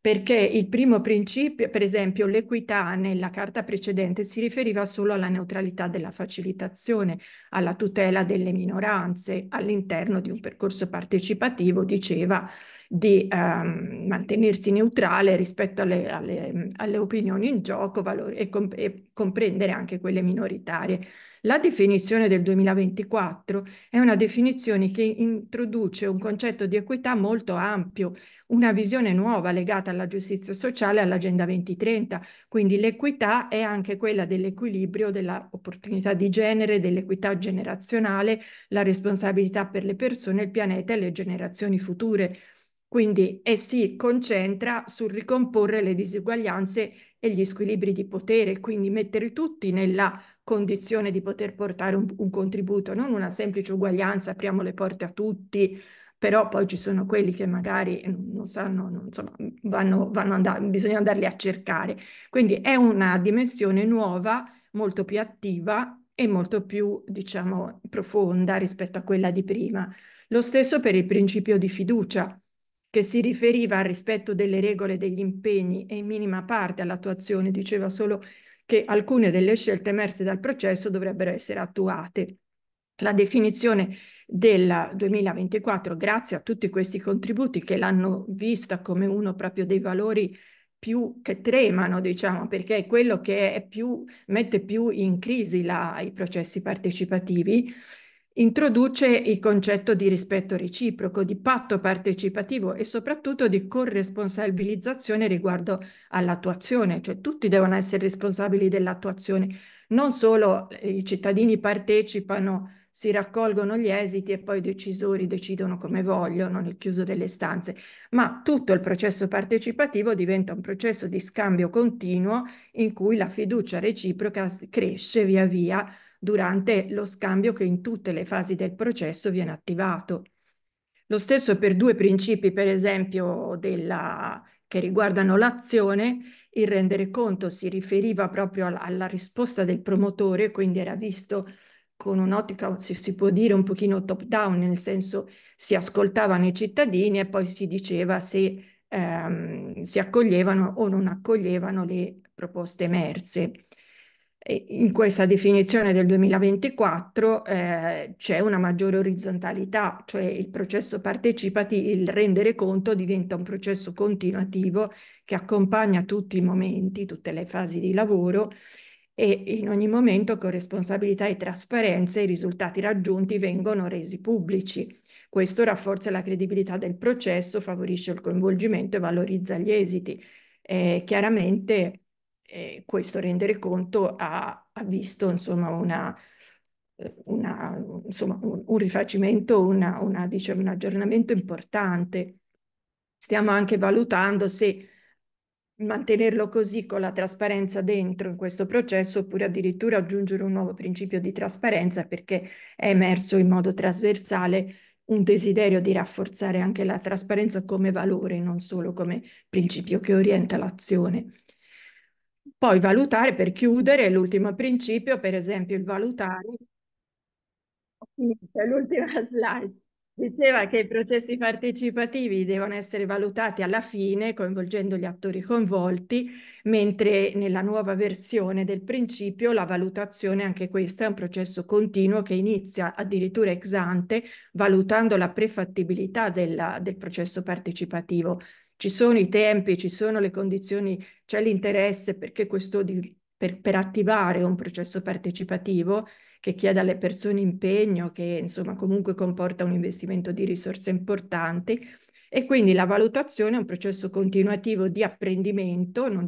Perché il primo principio, per esempio, l'equità nella carta precedente si riferiva solo alla neutralità della facilitazione, alla tutela delle minoranze all'interno di un percorso partecipativo, diceva di ehm, mantenersi neutrale rispetto alle, alle, alle opinioni in gioco valore, e, comp e comprendere anche quelle minoritarie. La definizione del 2024 è una definizione che introduce un concetto di equità molto ampio, una visione nuova legata alla giustizia sociale e all'Agenda 2030. Quindi l'equità è anche quella dell'equilibrio dell'opportunità di genere, dell'equità generazionale, la responsabilità per le persone, il pianeta e le generazioni future. Quindi e eh si concentra sul ricomporre le disuguaglianze e gli squilibri di potere, quindi mettere tutti nella condizione di poter portare un, un contributo, non una semplice uguaglianza, apriamo le porte a tutti, però poi ci sono quelli che magari non sanno, non, insomma, vanno, vanno andare, bisogna andarli a cercare. Quindi è una dimensione nuova, molto più attiva e molto più, diciamo, profonda rispetto a quella di prima. Lo stesso per il principio di fiducia, che si riferiva al rispetto delle regole, degli impegni e in minima parte all'attuazione, diceva solo che alcune delle scelte emerse dal processo dovrebbero essere attuate. La definizione del 2024, grazie a tutti questi contributi che l'hanno vista come uno proprio dei valori più che tremano, diciamo, perché è quello che è più, mette più in crisi la, i processi partecipativi, Introduce il concetto di rispetto reciproco, di patto partecipativo e soprattutto di corresponsabilizzazione riguardo all'attuazione, cioè tutti devono essere responsabili dell'attuazione, non solo eh, i cittadini partecipano, si raccolgono gli esiti e poi i decisori decidono come vogliono nel chiuso delle stanze, ma tutto il processo partecipativo diventa un processo di scambio continuo in cui la fiducia reciproca cresce via via durante lo scambio che in tutte le fasi del processo viene attivato. Lo stesso per due principi, per esempio, della, che riguardano l'azione, il rendere conto si riferiva proprio alla, alla risposta del promotore, quindi era visto con un'ottica, si, si può dire, un pochino top down, nel senso si ascoltavano i cittadini e poi si diceva se ehm, si accoglievano o non accoglievano le proposte emerse in questa definizione del 2024 eh, c'è una maggiore orizzontalità, cioè il processo partecipativo, il rendere conto diventa un processo continuativo che accompagna tutti i momenti, tutte le fasi di lavoro e in ogni momento con responsabilità e trasparenza i risultati raggiunti vengono resi pubblici. Questo rafforza la credibilità del processo, favorisce il coinvolgimento e valorizza gli esiti. Eh, chiaramente eh, questo rendere conto ha, ha visto insomma, una, una, insomma, un, un, rifacimento, una, diciamo, un aggiornamento importante. Stiamo anche valutando se mantenerlo così con la trasparenza dentro in questo processo oppure addirittura aggiungere un nuovo principio di trasparenza perché è emerso in modo trasversale un desiderio di rafforzare anche la trasparenza come valore, non solo come principio che orienta l'azione. Poi valutare, per chiudere, l'ultimo principio, per esempio il valutare, cioè, l'ultima slide, diceva che i processi partecipativi devono essere valutati alla fine, coinvolgendo gli attori coinvolti, mentre nella nuova versione del principio la valutazione, anche questa, è un processo continuo che inizia addirittura ex ante, valutando la prefattibilità della, del processo partecipativo ci sono i tempi, ci sono le condizioni, c'è l'interesse perché questo di, per, per attivare un processo partecipativo che chieda alle persone impegno, che insomma comunque comporta un investimento di risorse importanti. E quindi la valutazione è un processo continuativo di apprendimento, non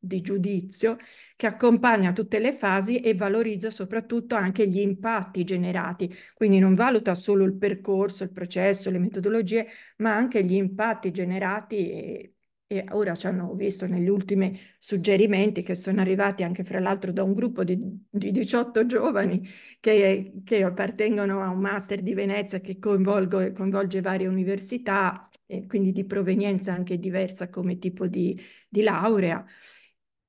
di giudizio che accompagna tutte le fasi e valorizza soprattutto anche gli impatti generati, quindi non valuta solo il percorso, il processo, le metodologie, ma anche gli impatti generati e, e ora ci hanno visto negli ultimi suggerimenti che sono arrivati anche fra l'altro da un gruppo di, di 18 giovani che, che, appartengono a un master di Venezia che coinvolge varie università, e quindi di provenienza anche diversa come tipo di, di laurea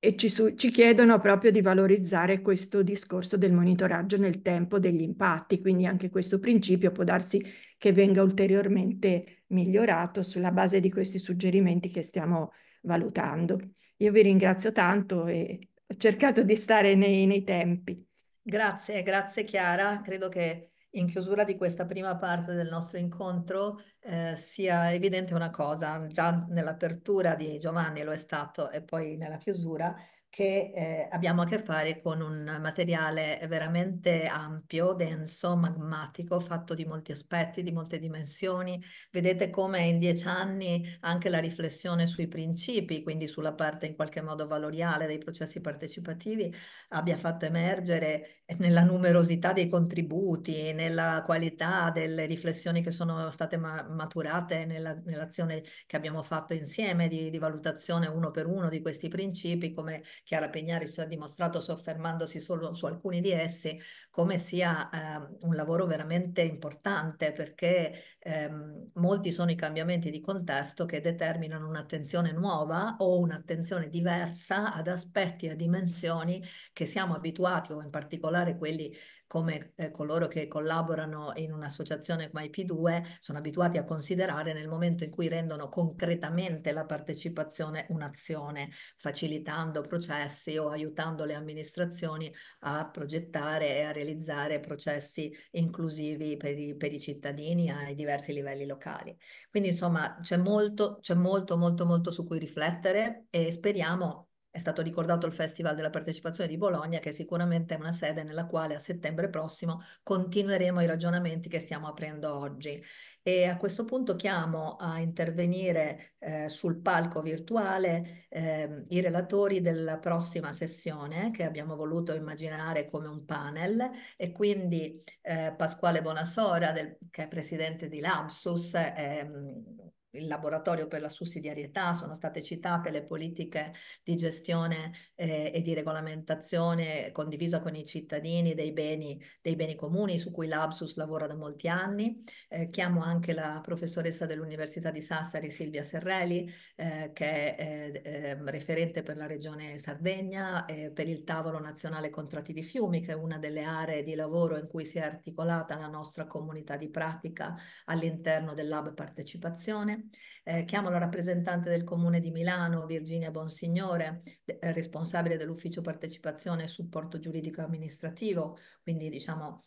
e ci, su- ci, chiedono proprio di valorizzare questo discorso del monitoraggio nel tempo degli impatti, quindi anche questo principio può darsi che venga ulteriormente migliorato sulla base di questi suggerimenti che stiamo valutando. Io vi ringrazio tanto e ho cercato di stare nei, nei tempi. Grazie, grazie Chiara, credo che in chiusura di questa prima parte del nostro incontro eh, sia evidente una cosa, già nell'apertura di Giovanni lo è stato e poi nella chiusura, che eh, abbiamo a che fare con un materiale veramente ampio, denso, magmatico, fatto di molti aspetti, di molte dimensioni. Vedete come in dieci anni anche la riflessione sui principi, quindi sulla parte in qualche modo valoriale dei processi partecipativi, abbia fatto emergere eh, nella numerosità dei contributi, nella qualità delle riflessioni che sono state ma maturate nella, nell'azione che abbiamo fatto insieme di, di valutazione uno per uno di questi principi, come Chiara Pegnari ci ha dimostrato soffermandosi solo su alcuni di essi, come sia eh, un lavoro veramente importante perché ehm, molti sono i cambiamenti di contesto che determinano un'attenzione nuova o un'attenzione diversa ad aspetti e a dimensioni che siamo abituati o in particolare quelli come eh, coloro che collaborano in un'associazione come IP2 sono abituati a considerare nel momento in cui rendono concretamente la partecipazione un'azione, facilitando processi o aiutando le amministrazioni a progettare e a realizzare processi inclusivi per i, per i cittadini ai diversi livelli locali. Quindi insomma c'è molto, c'è molto, molto, molto su cui riflettere e speriamo è stato ricordato il Festival della Partecipazione di Bologna, che sicuramente è una sede nella quale a settembre prossimo continueremo i ragionamenti che stiamo aprendo oggi. E a questo punto chiamo a intervenire eh, sul palco virtuale eh, i relatori della prossima sessione che abbiamo voluto immaginare come un panel e quindi eh, Pasquale Bonasora, del, che è presidente di Lapsus, ehm, il laboratorio per la sussidiarietà, sono state citate le politiche di gestione eh, e di regolamentazione condivisa con i cittadini dei beni, dei beni comuni su cui l'Absus lavora da molti anni. Eh, chiamo anche la professoressa dell'Università di Sassari Silvia Serrelli, eh, che è eh, ehm, referente per la regione Sardegna, eh, per il tavolo nazionale contratti di fiumi, che è una delle aree di lavoro in cui si è articolata la nostra comunità di pratica all'interno dell'hub partecipazione comune, eh, chiamo la rappresentante del comune di Milano, Virginia Bonsignore, eh, responsabile dell'ufficio partecipazione e supporto giuridico e amministrativo, quindi diciamo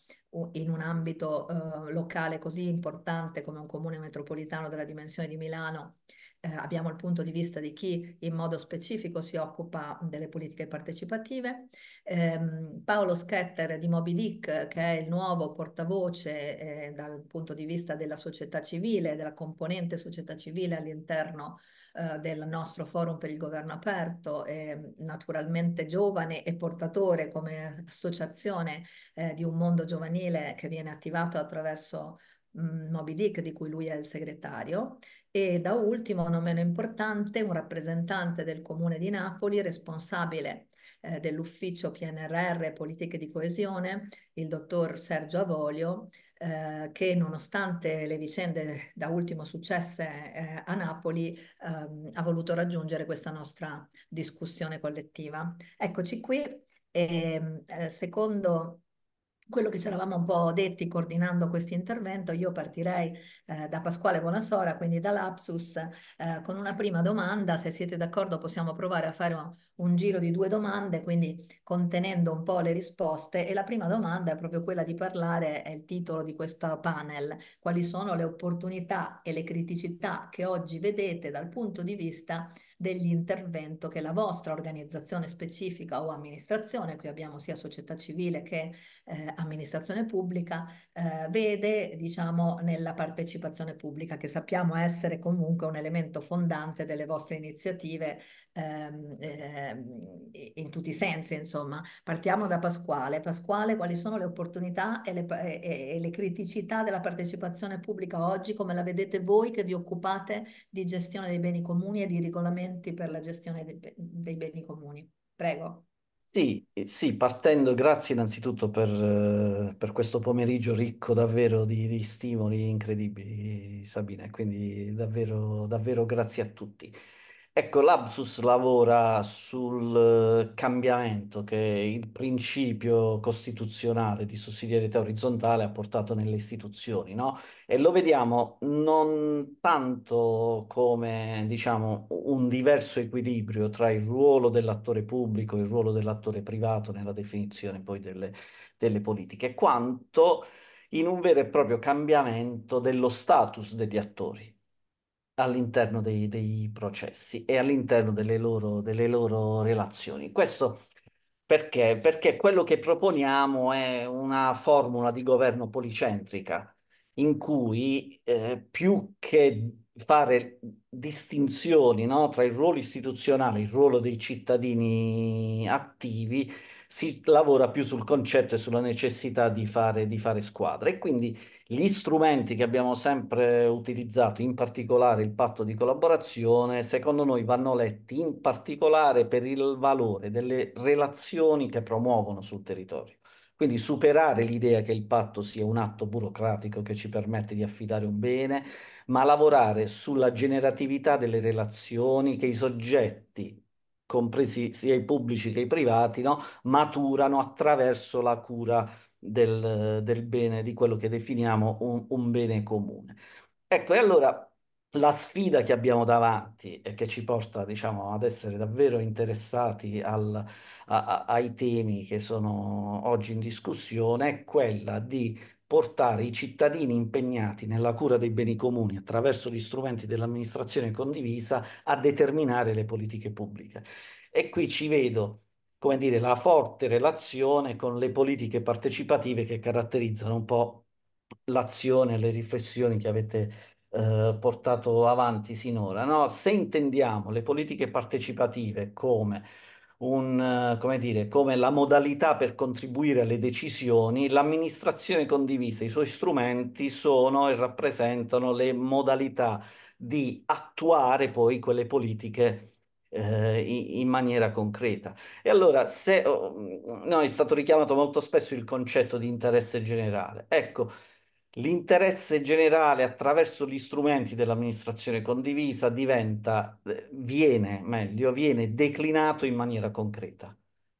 in un ambito eh, locale così importante come un comune metropolitano della dimensione di Milano eh, abbiamo il punto di vista di chi in modo specifico si occupa delle politiche partecipative, eh, Paolo Schetter di Moby Dick, che è il nuovo portavoce eh, dal punto di vista della società civile, della componente società civile all'interno eh, del nostro forum per il governo aperto, naturalmente giovane e portatore come associazione eh, di un mondo giovanile che viene attivato attraverso mm, Moby Dick, di cui lui è il segretario, e da ultimo, non meno importante, un rappresentante del Comune di Napoli responsabile eh, dell'ufficio PNRR Politiche di Coesione, il dottor Sergio Avolio, eh, che nonostante le vicende da ultimo successe eh, a Napoli ehm, ha voluto raggiungere questa nostra discussione collettiva. Eccoci qui e ehm, eh, secondo quello che ci eravamo un po' detti coordinando questo intervento, io partirei eh, da Pasquale Buonasora, quindi dall'Apsus, eh, con una prima domanda. Se siete d'accordo possiamo provare a fare un, un, giro di due domande, quindi contenendo un po' le risposte. E la prima domanda è proprio quella di parlare, è il titolo di questo panel, quali sono le opportunità e le criticità che oggi vedete dal punto di vista dell'intervento che la vostra organizzazione specifica o amministrazione, qui abbiamo sia società civile che eh, amministrazione pubblica eh, vede, diciamo, nella partecipazione pubblica, che sappiamo essere comunque un elemento fondante delle vostre iniziative ehm, ehm, in tutti i sensi, insomma. Partiamo da Pasquale. Pasquale, quali sono le opportunità e le, e, e le criticità della partecipazione pubblica oggi? Come la vedete voi che vi occupate di gestione dei beni comuni e di regolamenti per la gestione dei, dei beni comuni? Prego. Sì, sì, partendo, grazie innanzitutto per, eh, per questo pomeriggio ricco davvero di, di stimoli incredibili, Sabina, quindi davvero, davvero grazie a tutti. Ecco, l'Absus lavora sul eh, cambiamento che il principio costituzionale di sussidiarietà orizzontale ha portato nelle istituzioni, no? E lo vediamo non tanto come, diciamo, un diverso equilibrio tra il ruolo dell'attore pubblico e il ruolo dell'attore privato nella definizione poi delle, delle politiche, quanto in un vero e proprio cambiamento dello status degli attori all'interno dei, dei processi e all'interno delle loro, delle loro relazioni. Questo perché? Perché quello che proponiamo è una formula di governo policentrica in cui eh, più che fare distinzioni, no, tra il ruolo istituzionale e il ruolo dei cittadini attivi, si lavora più sul concetto e sulla necessità di fare, di fare squadra. E quindi gli strumenti che abbiamo sempre utilizzato, in particolare il patto di collaborazione, secondo noi vanno letti in particolare per il valore delle relazioni che promuovono sul territorio. Quindi superare l'idea che il patto sia un atto burocratico che ci permette di affidare un bene, ma lavorare sulla generatività delle relazioni che i soggetti, compresi sia i pubblici che i privati, no, maturano attraverso la cura del, del bene, di quello che definiamo un, un bene comune. Ecco, e allora la sfida che abbiamo davanti e che ci porta, diciamo, ad essere davvero interessati al, a, a, ai temi che sono oggi in discussione è quella di portare i cittadini impegnati nella cura dei beni comuni attraverso gli strumenti dell'amministrazione condivisa a determinare le politiche pubbliche. E qui ci vedo come dire, la forte relazione con le politiche partecipative che caratterizzano un po' l'azione e le riflessioni che avete eh, portato avanti sinora. No? Se intendiamo le politiche partecipative come un, come dire, come la modalità per contribuire alle decisioni, l'amministrazione condivisa, i suoi strumenti sono e rappresentano le modalità di attuare poi quelle politiche eh, in, maniera concreta. E allora, se oh, mm, no, è stato richiamato molto spesso il concetto di interesse generale. Ecco, L'interesse generale attraverso gli strumenti dell'amministrazione condivisa diventa, eh, viene, meglio, viene declinato in maniera concreta.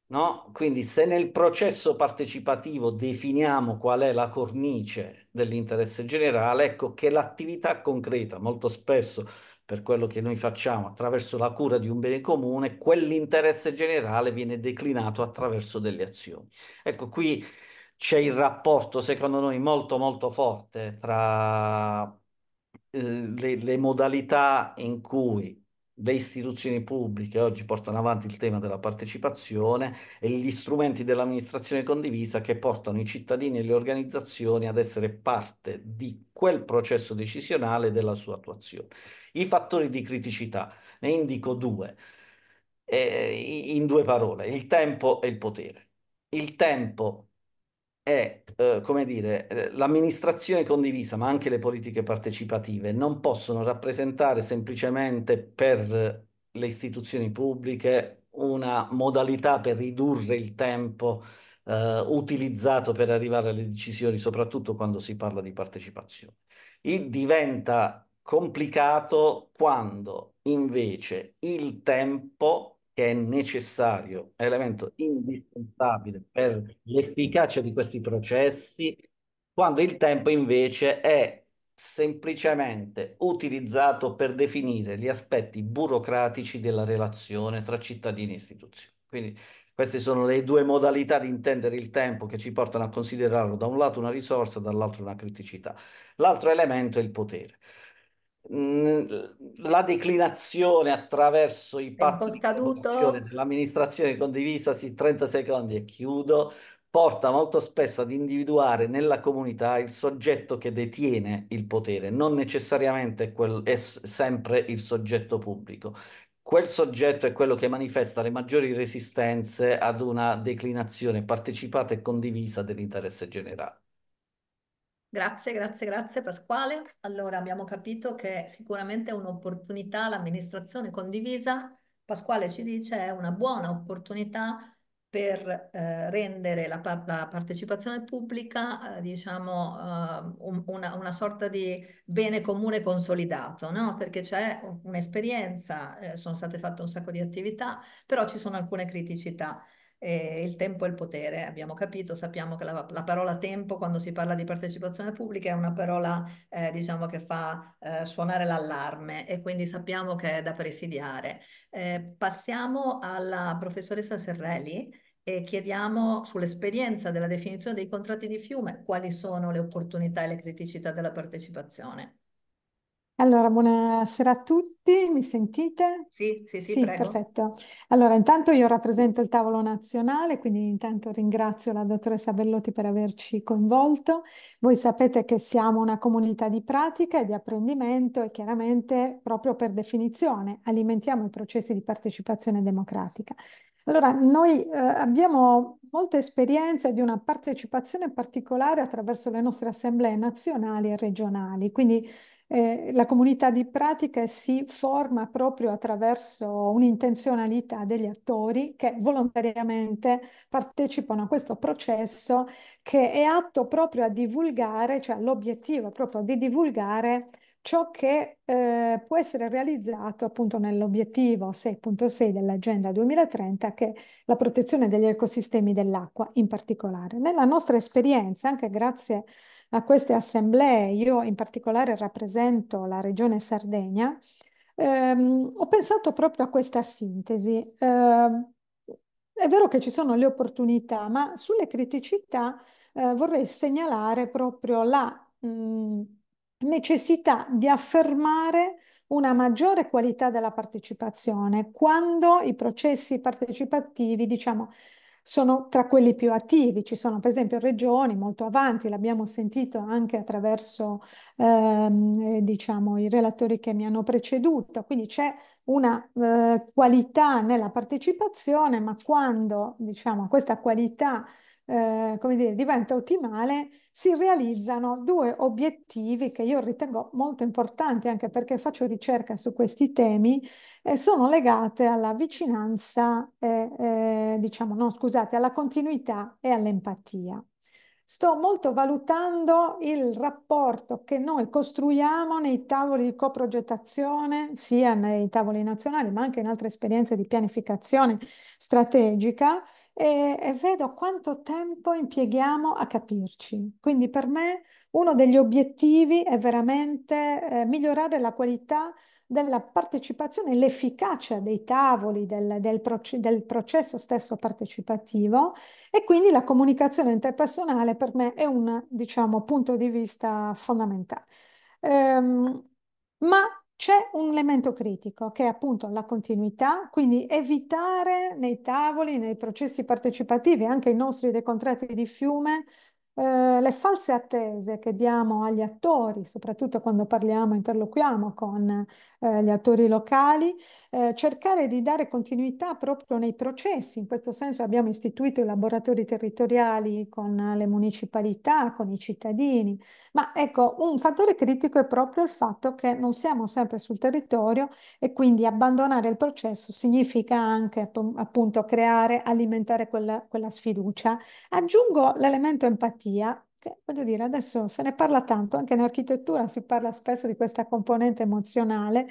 No? Quindi se nel processo partecipativo definiamo qual è la cornice dell'interesse generale, ecco che l'attività concreta, molto spesso per quello che noi facciamo attraverso la cura di un bene comune, quell'interesse generale viene declinato attraverso delle azioni. Ecco, qui c'è il rapporto, secondo noi, molto molto forte tra eh, le, le modalità in cui le istituzioni pubbliche oggi portano avanti il tema della partecipazione e gli strumenti dell'amministrazione condivisa che portano i cittadini e le organizzazioni ad essere parte di quel processo decisionale e della sua attuazione. I fattori di criticità, ne indico due, eh, in due parole, il tempo e il potere. Il tempo è, eh, come dire, eh, l'amministrazione condivisa, ma anche le politiche partecipative, non possono rappresentare semplicemente per le istituzioni pubbliche una modalità per ridurre il tempo eh, utilizzato per arrivare alle decisioni, soprattutto quando si parla di partecipazione. E diventa complicato quando invece il tempo che è necessario, è elemento indispensabile per l'efficacia di questi processi, quando il tempo invece è semplicemente utilizzato per definire gli aspetti burocratici della relazione tra cittadini e istituzioni. Quindi queste sono le due modalità di intendere il tempo che ci portano a considerarlo da un lato una risorsa, dall'altro una criticità. L'altro elemento è il potere la declinazione attraverso i patti di corruzione dell'amministrazione condivisa, sì, 30 secondi e chiudo, porta molto spesso ad individuare nella comunità il soggetto che detiene il potere, non necessariamente quel, è sempre il soggetto pubblico. Quel soggetto è quello che manifesta le maggiori resistenze ad una declinazione partecipata e condivisa dell'interesse generale. Grazie, grazie, grazie Pasquale. Allora abbiamo capito che sicuramente è un'opportunità l'amministrazione condivisa. Pasquale ci dice è una buona opportunità per eh, rendere la, la, partecipazione pubblica, eh, diciamo, eh, un, una, una, sorta di bene comune consolidato, no? perché c'è un'esperienza, eh, sono state fatte un sacco di attività, però ci sono alcune criticità eh, il tempo è il potere, abbiamo capito, sappiamo che la, la, parola tempo quando si parla di partecipazione pubblica è una parola eh, diciamo che fa eh, suonare l'allarme e quindi sappiamo che è da presidiare. Eh, passiamo alla professoressa Serrelli e chiediamo sull'esperienza della definizione dei contratti di fiume quali sono le opportunità e le criticità della partecipazione. Allora, buonasera a tutti, mi sentite? Sì, sì, sì, Sì, prego. perfetto. Allora, intanto io rappresento il tavolo nazionale, quindi intanto ringrazio la dottoressa Bellotti per averci coinvolto. Voi sapete che siamo una comunità di pratica e di apprendimento e chiaramente proprio per definizione alimentiamo i processi di partecipazione democratica. Allora, noi eh, abbiamo molta esperienza di una partecipazione particolare attraverso le nostre assemblee nazionali e regionali, quindi eh, la comunità di pratica si forma proprio attraverso un'intenzionalità degli attori che volontariamente partecipano a questo processo che è atto proprio a divulgare, cioè l'obiettivo proprio di divulgare ciò che eh, può essere realizzato appunto nell'obiettivo 6.6 dell'Agenda 2030, che è la protezione degli ecosistemi dell'acqua in particolare. Nella nostra esperienza, anche grazie a a queste assemblee, io in particolare rappresento la regione Sardegna, ehm, ho pensato proprio a questa sintesi. Eh, è vero che ci sono le opportunità, ma sulle criticità eh, vorrei segnalare proprio la mh, necessità di affermare una maggiore qualità della partecipazione quando i processi partecipativi, diciamo, sono tra quelli più attivi. Ci sono per esempio regioni molto avanti, l'abbiamo sentito anche attraverso ehm, eh, diciamo, i relatori che mi hanno preceduto, quindi c'è una eh, qualità nella partecipazione, ma quando diciamo, questa qualità eh, come dire, diventa ottimale, si realizzano due obiettivi che io ritengo molto importanti anche perché faccio ricerca su questi temi sono legate alla vicinanza, eh, diciamo, no, scusate, alla continuità e all'empatia. Sto molto valutando il rapporto che noi costruiamo nei tavoli di coprogettazione, sia nei tavoli nazionali, ma anche in altre esperienze di pianificazione strategica, e, e, vedo quanto tempo impieghiamo a capirci. Quindi per me uno degli obiettivi è veramente eh, migliorare la qualità della partecipazione, l'efficacia dei tavoli, del, del, proce del, processo stesso partecipativo e quindi la comunicazione interpersonale per me è un, diciamo, punto di vista fondamentale. Ehm, ma c'è un elemento critico che è appunto la continuità, quindi evitare nei tavoli, nei processi partecipativi, anche i nostri dei contratti di fiume, eh, le false attese che diamo agli attori, soprattutto quando parliamo, interloquiamo con eh, gli attori locali, eh, cercare di dare continuità proprio nei processi. In questo senso abbiamo istituito i laboratori territoriali con eh, le municipalità, con i cittadini. Ma ecco, un fattore critico è proprio il fatto che non siamo sempre sul territorio e quindi abbandonare il processo significa anche appunto creare, alimentare quella, quella sfiducia. Aggiungo l'elemento empatia empatia, che voglio dire, adesso se ne parla tanto, anche in architettura si parla spesso di questa componente emozionale,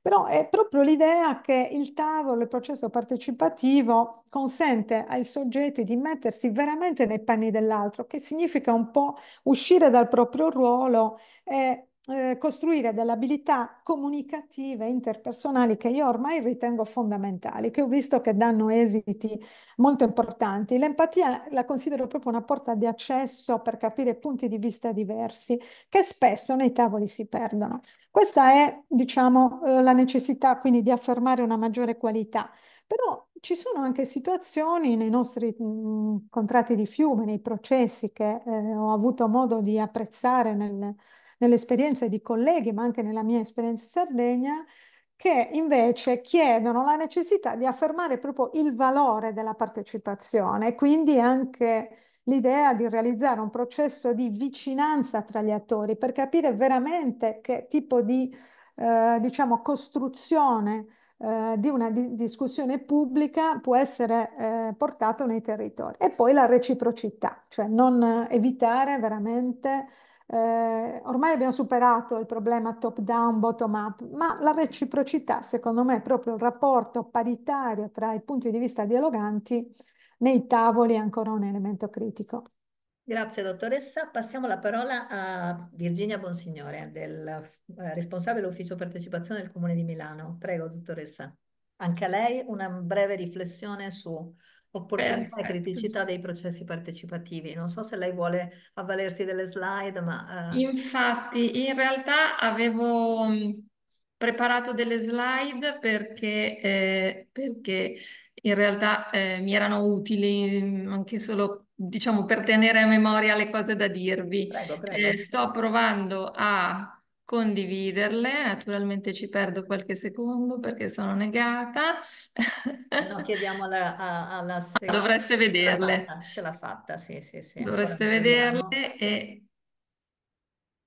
però è proprio l'idea che il tavolo, il processo partecipativo consente ai soggetti di mettersi veramente nei panni dell'altro, che significa un po' uscire dal proprio ruolo e eh, costruire delle abilità comunicative interpersonali che io ormai ritengo fondamentali, che ho visto che danno esiti molto importanti. L'empatia la considero proprio una porta di accesso per capire punti di vista diversi che spesso nei tavoli si perdono. Questa è, diciamo, eh, la necessità quindi di affermare una maggiore qualità. Però ci sono anche situazioni nei nostri mh, contratti di fiume, nei processi che eh, ho avuto modo di apprezzare nel, nell'esperienza di colleghi, ma anche nella mia esperienza in Sardegna, che invece chiedono la necessità di affermare proprio il valore della partecipazione, quindi anche l'idea di realizzare un processo di vicinanza tra gli attori per capire veramente che tipo di eh, diciamo, costruzione eh, di una di discussione pubblica può essere eh, portato nei territori. E poi la reciprocità, cioè non evitare veramente eh, ormai abbiamo superato il problema top down, bottom up, ma la reciprocità, secondo me, è proprio il rapporto paritario tra i punti di vista dialoganti nei tavoli è ancora un elemento critico. Grazie dottoressa. Passiamo la parola a Virginia Bonsignore, del, eh, responsabile ufficio partecipazione del Comune di Milano. Prego dottoressa. Anche a lei una breve riflessione su opportunità Perfetto. e criticità dei processi partecipativi. Non so se lei vuole avvalersi delle slide, ma... Eh... Infatti, in realtà avevo preparato delle slide perché, eh, perché in realtà eh, mi erano utili anche solo, diciamo, per tenere a memoria le cose da dirvi. Prego, prego. Eh, sto provando a condividerle, naturalmente ci perdo qualche secondo perché sono negata. Eh no, chiediamo alla, a, alla se... Dovreste vederle. ce l'ha fatta, sì, sì, sì. Dovreste vederle e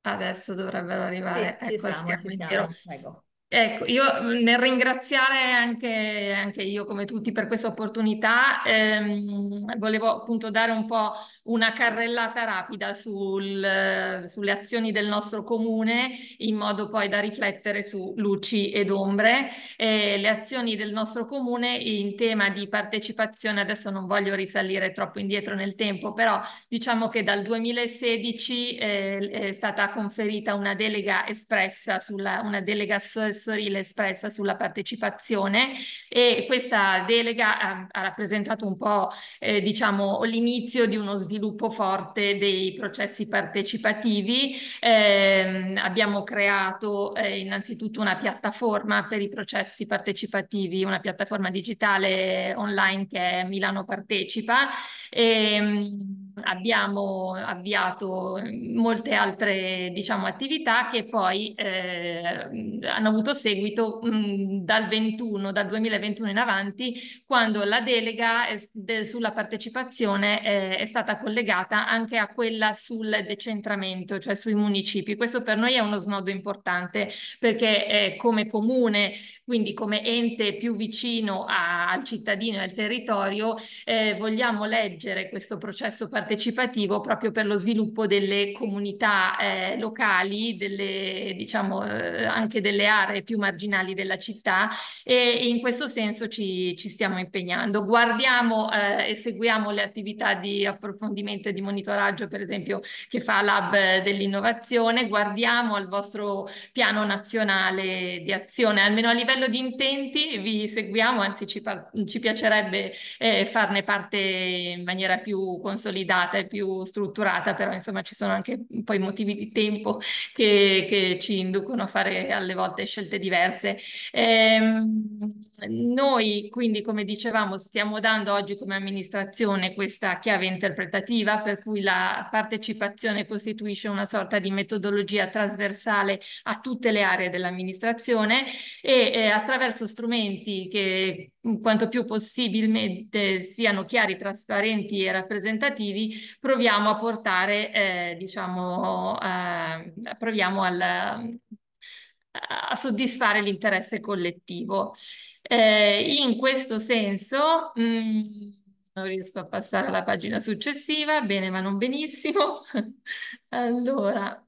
adesso dovrebbero arrivare. Sì, ecco, siamo, siamo. Ecco. ecco, io nel ringraziare anche, anche, io come tutti per questa opportunità, ehm, volevo appunto dare un po' una carrellata rapida sul, sulle azioni del nostro comune in modo poi da riflettere su luci ed ombre. Eh, le azioni del nostro comune in tema di partecipazione, adesso non voglio risalire troppo indietro nel tempo, però diciamo che dal 2016 eh, è stata conferita una delega espressa sulla, una delega assessorile espressa sulla partecipazione e questa delega ha, ha rappresentato un po' eh, diciamo l'inizio di uno sviluppo sviluppo forte dei processi partecipativi. Eh, abbiamo creato eh, innanzitutto una piattaforma per i processi partecipativi, una piattaforma digitale online che è Milano Partecipa. E, ehm, abbiamo avviato molte altre diciamo, attività che poi eh, hanno avuto seguito mh, mm, dal 21, dal 2021 in avanti, quando la delega eh, de, sulla partecipazione eh, è stata collegata anche a quella sul decentramento, cioè sui municipi. Questo per noi è uno snodo importante perché eh, come comune, quindi come ente più vicino a, al cittadino e al territorio, eh, vogliamo leggere questo processo partecipativo partecipativo proprio per lo sviluppo delle comunità eh, locali, delle, diciamo, eh, anche delle aree più marginali della città e in questo senso ci, ci stiamo impegnando. Guardiamo eh, e seguiamo le attività di approfondimento e di monitoraggio, per esempio, che fa l'Hub dell'innovazione, guardiamo al vostro piano nazionale di azione, almeno a livello di intenti vi seguiamo, anzi ci, ci piacerebbe eh, farne parte in maniera più consolidata guidata e più strutturata, però insomma ci sono anche poi motivi di tempo che, che ci inducono a fare alle volte scelte diverse. Ehm, noi quindi, come dicevamo, stiamo dando oggi come amministrazione questa chiave interpretativa per cui la partecipazione costituisce una sorta di metodologia trasversale a tutte le aree dell'amministrazione e eh, attraverso strumenti che quanto più possibilmente siano chiari, trasparenti e rappresentativi, proviamo a portare, eh, diciamo, eh, proviamo al, a soddisfare l'interesse collettivo. Eh, in questo senso, mh, mm, non riesco a passare alla pagina successiva, bene ma non benissimo. allora,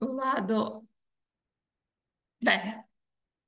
vado... beh,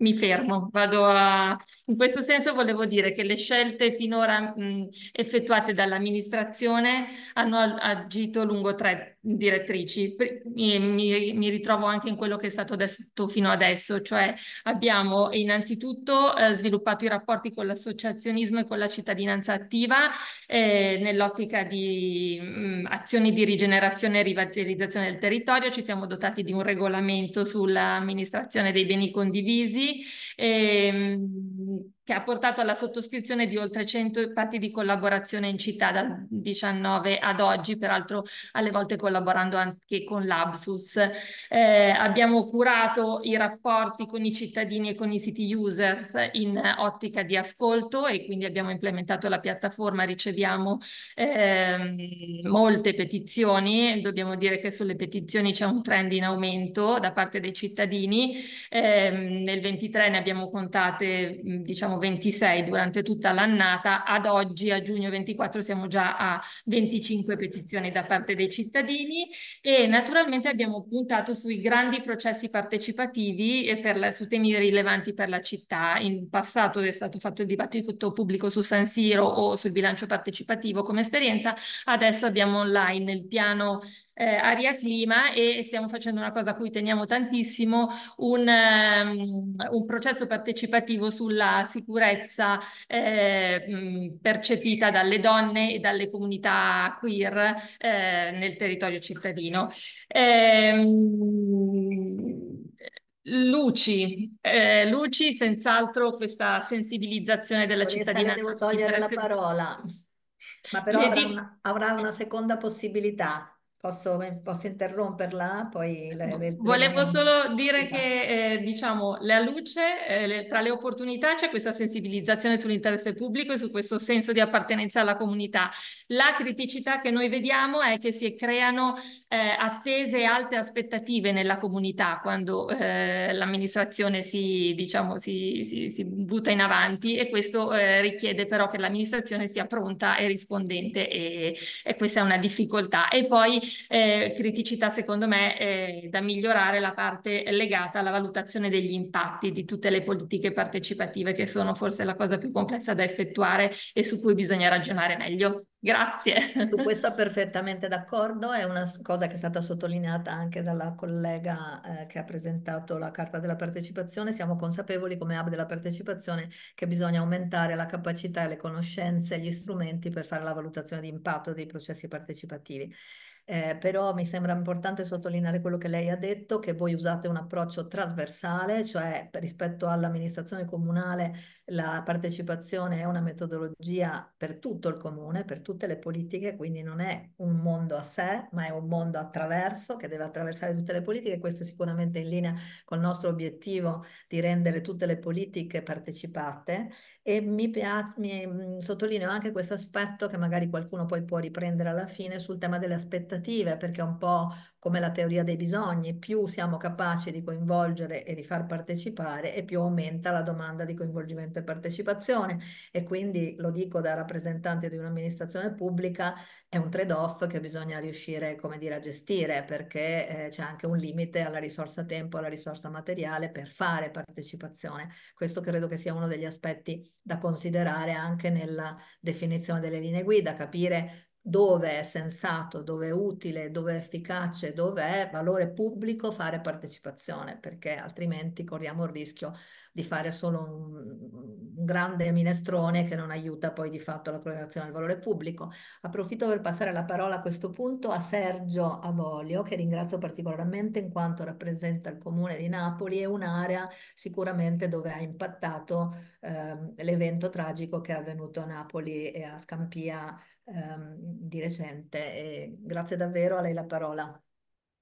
mi fermo, vado a... In questo senso volevo dire che le scelte finora mh, effettuate dall'amministrazione hanno agito lungo tre direttrici. Mi, mi, mi, ritrovo anche in quello che è stato detto fino adesso, cioè abbiamo innanzitutto eh, sviluppato i rapporti con l'associazionismo e con la cittadinanza attiva eh, nell'ottica di mh, azioni di rigenerazione e rivitalizzazione del territorio, ci siamo dotati di un regolamento sull'amministrazione dei beni condivisi, quindi ehm, che ha portato alla sottoscrizione di oltre 100 patti di collaborazione in città dal 19 ad oggi, peraltro alle volte collaborando anche con l'Absus. Eh, abbiamo curato i rapporti con i cittadini e con i city users in ottica di ascolto e quindi abbiamo implementato la piattaforma, riceviamo eh, molte petizioni, dobbiamo dire che sulle petizioni c'è un trend in aumento da parte dei cittadini, eh, nel 23 ne abbiamo contate diciamo facciamo 26 durante tutta l'annata, ad oggi a giugno 24 siamo già a 25 petizioni da parte dei cittadini e naturalmente abbiamo puntato sui grandi processi partecipativi la, su temi rilevanti per la città. In passato è stato fatto il dibattito pubblico su San Siro o sul bilancio partecipativo come esperienza, adesso abbiamo online il piano eh, aria clima e stiamo facendo una cosa a cui teniamo tantissimo, un, um, un processo partecipativo sulla sicurezza eh, percepita dalle donne e dalle comunità queer eh, nel territorio cittadino. Ehm, Luci, eh, Luci, senz'altro questa sensibilizzazione della Vorrei cittadinanza. Devo togliere la parola, ma però avrà una, avrà una seconda possibilità. Posso, posso, interromperla? Poi le, le, Volevo solo dire esatto. che eh, diciamo, la luce, eh, tra le opportunità c'è questa sensibilizzazione sull'interesse pubblico e su questo senso di appartenenza alla comunità. La criticità che noi vediamo è che si creano eh, attese e alte aspettative nella comunità quando eh, l'amministrazione si, diciamo, si, si, si, butta in avanti e questo eh, richiede però che l'amministrazione sia pronta e rispondente e, e, questa è una difficoltà. E poi eh, criticità secondo me è eh, da migliorare la parte legata alla valutazione degli impatti di tutte le politiche partecipative che sono forse la cosa più complessa da effettuare e su cui bisogna ragionare meglio. Grazie. Su questo perfettamente d'accordo, è una cosa che è stata sottolineata anche dalla collega eh, che ha presentato la carta della partecipazione, siamo consapevoli come hub della partecipazione che bisogna aumentare la capacità, le conoscenze, gli strumenti per fare la valutazione di impatto dei processi partecipativi. Eh, però mi sembra importante sottolineare quello che lei ha detto, che voi usate un approccio trasversale, cioè rispetto all'amministrazione comunale la partecipazione è una metodologia per tutto il comune, per tutte le politiche, quindi non è un mondo a sé, ma è un mondo attraverso che deve attraversare tutte le politiche. Questo è sicuramente in linea con il nostro obiettivo di rendere tutte le politiche partecipate e mi, piace, mi mm, sottolineo anche questo aspetto che magari qualcuno poi può riprendere alla fine sul tema delle aspettative, perché è un po' come la teoria dei bisogni, più siamo capaci di coinvolgere e di far partecipare e più aumenta la domanda di coinvolgimento e partecipazione e quindi lo dico da rappresentante di un'amministrazione pubblica è un trade-off che bisogna riuscire come dire a gestire perché eh, c'è anche un limite alla risorsa tempo, alla risorsa materiale per fare partecipazione. Questo credo che sia uno degli aspetti da considerare anche nella definizione delle linee guida, capire dove è sensato, dove è utile, dove è efficace, dove è valore pubblico fare partecipazione, perché altrimenti corriamo il rischio di fare solo un, un grande minestrone che non aiuta poi di fatto la creazione del valore pubblico. Approfitto per passare la parola a questo punto a Sergio Avolio, che ringrazio particolarmente in quanto rappresenta il comune di Napoli e un'area sicuramente dove ha impattato eh, l'evento tragico che è avvenuto a Napoli e a Scampia ehm, di recente. E grazie davvero, a lei la parola.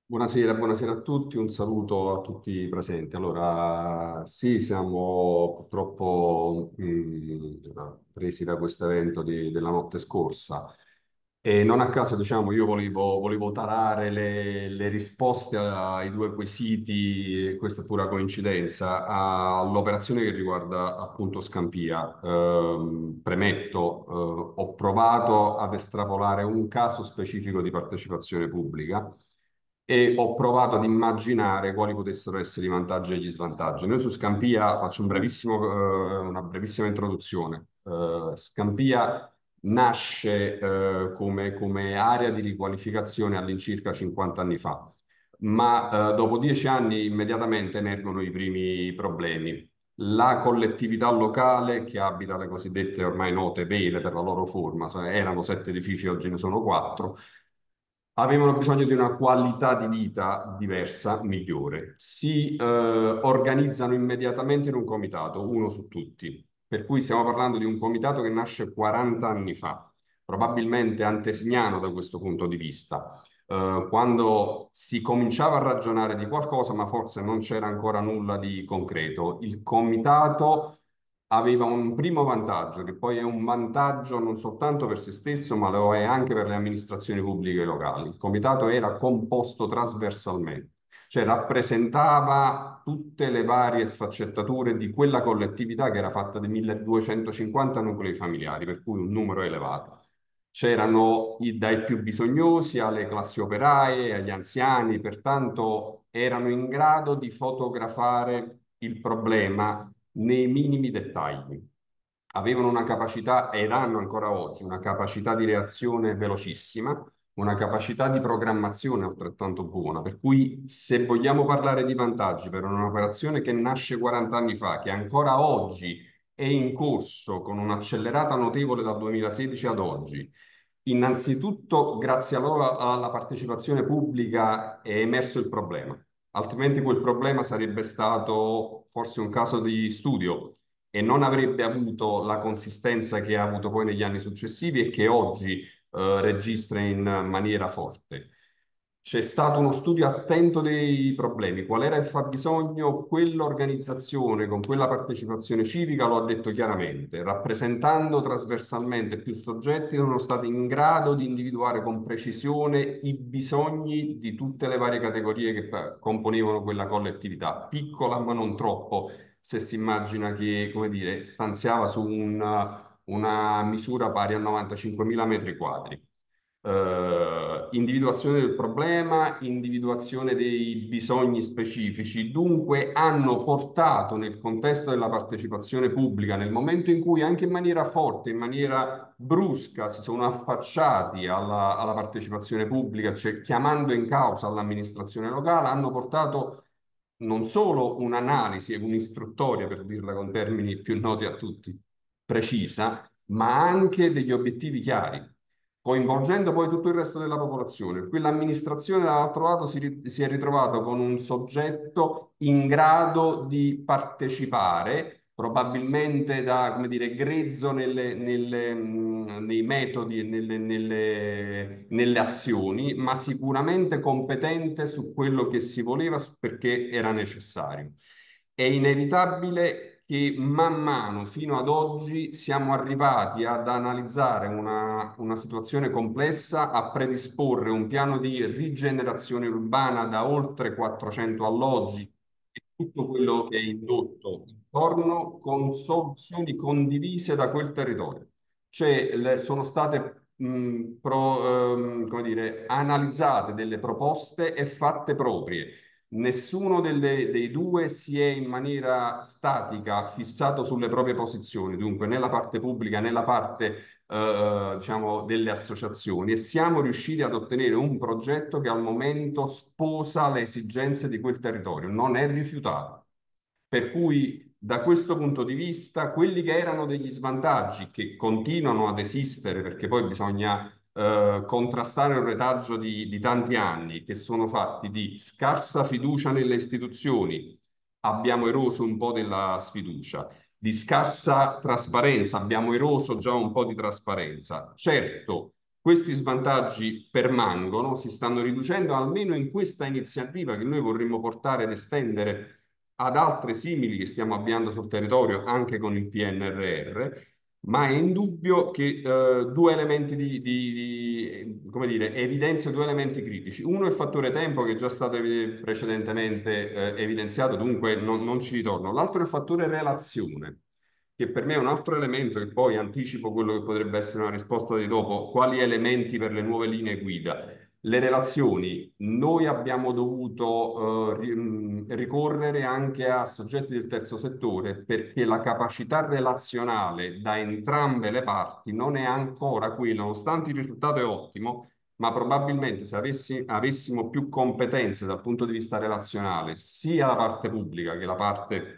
Buonasera, buonasera a tutti, un saluto a tutti i presenti. Allora, sì, siamo purtroppo mh, mm, presi da questo evento di, della notte scorsa. E non a caso, diciamo, io volevo, volevo tarare le, le, risposte ai due quesiti, questa è pura coincidenza, all'operazione che riguarda appunto Scampia. Eh, premetto, eh, ho provato ad estrapolare un caso specifico di partecipazione pubblica e ho provato ad immaginare quali potessero essere i vantaggi e gli svantaggi. Noi su Scampia faccio un eh, una brevissima introduzione. Eh, Scampia nasce eh, come, come, area di riqualificazione all'incirca 50 anni fa, ma eh, dopo dieci anni immediatamente emergono i primi problemi. La collettività locale che abita le cosiddette ormai note vele per la loro forma, cioè erano sette edifici, oggi ne sono quattro, avevano bisogno di una qualità di vita diversa, migliore. Si eh, organizzano immediatamente in un comitato, uno su tutti, per cui stiamo parlando di un comitato che nasce 40 anni fa, probabilmente antesignano da questo punto di vista. Eh, quando si cominciava a ragionare di qualcosa, ma forse non c'era ancora nulla di concreto. Il comitato aveva un primo vantaggio, che poi è un vantaggio non soltanto per se stesso, ma lo è anche per le amministrazioni pubbliche locali. Il comitato era composto trasversalmente cioè rappresentava tutte le varie sfaccettature di quella collettività che era fatta di 1250 nuclei familiari, per cui un numero elevato. C'erano dai più bisognosi alle classi operaie, agli anziani, pertanto erano in grado di fotografare il problema nei minimi dettagli. Avevano una capacità, ed hanno ancora oggi, una capacità di reazione velocissima, una capacità di programmazione altrettanto buona, per cui se vogliamo parlare di vantaggi per un'operazione che nasce 40 anni fa, che ancora oggi è in corso con un'accelerata notevole dal 2016 ad oggi, innanzitutto grazie loro, alla partecipazione pubblica è emerso il problema, altrimenti quel problema sarebbe stato forse un caso di studio e non avrebbe avuto la consistenza che ha avuto poi negli anni successivi e che oggi eh, registra in maniera forte. C'è stato uno studio attento dei problemi, qual era il fabbisogno, quell'organizzazione con quella partecipazione civica lo ha detto chiaramente, rappresentando trasversalmente più soggetti sono stati in grado di individuare con precisione i bisogni di tutte le varie categorie che componevano quella collettività, piccola ma non troppo, se si immagina che, come dire, stanziava su un una misura pari a 95.000 metri quadri. Eh, individuazione del problema, individuazione dei bisogni specifici, dunque hanno portato nel contesto della partecipazione pubblica, nel momento in cui anche in maniera forte, in maniera brusca si sono affacciati alla, alla partecipazione pubblica, cioè chiamando in causa l'amministrazione locale, hanno portato non solo un'analisi e un'istruttoria, per dirla con termini più noti a tutti, precisa, ma anche degli obiettivi chiari, coinvolgendo poi tutto il resto della popolazione. Quell'amministrazione dall'altro lato si, si è ritrovata con un soggetto in grado di partecipare, probabilmente da, come dire, grezzo nelle, nelle, nei metodi e nelle, nelle, azioni, ma sicuramente competente su quello che si voleva perché era necessario. È inevitabile che man mano fino ad oggi siamo arrivati ad analizzare una, una situazione complessa, a predisporre un piano di rigenerazione urbana da oltre 400 alloggi e tutto quello che è indotto intorno con soluzioni condivise da quel territorio. Cioè le, sono state mh, pro, ehm, dire, analizzate delle proposte e fatte proprie Nessuno delle, dei due si è in maniera statica fissato sulle proprie posizioni, dunque né la parte pubblica né la parte eh, eh, diciamo, delle associazioni e siamo riusciti ad ottenere un progetto che al momento sposa le esigenze di quel territorio, non è rifiutato. Per cui da questo punto di vista quelli che erano degli svantaggi che continuano ad esistere perché poi bisogna eh, contrastare un retaggio di, di tanti anni che sono fatti di scarsa fiducia nelle istituzioni, abbiamo eroso un po' della sfiducia, di scarsa trasparenza, abbiamo eroso già un po' di trasparenza. Certo, questi svantaggi permangono, si stanno riducendo almeno in questa iniziativa che noi vorremmo portare ed estendere ad altre simili che stiamo avviando sul territorio anche con il PNRR ma è indubbio che eh, due elementi di, di, di, come dire, evidenzio due elementi critici. Uno è il fattore tempo che è già stato precedentemente eh, evidenziato, dunque non, non ci ritorno. L'altro è il fattore relazione, che per me è un altro elemento che poi anticipo quello che potrebbe essere una risposta di dopo, quali elementi per le nuove linee guida le relazioni. Noi abbiamo dovuto eh, mm, ricorrere anche a soggetti del terzo settore perché la capacità relazionale da entrambe le parti non è ancora quella, nonostante il risultato è ottimo, ma probabilmente se avessi, avessimo più competenze dal punto di vista relazionale, sia la parte pubblica che la parte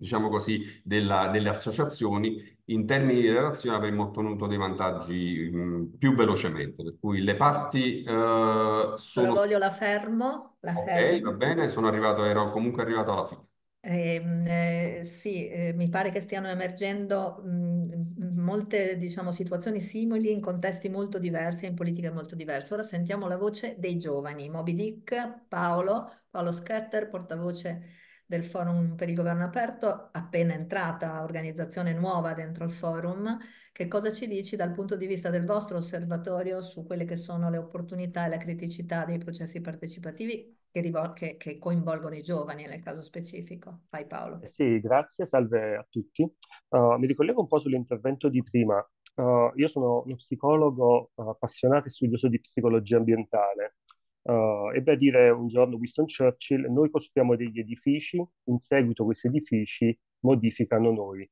diciamo così, della, delle associazioni, in termini di relazione avremmo ottenuto dei vantaggi mh, mm, più velocemente, per cui le parti eh, sono... Voglio la fermo, la Ok, fermo. va bene, sono arrivato, ero comunque arrivato alla fine. Eh, eh, sì, eh, mi pare che stiano emergendo mh, mm, molte, diciamo, situazioni simili in contesti molto diversi e in politiche molto diverse. Ora sentiamo la voce dei giovani, Moby Dick, Paolo, Paolo Scatter, portavoce del Forum per il Governo Aperto, appena entrata, organizzazione nuova dentro il forum, che cosa ci dici dal punto di vista del vostro osservatorio su quelle che sono le opportunità e la criticità dei processi partecipativi che, rivol- che, che coinvolgono i giovani nel caso specifico? Vai Paolo. Eh sì, grazie, salve a tutti. Uh, mi ricollego un po' sull'intervento di prima. Uh, io sono uno psicologo uh, appassionato e studioso di psicologia ambientale Uh, eh, ebbe a dire un giorno Winston Churchill, noi costruiamo degli edifici, in seguito questi edifici modificano noi.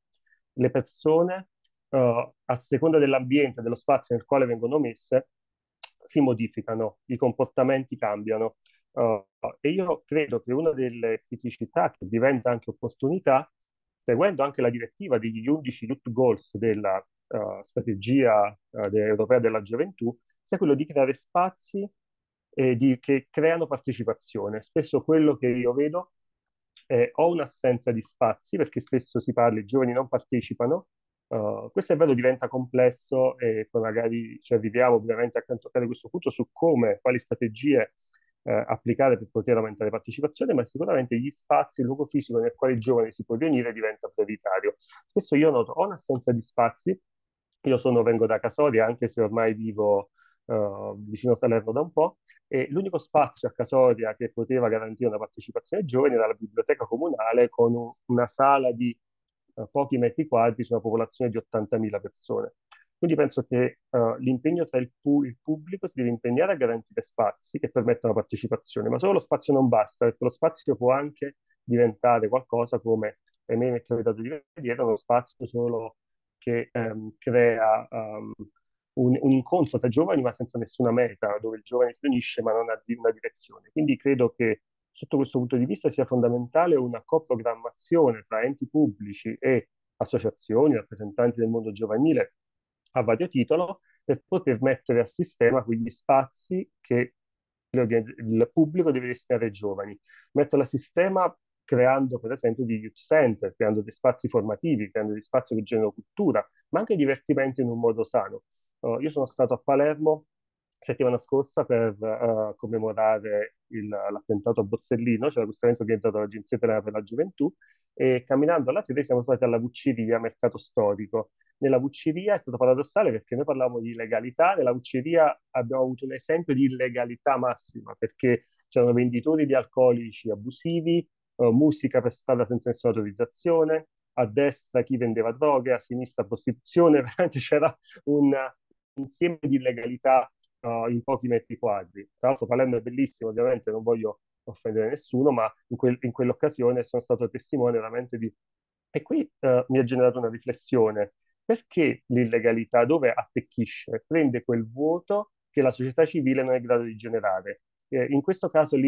Le persone, uh, a seconda dell'ambiente, dello spazio nel quale vengono messe, si modificano, i comportamenti cambiano. Uh, e io credo che una delle criticità che diventa anche opportunità, seguendo anche la direttiva degli 11 youth goals della strategia de- europea della gioventù, sia quello di creare spazi eh, di, che creano partecipazione. Spesso quello che io vedo è o un'assenza di spazi, perché spesso si parla, i giovani non partecipano, uh, questo è vero, diventa complesso e poi magari ci cioè, arriviamo ovviamente a toccare questo punto su come, quali strategie eh, applicare per poter aumentare la partecipazione, ma sicuramente gli spazi, il luogo fisico nel quale il giovane si può riunire diventa prioritario. Spesso io noto o un'assenza di spazi, io sono, vengo da Casoria, anche se ormai vivo uh, vicino a Salerno da un po', e l'unico spazio a Casoria che poteva garantire una partecipazione giovane era la biblioteca comunale con un, una sala di uh, pochi metri quadri su una popolazione di 80.000 persone. Quindi penso che uh, l'impegno tra il, pu- il, pubblico si deve impegnare a garantire spazi che permettano partecipazione, ma solo lo spazio non basta, perché lo spazio può anche diventare qualcosa come, e me mi è capitato di vedere, uno spazio solo che um, crea um, un, un, incontro tra giovani ma senza nessuna meta, dove il giovane si unisce ma non ha una direzione. Quindi credo che sotto questo punto di vista sia fondamentale una coprogrammazione tra enti pubblici e associazioni, rappresentanti del mondo giovanile a vario titolo, per poter mettere a sistema quegli spazi che il pubblico deve destinare ai giovani. Metterla a sistema creando per esempio degli youth center, creando dei spazi formativi, creando degli spazi che generano cultura, ma anche divertimento in un modo sano. Uh, io sono stato a Palermo settimana scorsa per uh, commemorare il, l'attentato a Borsellino, cioè questo evento organizzato dall'Agenzia Italiana per la Gioventù, e camminando alla sede siamo stati alla Vucciria, mercato storico. Nella Vucciria è stato paradossale perché noi parlavamo di legalità, nella Vucciria abbiamo avuto un esempio di illegalità massima, perché c'erano venditori di alcolici abusivi, uh, musica per strada senza nessuna autorizzazione, a destra chi vendeva droghe, a sinistra prostituzione, veramente c'era una, insieme di illegalità uh, in pochi metri quadri. Tra l'altro Palermo è bellissimo, ovviamente non voglio offendere nessuno, ma in, quel, in quell'occasione sono stato testimone veramente di... E qui uh, mi ha generato una riflessione. Perché l'illegalità dove attecchisce? Prende quel vuoto che la società civile non è in grado di generare. Eh, in questo caso eh,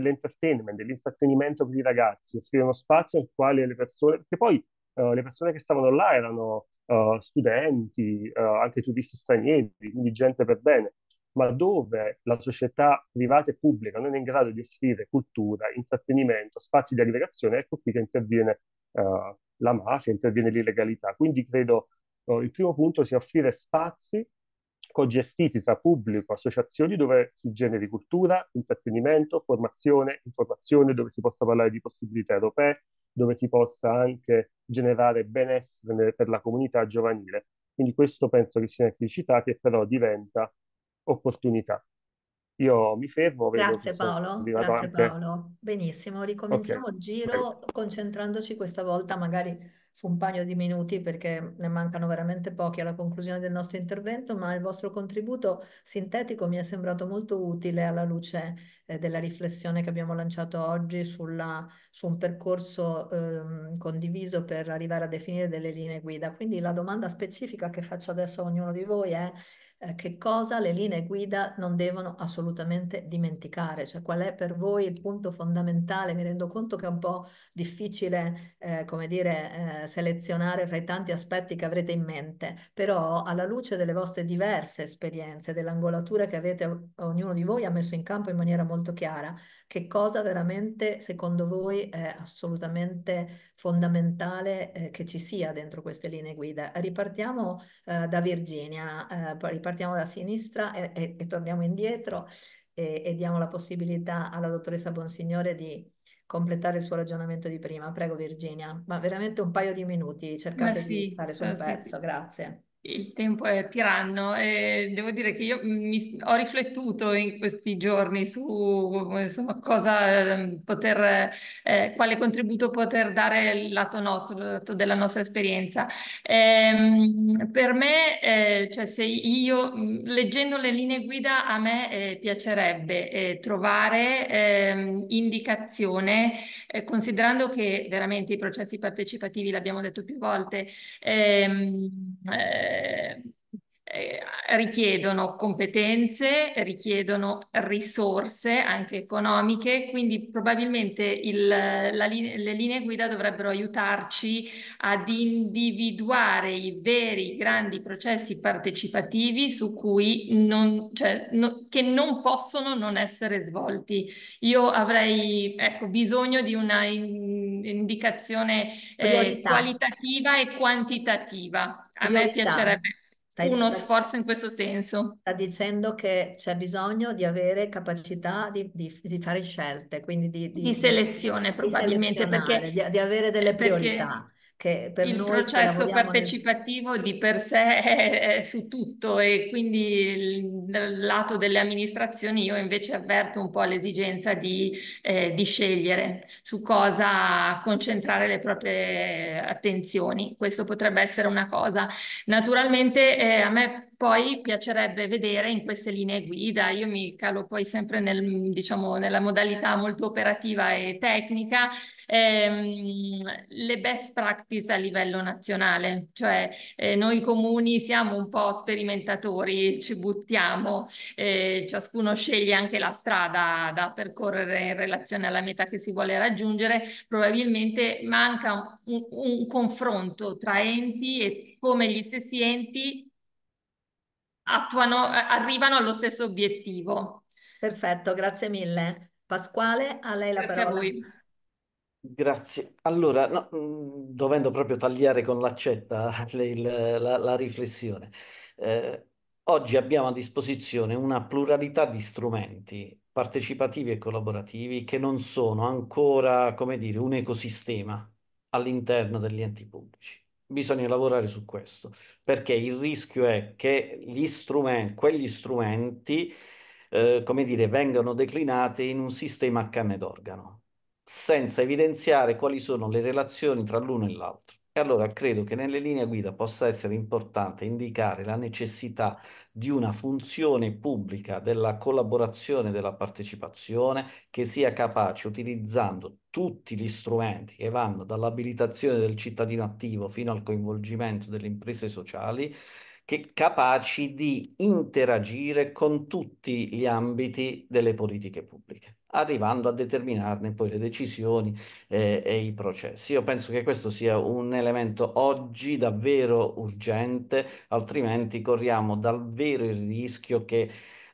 l'entertainment, l'intrattenimento per i ragazzi, offrire uno spazio nel quale le persone, che poi eh, le persone che stavano là erano uh, studenti, uh, anche turisti stranieri, quindi gente per bene, ma dove la società privata e pubblica non è in grado di offrire cultura, intrattenimento, spazi di aggregazione, ecco qui che interviene la mafia, interviene l'illegalità. Quindi credo il primo punto sia offrire spazi cogestiti tra pubblico, associazioni dove si generi cultura, intrattenimento, formazione, informazione, dove si possa parlare di possibilità europee, dove si possa anche generare benessere per la comunità giovanile. Quindi questo penso che sia una criticità che però diventa opportunità. Io mi fermo. Grazie Paolo, grazie anche... Paolo. Benissimo, ricominciamo okay. il giro Prego. concentrandoci questa volta magari su un paio di minuti perché ne mancano veramente pochi alla conclusione del nostro intervento, ma il vostro contributo sintetico mi è sembrato molto utile alla luce eh, della riflessione che abbiamo lanciato oggi sulla, su un percorso eh, condiviso per arrivare a definire delle linee guida. Quindi la domanda specifica che faccio adesso a ognuno di voi è eh, che cosa le linee guida non devono assolutamente dimenticare, cioè qual è per voi il punto fondamentale. Mi rendo conto che è un po' difficile, eh, come dire, eh, selezionare fra i tanti aspetti che avrete in mente, però alla luce delle vostre diverse esperienze, dell'angolatura che avete ognuno di voi ha messo in campo in maniera molto chiara, che cosa veramente secondo voi è assolutamente fondamentale eh, che ci sia dentro queste linee guida. Ripartiamo eh, da Virginia, eh, ripartiamo da sinistra e, e, e torniamo indietro e, e, diamo la possibilità alla dottoressa Bonsignore di completare il suo ragionamento di prima. Prego Virginia, ma veramente un paio di minuti, cercate sì, di stare sul sì, pezzo, sì. grazie. Il tempo è tiranno e eh, devo dire che io mi, ho riflettuto in questi giorni su insomma, cosa ehm, poter, eh, quale contributo poter dare il lato nostro, il lato della nostra esperienza. Ehm, per me, eh, cioè se io mhmm, leggendo le linee guida a me eh, piacerebbe eh, trovare ehm, indicazione, eh, considerando che veramente i processi partecipativi, l'abbiamo detto più volte, ehm, eh, eh, richiedono competenze, richiedono risorse anche economiche, quindi probabilmente il, line, le linee guida dovrebbero aiutarci ad individuare i veri grandi processi partecipativi su cui non, cioè, no, che non possono non essere svolti. Io avrei ecco, bisogno di una in, indicazione eh, qualitativa e quantitativa a me piacerebbe Stai uno dicendo, sforzo in questo senso. Sta dicendo che c'è bisogno di avere capacità di, di, di fare scelte, quindi di, di selezione probabilmente, perché, di, avere delle priorità che per il noi... Il processo partecipativo nel... di per sé è su tutto e quindi dal lato delle amministrazioni io invece avverto un po' l'esigenza di, eh, di scegliere su cosa concentrare le proprie attenzioni. Questo potrebbe essere una cosa. Naturalmente eh, a me poi piacerebbe vedere in queste linee guida, io mi calo poi sempre nel, diciamo, nella modalità molto operativa e tecnica, ehm, le best practice a livello nazionale, cioè eh, noi comuni siamo un po' sperimentatori, ci buttiamo, eh, ciascuno sceglie anche la strada da percorrere in relazione alla meta che si vuole raggiungere, probabilmente manca un, un confronto tra enti e come gli stessi enti attuano, eh, arrivano allo stesso obiettivo. Perfetto, grazie mille. Pasquale, a lei la Grazie a parola. voi. Grazie. Allora, no, mm, dovendo proprio tagliare con l'accetta le- la, la riflessione, eh, oggi abbiamo a disposizione una pluralità di strumenti partecipativi e collaborativi che non sono ancora, come dire, un ecosistema all'interno degli enti pubblici bisogna lavorare su questo, perché il rischio è che gli strumenti, quegli strumenti, eh, come dire, vengano declinati in un sistema a canne d'organo, senza evidenziare quali sono le relazioni tra l'uno e l'altro allora credo che nelle linee guida possa essere importante indicare la necessità di una funzione pubblica della collaborazione, e della partecipazione, che sia capace, utilizzando tutti gli strumenti che vanno dall'abilitazione del cittadino attivo fino al coinvolgimento delle imprese sociali, che capaci di interagire con tutti gli ambiti delle politiche pubbliche arrivando a determinarne poi le decisioni eh, e i processi. Io penso che questo sia un elemento oggi davvero urgente, altrimenti corriamo davvero il rischio che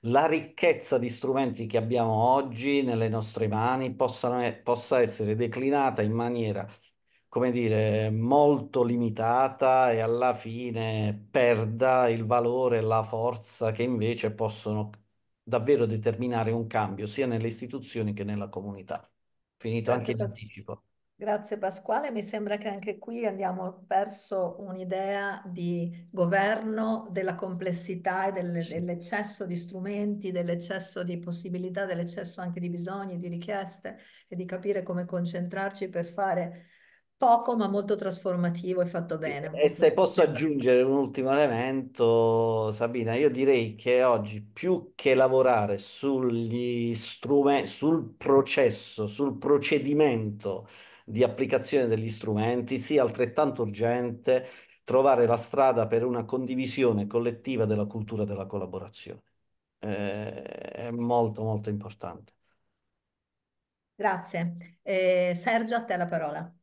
la ricchezza di strumenti che abbiamo oggi nelle nostre mani possano, possa essere declinata in maniera come dire, molto limitata e alla fine perda il valore e la forza che invece possono davvero determinare un cambio sia nelle istituzioni che nella comunità. Finito Grazie. anche in anticipo. Grazie Pasquale, mi sembra che anche qui andiamo verso un'idea di governo della complessità e del, dell'eccesso di strumenti, dell'eccesso di possibilità, dell'eccesso anche di bisogni, di richieste e di capire come concentrarci per fare poco ma molto trasformativo e fatto bene. E se posso aggiungere un ultimo elemento, Sabina, io direi che oggi più che lavorare sugli strumenti, sul processo, sul procedimento di applicazione degli strumenti, sia altrettanto urgente trovare la strada per una condivisione collettiva della cultura della collaborazione. Eh, è molto molto importante. Grazie. Eh, Sergio, a te la parola.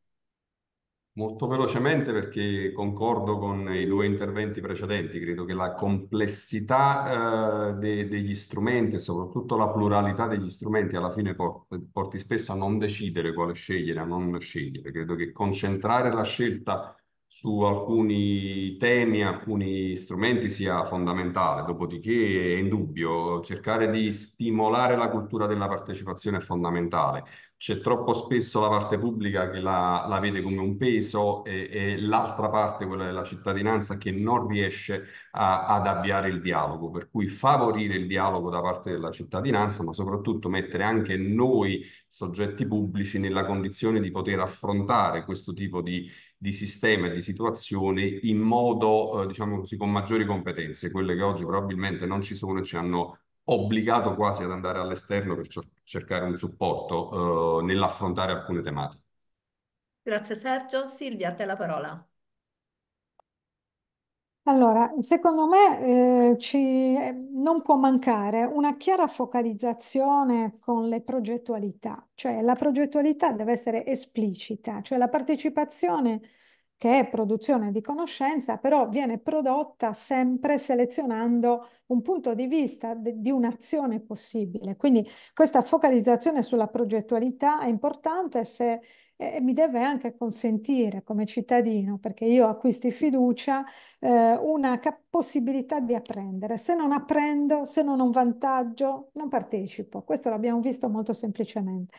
Molto velocemente perché concordo con i due interventi precedenti, credo che la complessità eh, de degli strumenti e soprattutto la pluralità degli strumenti alla fine por porti spesso a non decidere quale scegliere, a non scegliere. Credo che concentrare la scelta su alcuni temi, alcuni strumenti sia fondamentale, dopodiché è indubbio cercare di stimolare la cultura della partecipazione è fondamentale. C'è troppo spesso la parte pubblica che la, la vede come un peso e, e l'altra parte, quella della cittadinanza, che non riesce a, ad avviare il dialogo, per cui favorire il dialogo da parte della cittadinanza, ma soprattutto mettere anche noi, soggetti pubblici, nella condizione di poter affrontare questo tipo di di sistema e di situazione in modo, eh, diciamo così, con maggiori competenze, quelle che oggi probabilmente non ci sono e ci hanno obbligato quasi ad andare all'esterno per cercare un supporto eh, nell'affrontare alcune tematiche. Grazie Sergio. Silvia, a te la parola. Allora, secondo me, eh, ci- non può mancare una chiara focalizzazione con le progettualità, cioè la progettualità deve essere esplicita, cioè la partecipazione che è produzione di conoscenza, però viene prodotta sempre selezionando un punto di vista di un'azione possibile. Quindi questa focalizzazione sulla progettualità è importante se e mi deve anche consentire come cittadino, perché io acquisti fiducia, eh, una possibilità di apprendere. Se non apprendo, se non ho un vantaggio, non partecipo. Questo l'abbiamo visto molto semplicemente.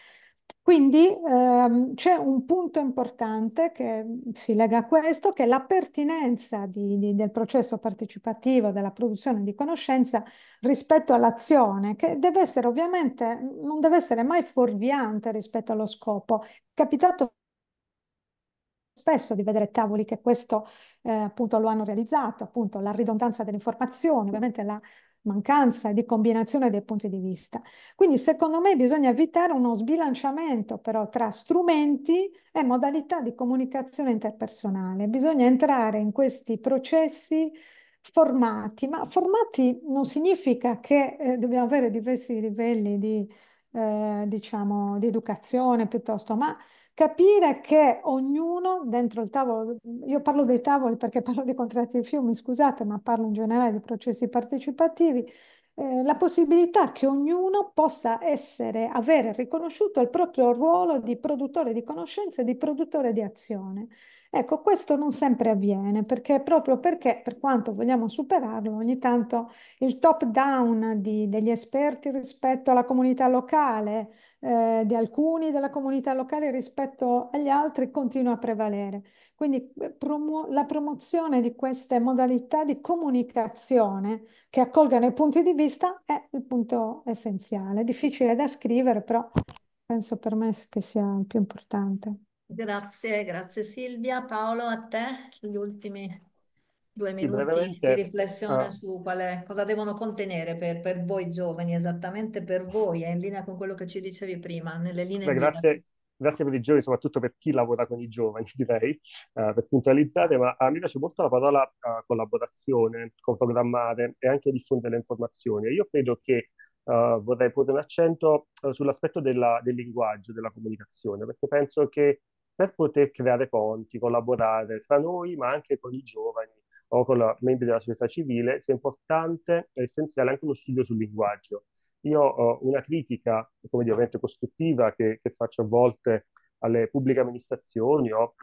Quindi ehm, c'è un punto importante che si lega a questo, che è la pertinenza di, di, del processo partecipativo, della produzione di conoscenza rispetto all'azione, che deve essere ovviamente, non deve essere mai fuorviante rispetto allo scopo. È Capitato spesso di vedere tavoli che questo eh, appunto lo hanno realizzato, appunto la ridondanza dell'informazione, ovviamente la mancanza di combinazione dei punti di vista. Quindi secondo me bisogna evitare uno sbilanciamento però tra strumenti e modalità di comunicazione interpersonale. Bisogna entrare in questi processi formati, ma formati non significa che eh, dobbiamo avere diversi livelli di, eh, diciamo, di educazione piuttosto, ma capire che ognuno dentro il tavolo, io parlo dei tavoli perché parlo dei contratti di fiumi, scusate, ma parlo in generale di processi partecipativi, eh, la possibilità che ognuno possa essere, avere riconosciuto il proprio ruolo di produttore di conoscenze e di produttore di azione. Ecco, questo non sempre avviene perché proprio perché, per quanto vogliamo superarlo, ogni tanto il top down di, degli esperti rispetto alla comunità locale, eh, di alcuni della comunità locale rispetto agli altri, continua a prevalere. Quindi eh, promu- la promozione di queste modalità di comunicazione che accolgano i punti di vista è il punto essenziale. Difficile da scrivere, però penso per me che sia il più importante. Grazie, grazie Silvia. Paolo, a te gli ultimi due minuti di riflessione ah. su quale, cosa devono contenere per, per, voi giovani, esattamente per voi, è in linea con quello che ci dicevi prima, nelle linee Beh, grazie, grazie, per i giovani, soprattutto per chi lavora con i giovani, direi, uh, per puntualizzare, ma a me piace molto la parola uh, collaborazione, programmare e anche diffondere le informazioni. Io credo che uh, vorrei porre un accento sull'aspetto del linguaggio, della comunicazione, perché penso che per poter creare ponti, collaborare tra noi, ma anche con i giovani o con i membri della società civile, sia importante e essenziale anche lo studio sul linguaggio. Io ho una critica, come dire, ovviamente costruttiva, che, che faccio a volte alle pubbliche amministrazioni o,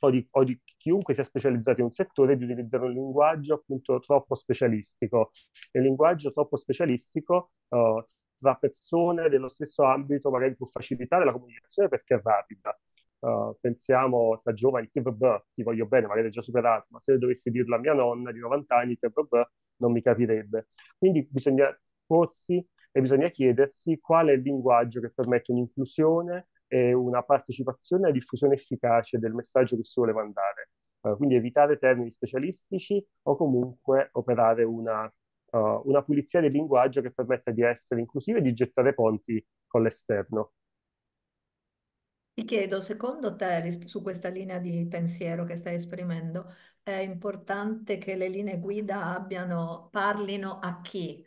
o, di, o, di, chiunque sia specializzato in un settore, di utilizzare un linguaggio appunto troppo specialistico. E Il linguaggio troppo specialistico uh, tra persone dello stesso ambito magari può facilitare la comunicazione perché è rapida, Uh, pensiamo tra giovani, che vabbè, ti voglio bene, magari è già superato, ma se io dovessi dirlo a mia nonna di 90 anni, che vabbè, non mi capirebbe. Quindi bisogna porsi e bisogna chiedersi qual è il linguaggio che permette un'inclusione e una partecipazione e diffusione efficace del messaggio che si vuole mandare. Uh, quindi evitare termini specialistici o comunque operare una, uh, una pulizia del linguaggio che permetta di essere inclusivo e di gettare ponti con l'esterno. Ti chiedo, secondo te, su questa linea di pensiero che stai esprimendo, è importante che le linee guida abbiano, parlino a chi?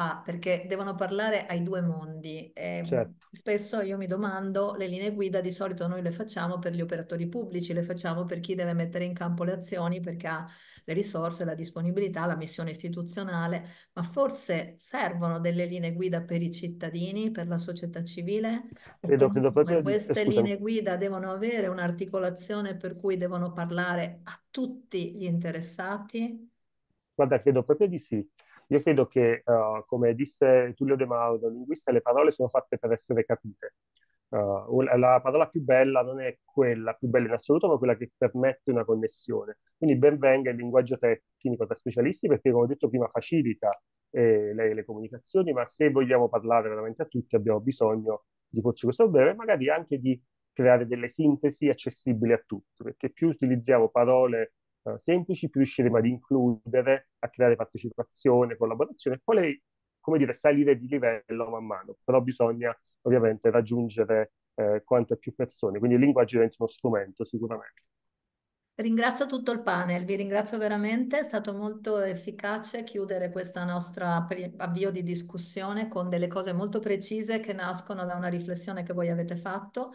Ah, perché devono parlare ai due mondi. Eh, certo. Spesso io mi domando, le linee guida di solito noi le facciamo per gli operatori pubblici, le facciamo per chi deve mettere in campo le azioni, perché ha le risorse, la disponibilità, la missione istituzionale, ma forse servono delle linee guida per i cittadini, per la società civile? Credo, credo proprio... Queste eh, Scusa. linee guida devono avere un'articolazione per cui devono parlare a tutti gli interessati? Guarda, credo proprio di sì. Io credo che, uh, come disse Tullio De Mauro, linguista, le parole sono fatte per essere capite. Uh, la parola più bella non è quella più bella in assoluto, ma quella che permette una connessione. Quindi ben venga il linguaggio tecnico per specialisti perché, come ho detto prima, facilita eh, le, le, comunicazioni, ma se vogliamo parlare veramente a tutti abbiamo bisogno di porci questo problema e magari anche di creare delle sintesi accessibili a tutti, perché più utilizziamo parole eh, semplici, più riusciremo ad includere, a creare partecipazione, collaborazione e poi, come dire, salire di livello man mano. Però bisogna ovviamente raggiungere eh, quante più persone, quindi il linguaggio diventa uno strumento sicuramente. Ringrazio tutto il panel, vi ringrazio veramente, è stato molto efficace chiudere questo nostro avvio di discussione con delle cose molto precise che nascono da una riflessione che voi avete fatto.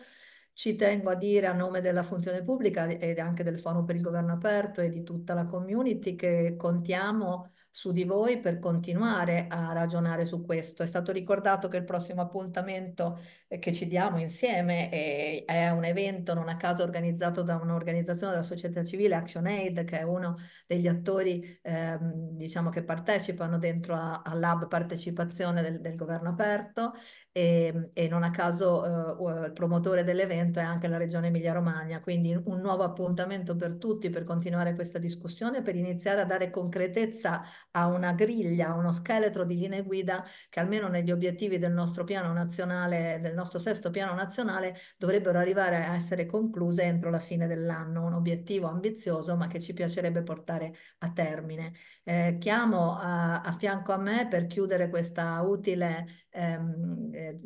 Ci tengo a dire a nome della funzione pubblica e anche del Forum per il Governo Aperto e di tutta la community che contiamo su di voi per continuare a ragionare su questo. È stato ricordato che il prossimo appuntamento eh, che ci diamo insieme è, è un evento non a caso organizzato da un'organizzazione della società civile ActionAid che è uno degli attori ehm, diciamo che partecipano dentro all'hub partecipazione del, del governo aperto e, ehm, e non a caso eh, eh, il promotore dell'evento è anche la Regione Emilia-Romagna, quindi un nuovo appuntamento per tutti per continuare questa discussione, per iniziare a dare concretezza a una griglia, a uno scheletro di linee guida che almeno negli obiettivi del nostro piano nazionale, del nostro sesto piano nazionale, dovrebbero arrivare a essere concluse entro la fine dell'anno, un obiettivo ambizioso ma che ci piacerebbe portare a termine. Eh, chiamo a, eh, a fianco a me per chiudere questa utile ehm, eh,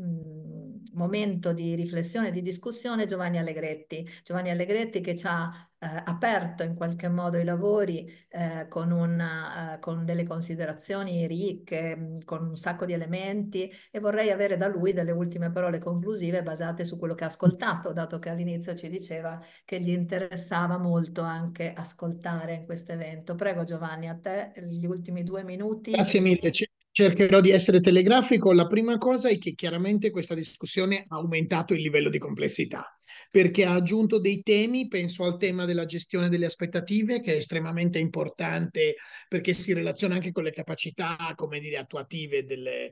momento di riflessione e di discussione Giovanni Allegretti. Giovanni Allegretti che ci ha eh, aperto in qualche modo i lavori eh, con, una, eh, con delle considerazioni ricche, con un sacco di elementi e vorrei avere da lui delle ultime parole conclusive basate su quello che ha ascoltato, dato che all'inizio ci diceva che gli interessava molto anche ascoltare in questo evento. Prego Giovanni, a te gli ultimi due minuti. Grazie mille cercherò di essere telegrafico. La prima cosa è che chiaramente questa discussione ha aumentato il livello di complessità perché ha aggiunto dei temi, penso al tema della gestione delle aspettative che è estremamente importante perché si relaziona anche con le capacità, come dire, attuative delle,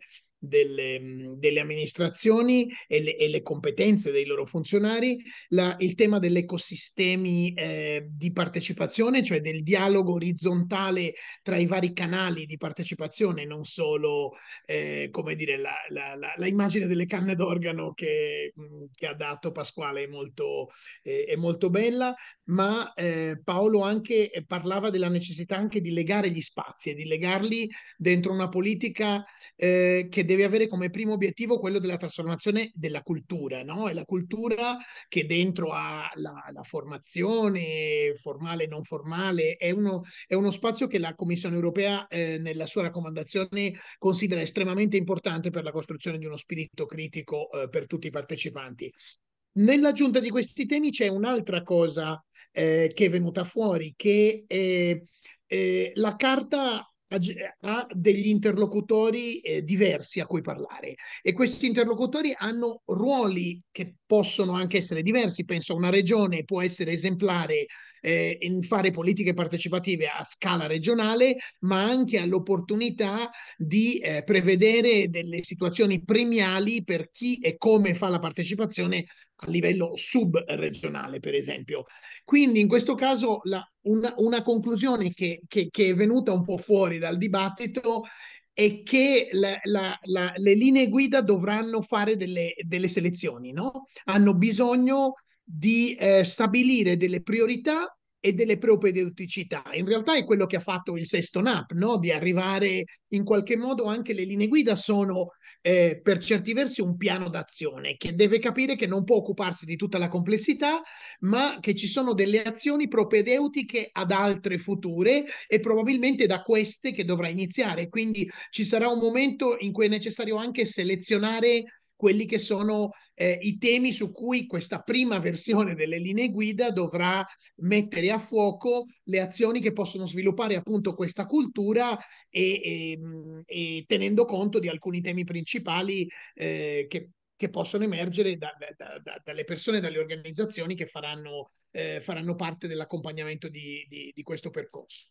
delle, delle amministrazioni e le, e le, competenze dei loro funzionari, la, il tema degli ecosistemi eh, di partecipazione, cioè del dialogo orizzontale tra i vari canali di partecipazione, non solo eh, come dire, la, la, la, immagine delle canne d'organo che, che ha dato Pasquale è molto, eh, è molto bella, ma eh, Paolo anche eh, parlava della necessità anche di legare gli spazi e di legarli dentro una politica eh, che deve devi avere come primo obiettivo quello della trasformazione della cultura, no? È la cultura che dentro ha la, la formazione formale e non formale, è uno, è uno, spazio che la Commissione europea eh, nella sua raccomandazione considera estremamente importante per la costruzione di uno spirito critico eh, per tutti i partecipanti. Nell'aggiunta di questi temi c'è un'altra cosa eh, che è venuta fuori, che eh, la carta ha degli interlocutori eh, diversi a cui parlare e questi interlocutori hanno ruoli che possono anche essere diversi. Penso a una regione può essere esemplare eh, in fare politiche partecipative a scala regionale, ma anche all'opportunità di eh, prevedere delle situazioni premiali per chi e come fa la partecipazione a livello subregionale, per esempio. Quindi in questo caso la, una, una, conclusione che, che, che è venuta un po' fuori dal dibattito è che la, la, la, le linee guida dovranno fare delle, delle selezioni, no? Hanno bisogno di eh, stabilire delle priorità e delle propedeuticità. In realtà è quello che ha fatto il sesto NAP, no? di arrivare in qualche modo anche le linee guida sono eh, per certi versi un piano d'azione che deve capire che non può occuparsi di tutta la complessità, ma che ci sono delle azioni propedeutiche ad altre future e probabilmente da queste che dovrà iniziare. Quindi ci sarà un momento in cui è necessario anche selezionare quelli che sono eh, i temi su cui questa prima versione delle linee guida dovrà mettere a fuoco le azioni che possono sviluppare appunto questa cultura e, e, e tenendo conto di alcuni temi principali eh, che, che, possono emergere da, da, da, dalle persone, dalle organizzazioni che faranno, eh, faranno parte dell'accompagnamento di, di, di questo percorso.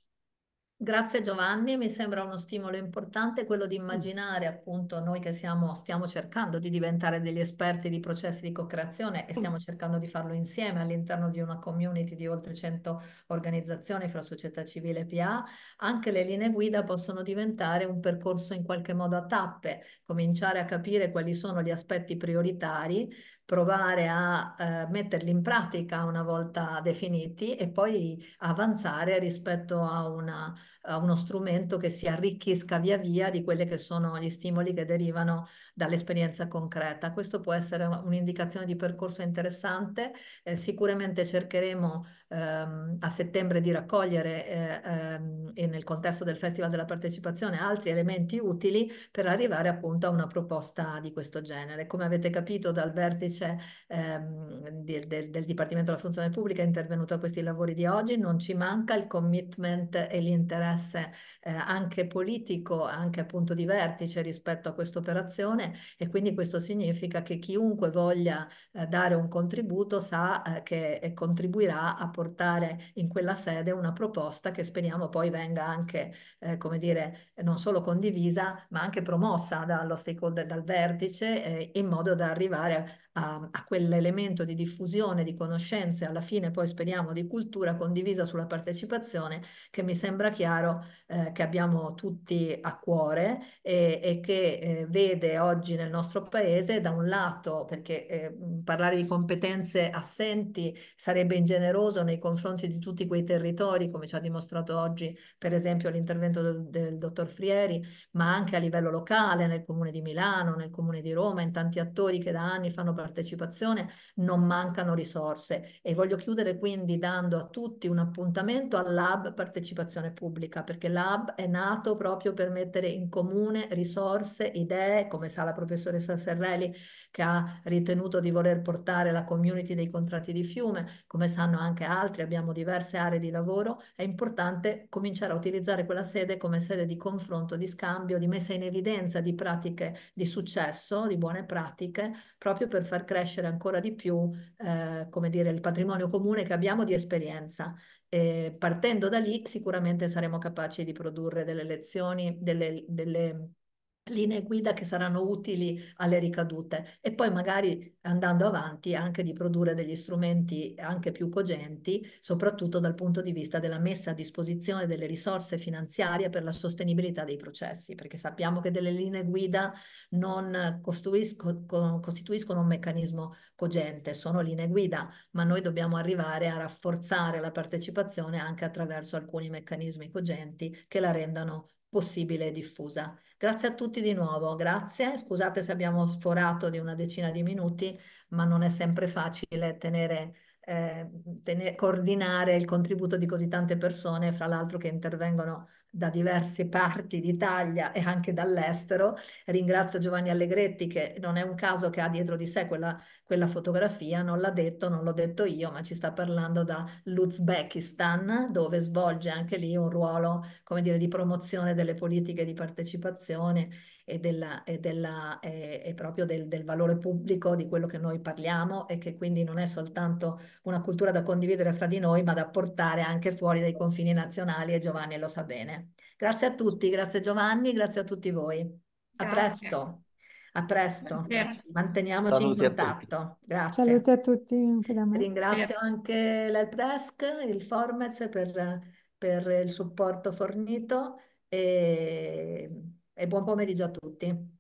Grazie Giovanni, mi sembra uno stimolo importante quello di mm. immaginare appunto noi che siamo, stiamo cercando di diventare degli esperti di processi di co-creazione e mm. stiamo cercando di farlo insieme all'interno di una community di oltre 100 organizzazioni fra società civile e PA, anche le linee guida possono diventare un percorso in qualche modo a tappe, cominciare a capire quali sono gli aspetti prioritari provare a eh, metterli in pratica una volta definiti e poi avanzare rispetto a una, eh, uno strumento che si arricchisca via via di quelli che sono gli stimoli che derivano dall'esperienza concreta. Questo può essere un'indicazione di percorso interessante, eh, sicuramente cercheremo ehm, a settembre di raccogliere eh, ehm, e nel contesto del Festival della Partecipazione altri elementi utili per arrivare appunto a una proposta di questo genere. Come avete capito dal vertice ehm, del, del, del Dipartimento della Funzione Pubblica intervenuto a questi lavori di oggi, non ci manca il commitment e l'interesse graça eh, anche politico, anche appunto di vertice rispetto a questa operazione e quindi questo significa che chiunque voglia eh, dare un contributo sa eh, che eh, contribuirà a portare in quella sede una proposta che speriamo poi venga anche, eh, come dire, non solo condivisa ma anche promossa dallo stakeholder, dal vertice eh, in modo da arrivare a a, a quell'elemento di diffusione di conoscenze, alla fine poi speriamo di cultura condivisa sulla partecipazione, che mi sembra chiaro eh, che abbiamo tutti a cuore e, e che eh, vede oggi nel nostro paese da un lato, perché eh, parlare di competenze assenti sarebbe ingeneroso nei confronti di tutti quei territori, come ci ha dimostrato oggi per esempio l'intervento del, del dottor Frieri, ma anche a livello locale, nel comune di Milano, nel comune di Roma, in tanti attori che da anni fanno partecipazione, non mancano risorse. E voglio chiudere quindi dando a tutti un appuntamento all'Hub Partecipazione Pubblica, perché l'Hub hub è nato proprio per mettere in comune risorse, idee, come sa la professoressa Serrelli che ha ritenuto di voler portare la community dei contratti di fiume, come sanno anche altri, abbiamo diverse aree di lavoro, è importante cominciare a utilizzare quella sede come sede di confronto, di scambio, di messa in evidenza di pratiche di successo, di buone pratiche, proprio per far crescere ancora di più, eh, come dire, il patrimonio comune che abbiamo di esperienza eh, partendo da lì sicuramente saremo capaci di produrre delle lezioni, delle, delle linee guida che saranno utili alle ricadute e poi magari andando avanti anche di produrre degli strumenti anche più cogenti, soprattutto dal punto di vista della messa a disposizione delle risorse finanziarie per la sostenibilità dei processi, perché sappiamo che delle linee guida non costituiscono un meccanismo cogente, sono linee guida, ma noi dobbiamo arrivare a rafforzare la partecipazione anche attraverso alcuni meccanismi cogenti che la rendano possibile e diffusa. Grazie a tutti di nuovo, grazie. Scusate se abbiamo sforato di una decina di minuti, ma non è sempre facile tenere, eh, tenere coordinare il contributo di così tante persone, fra l'altro che intervengono da diverse parti d'Italia e anche dall'estero. Ringrazio Giovanni Allegretti che non è un caso che ha dietro di sé quella, quella fotografia, non l'ha detto, non l'ho detto io, ma ci sta parlando dall'Uzbekistan dove svolge anche lì un ruolo, come dire, di promozione delle politiche di partecipazione e, della, e, della, e, e proprio del, del, valore pubblico di quello che noi parliamo e che quindi non è soltanto una cultura da condividere fra di noi, ma da portare anche fuori dai confini nazionali e Giovanni lo sa bene. Grazie a tutti, grazie Giovanni, grazie a tutti voi. A grazie. presto. A presto, Grazie. manteniamoci Saluti in contatto. Grazie. Saluti a tutti. Anche Ringrazio anche l'Elpresk, il Formez per, per il supporto fornito. E e buon pomeriggio a tutti.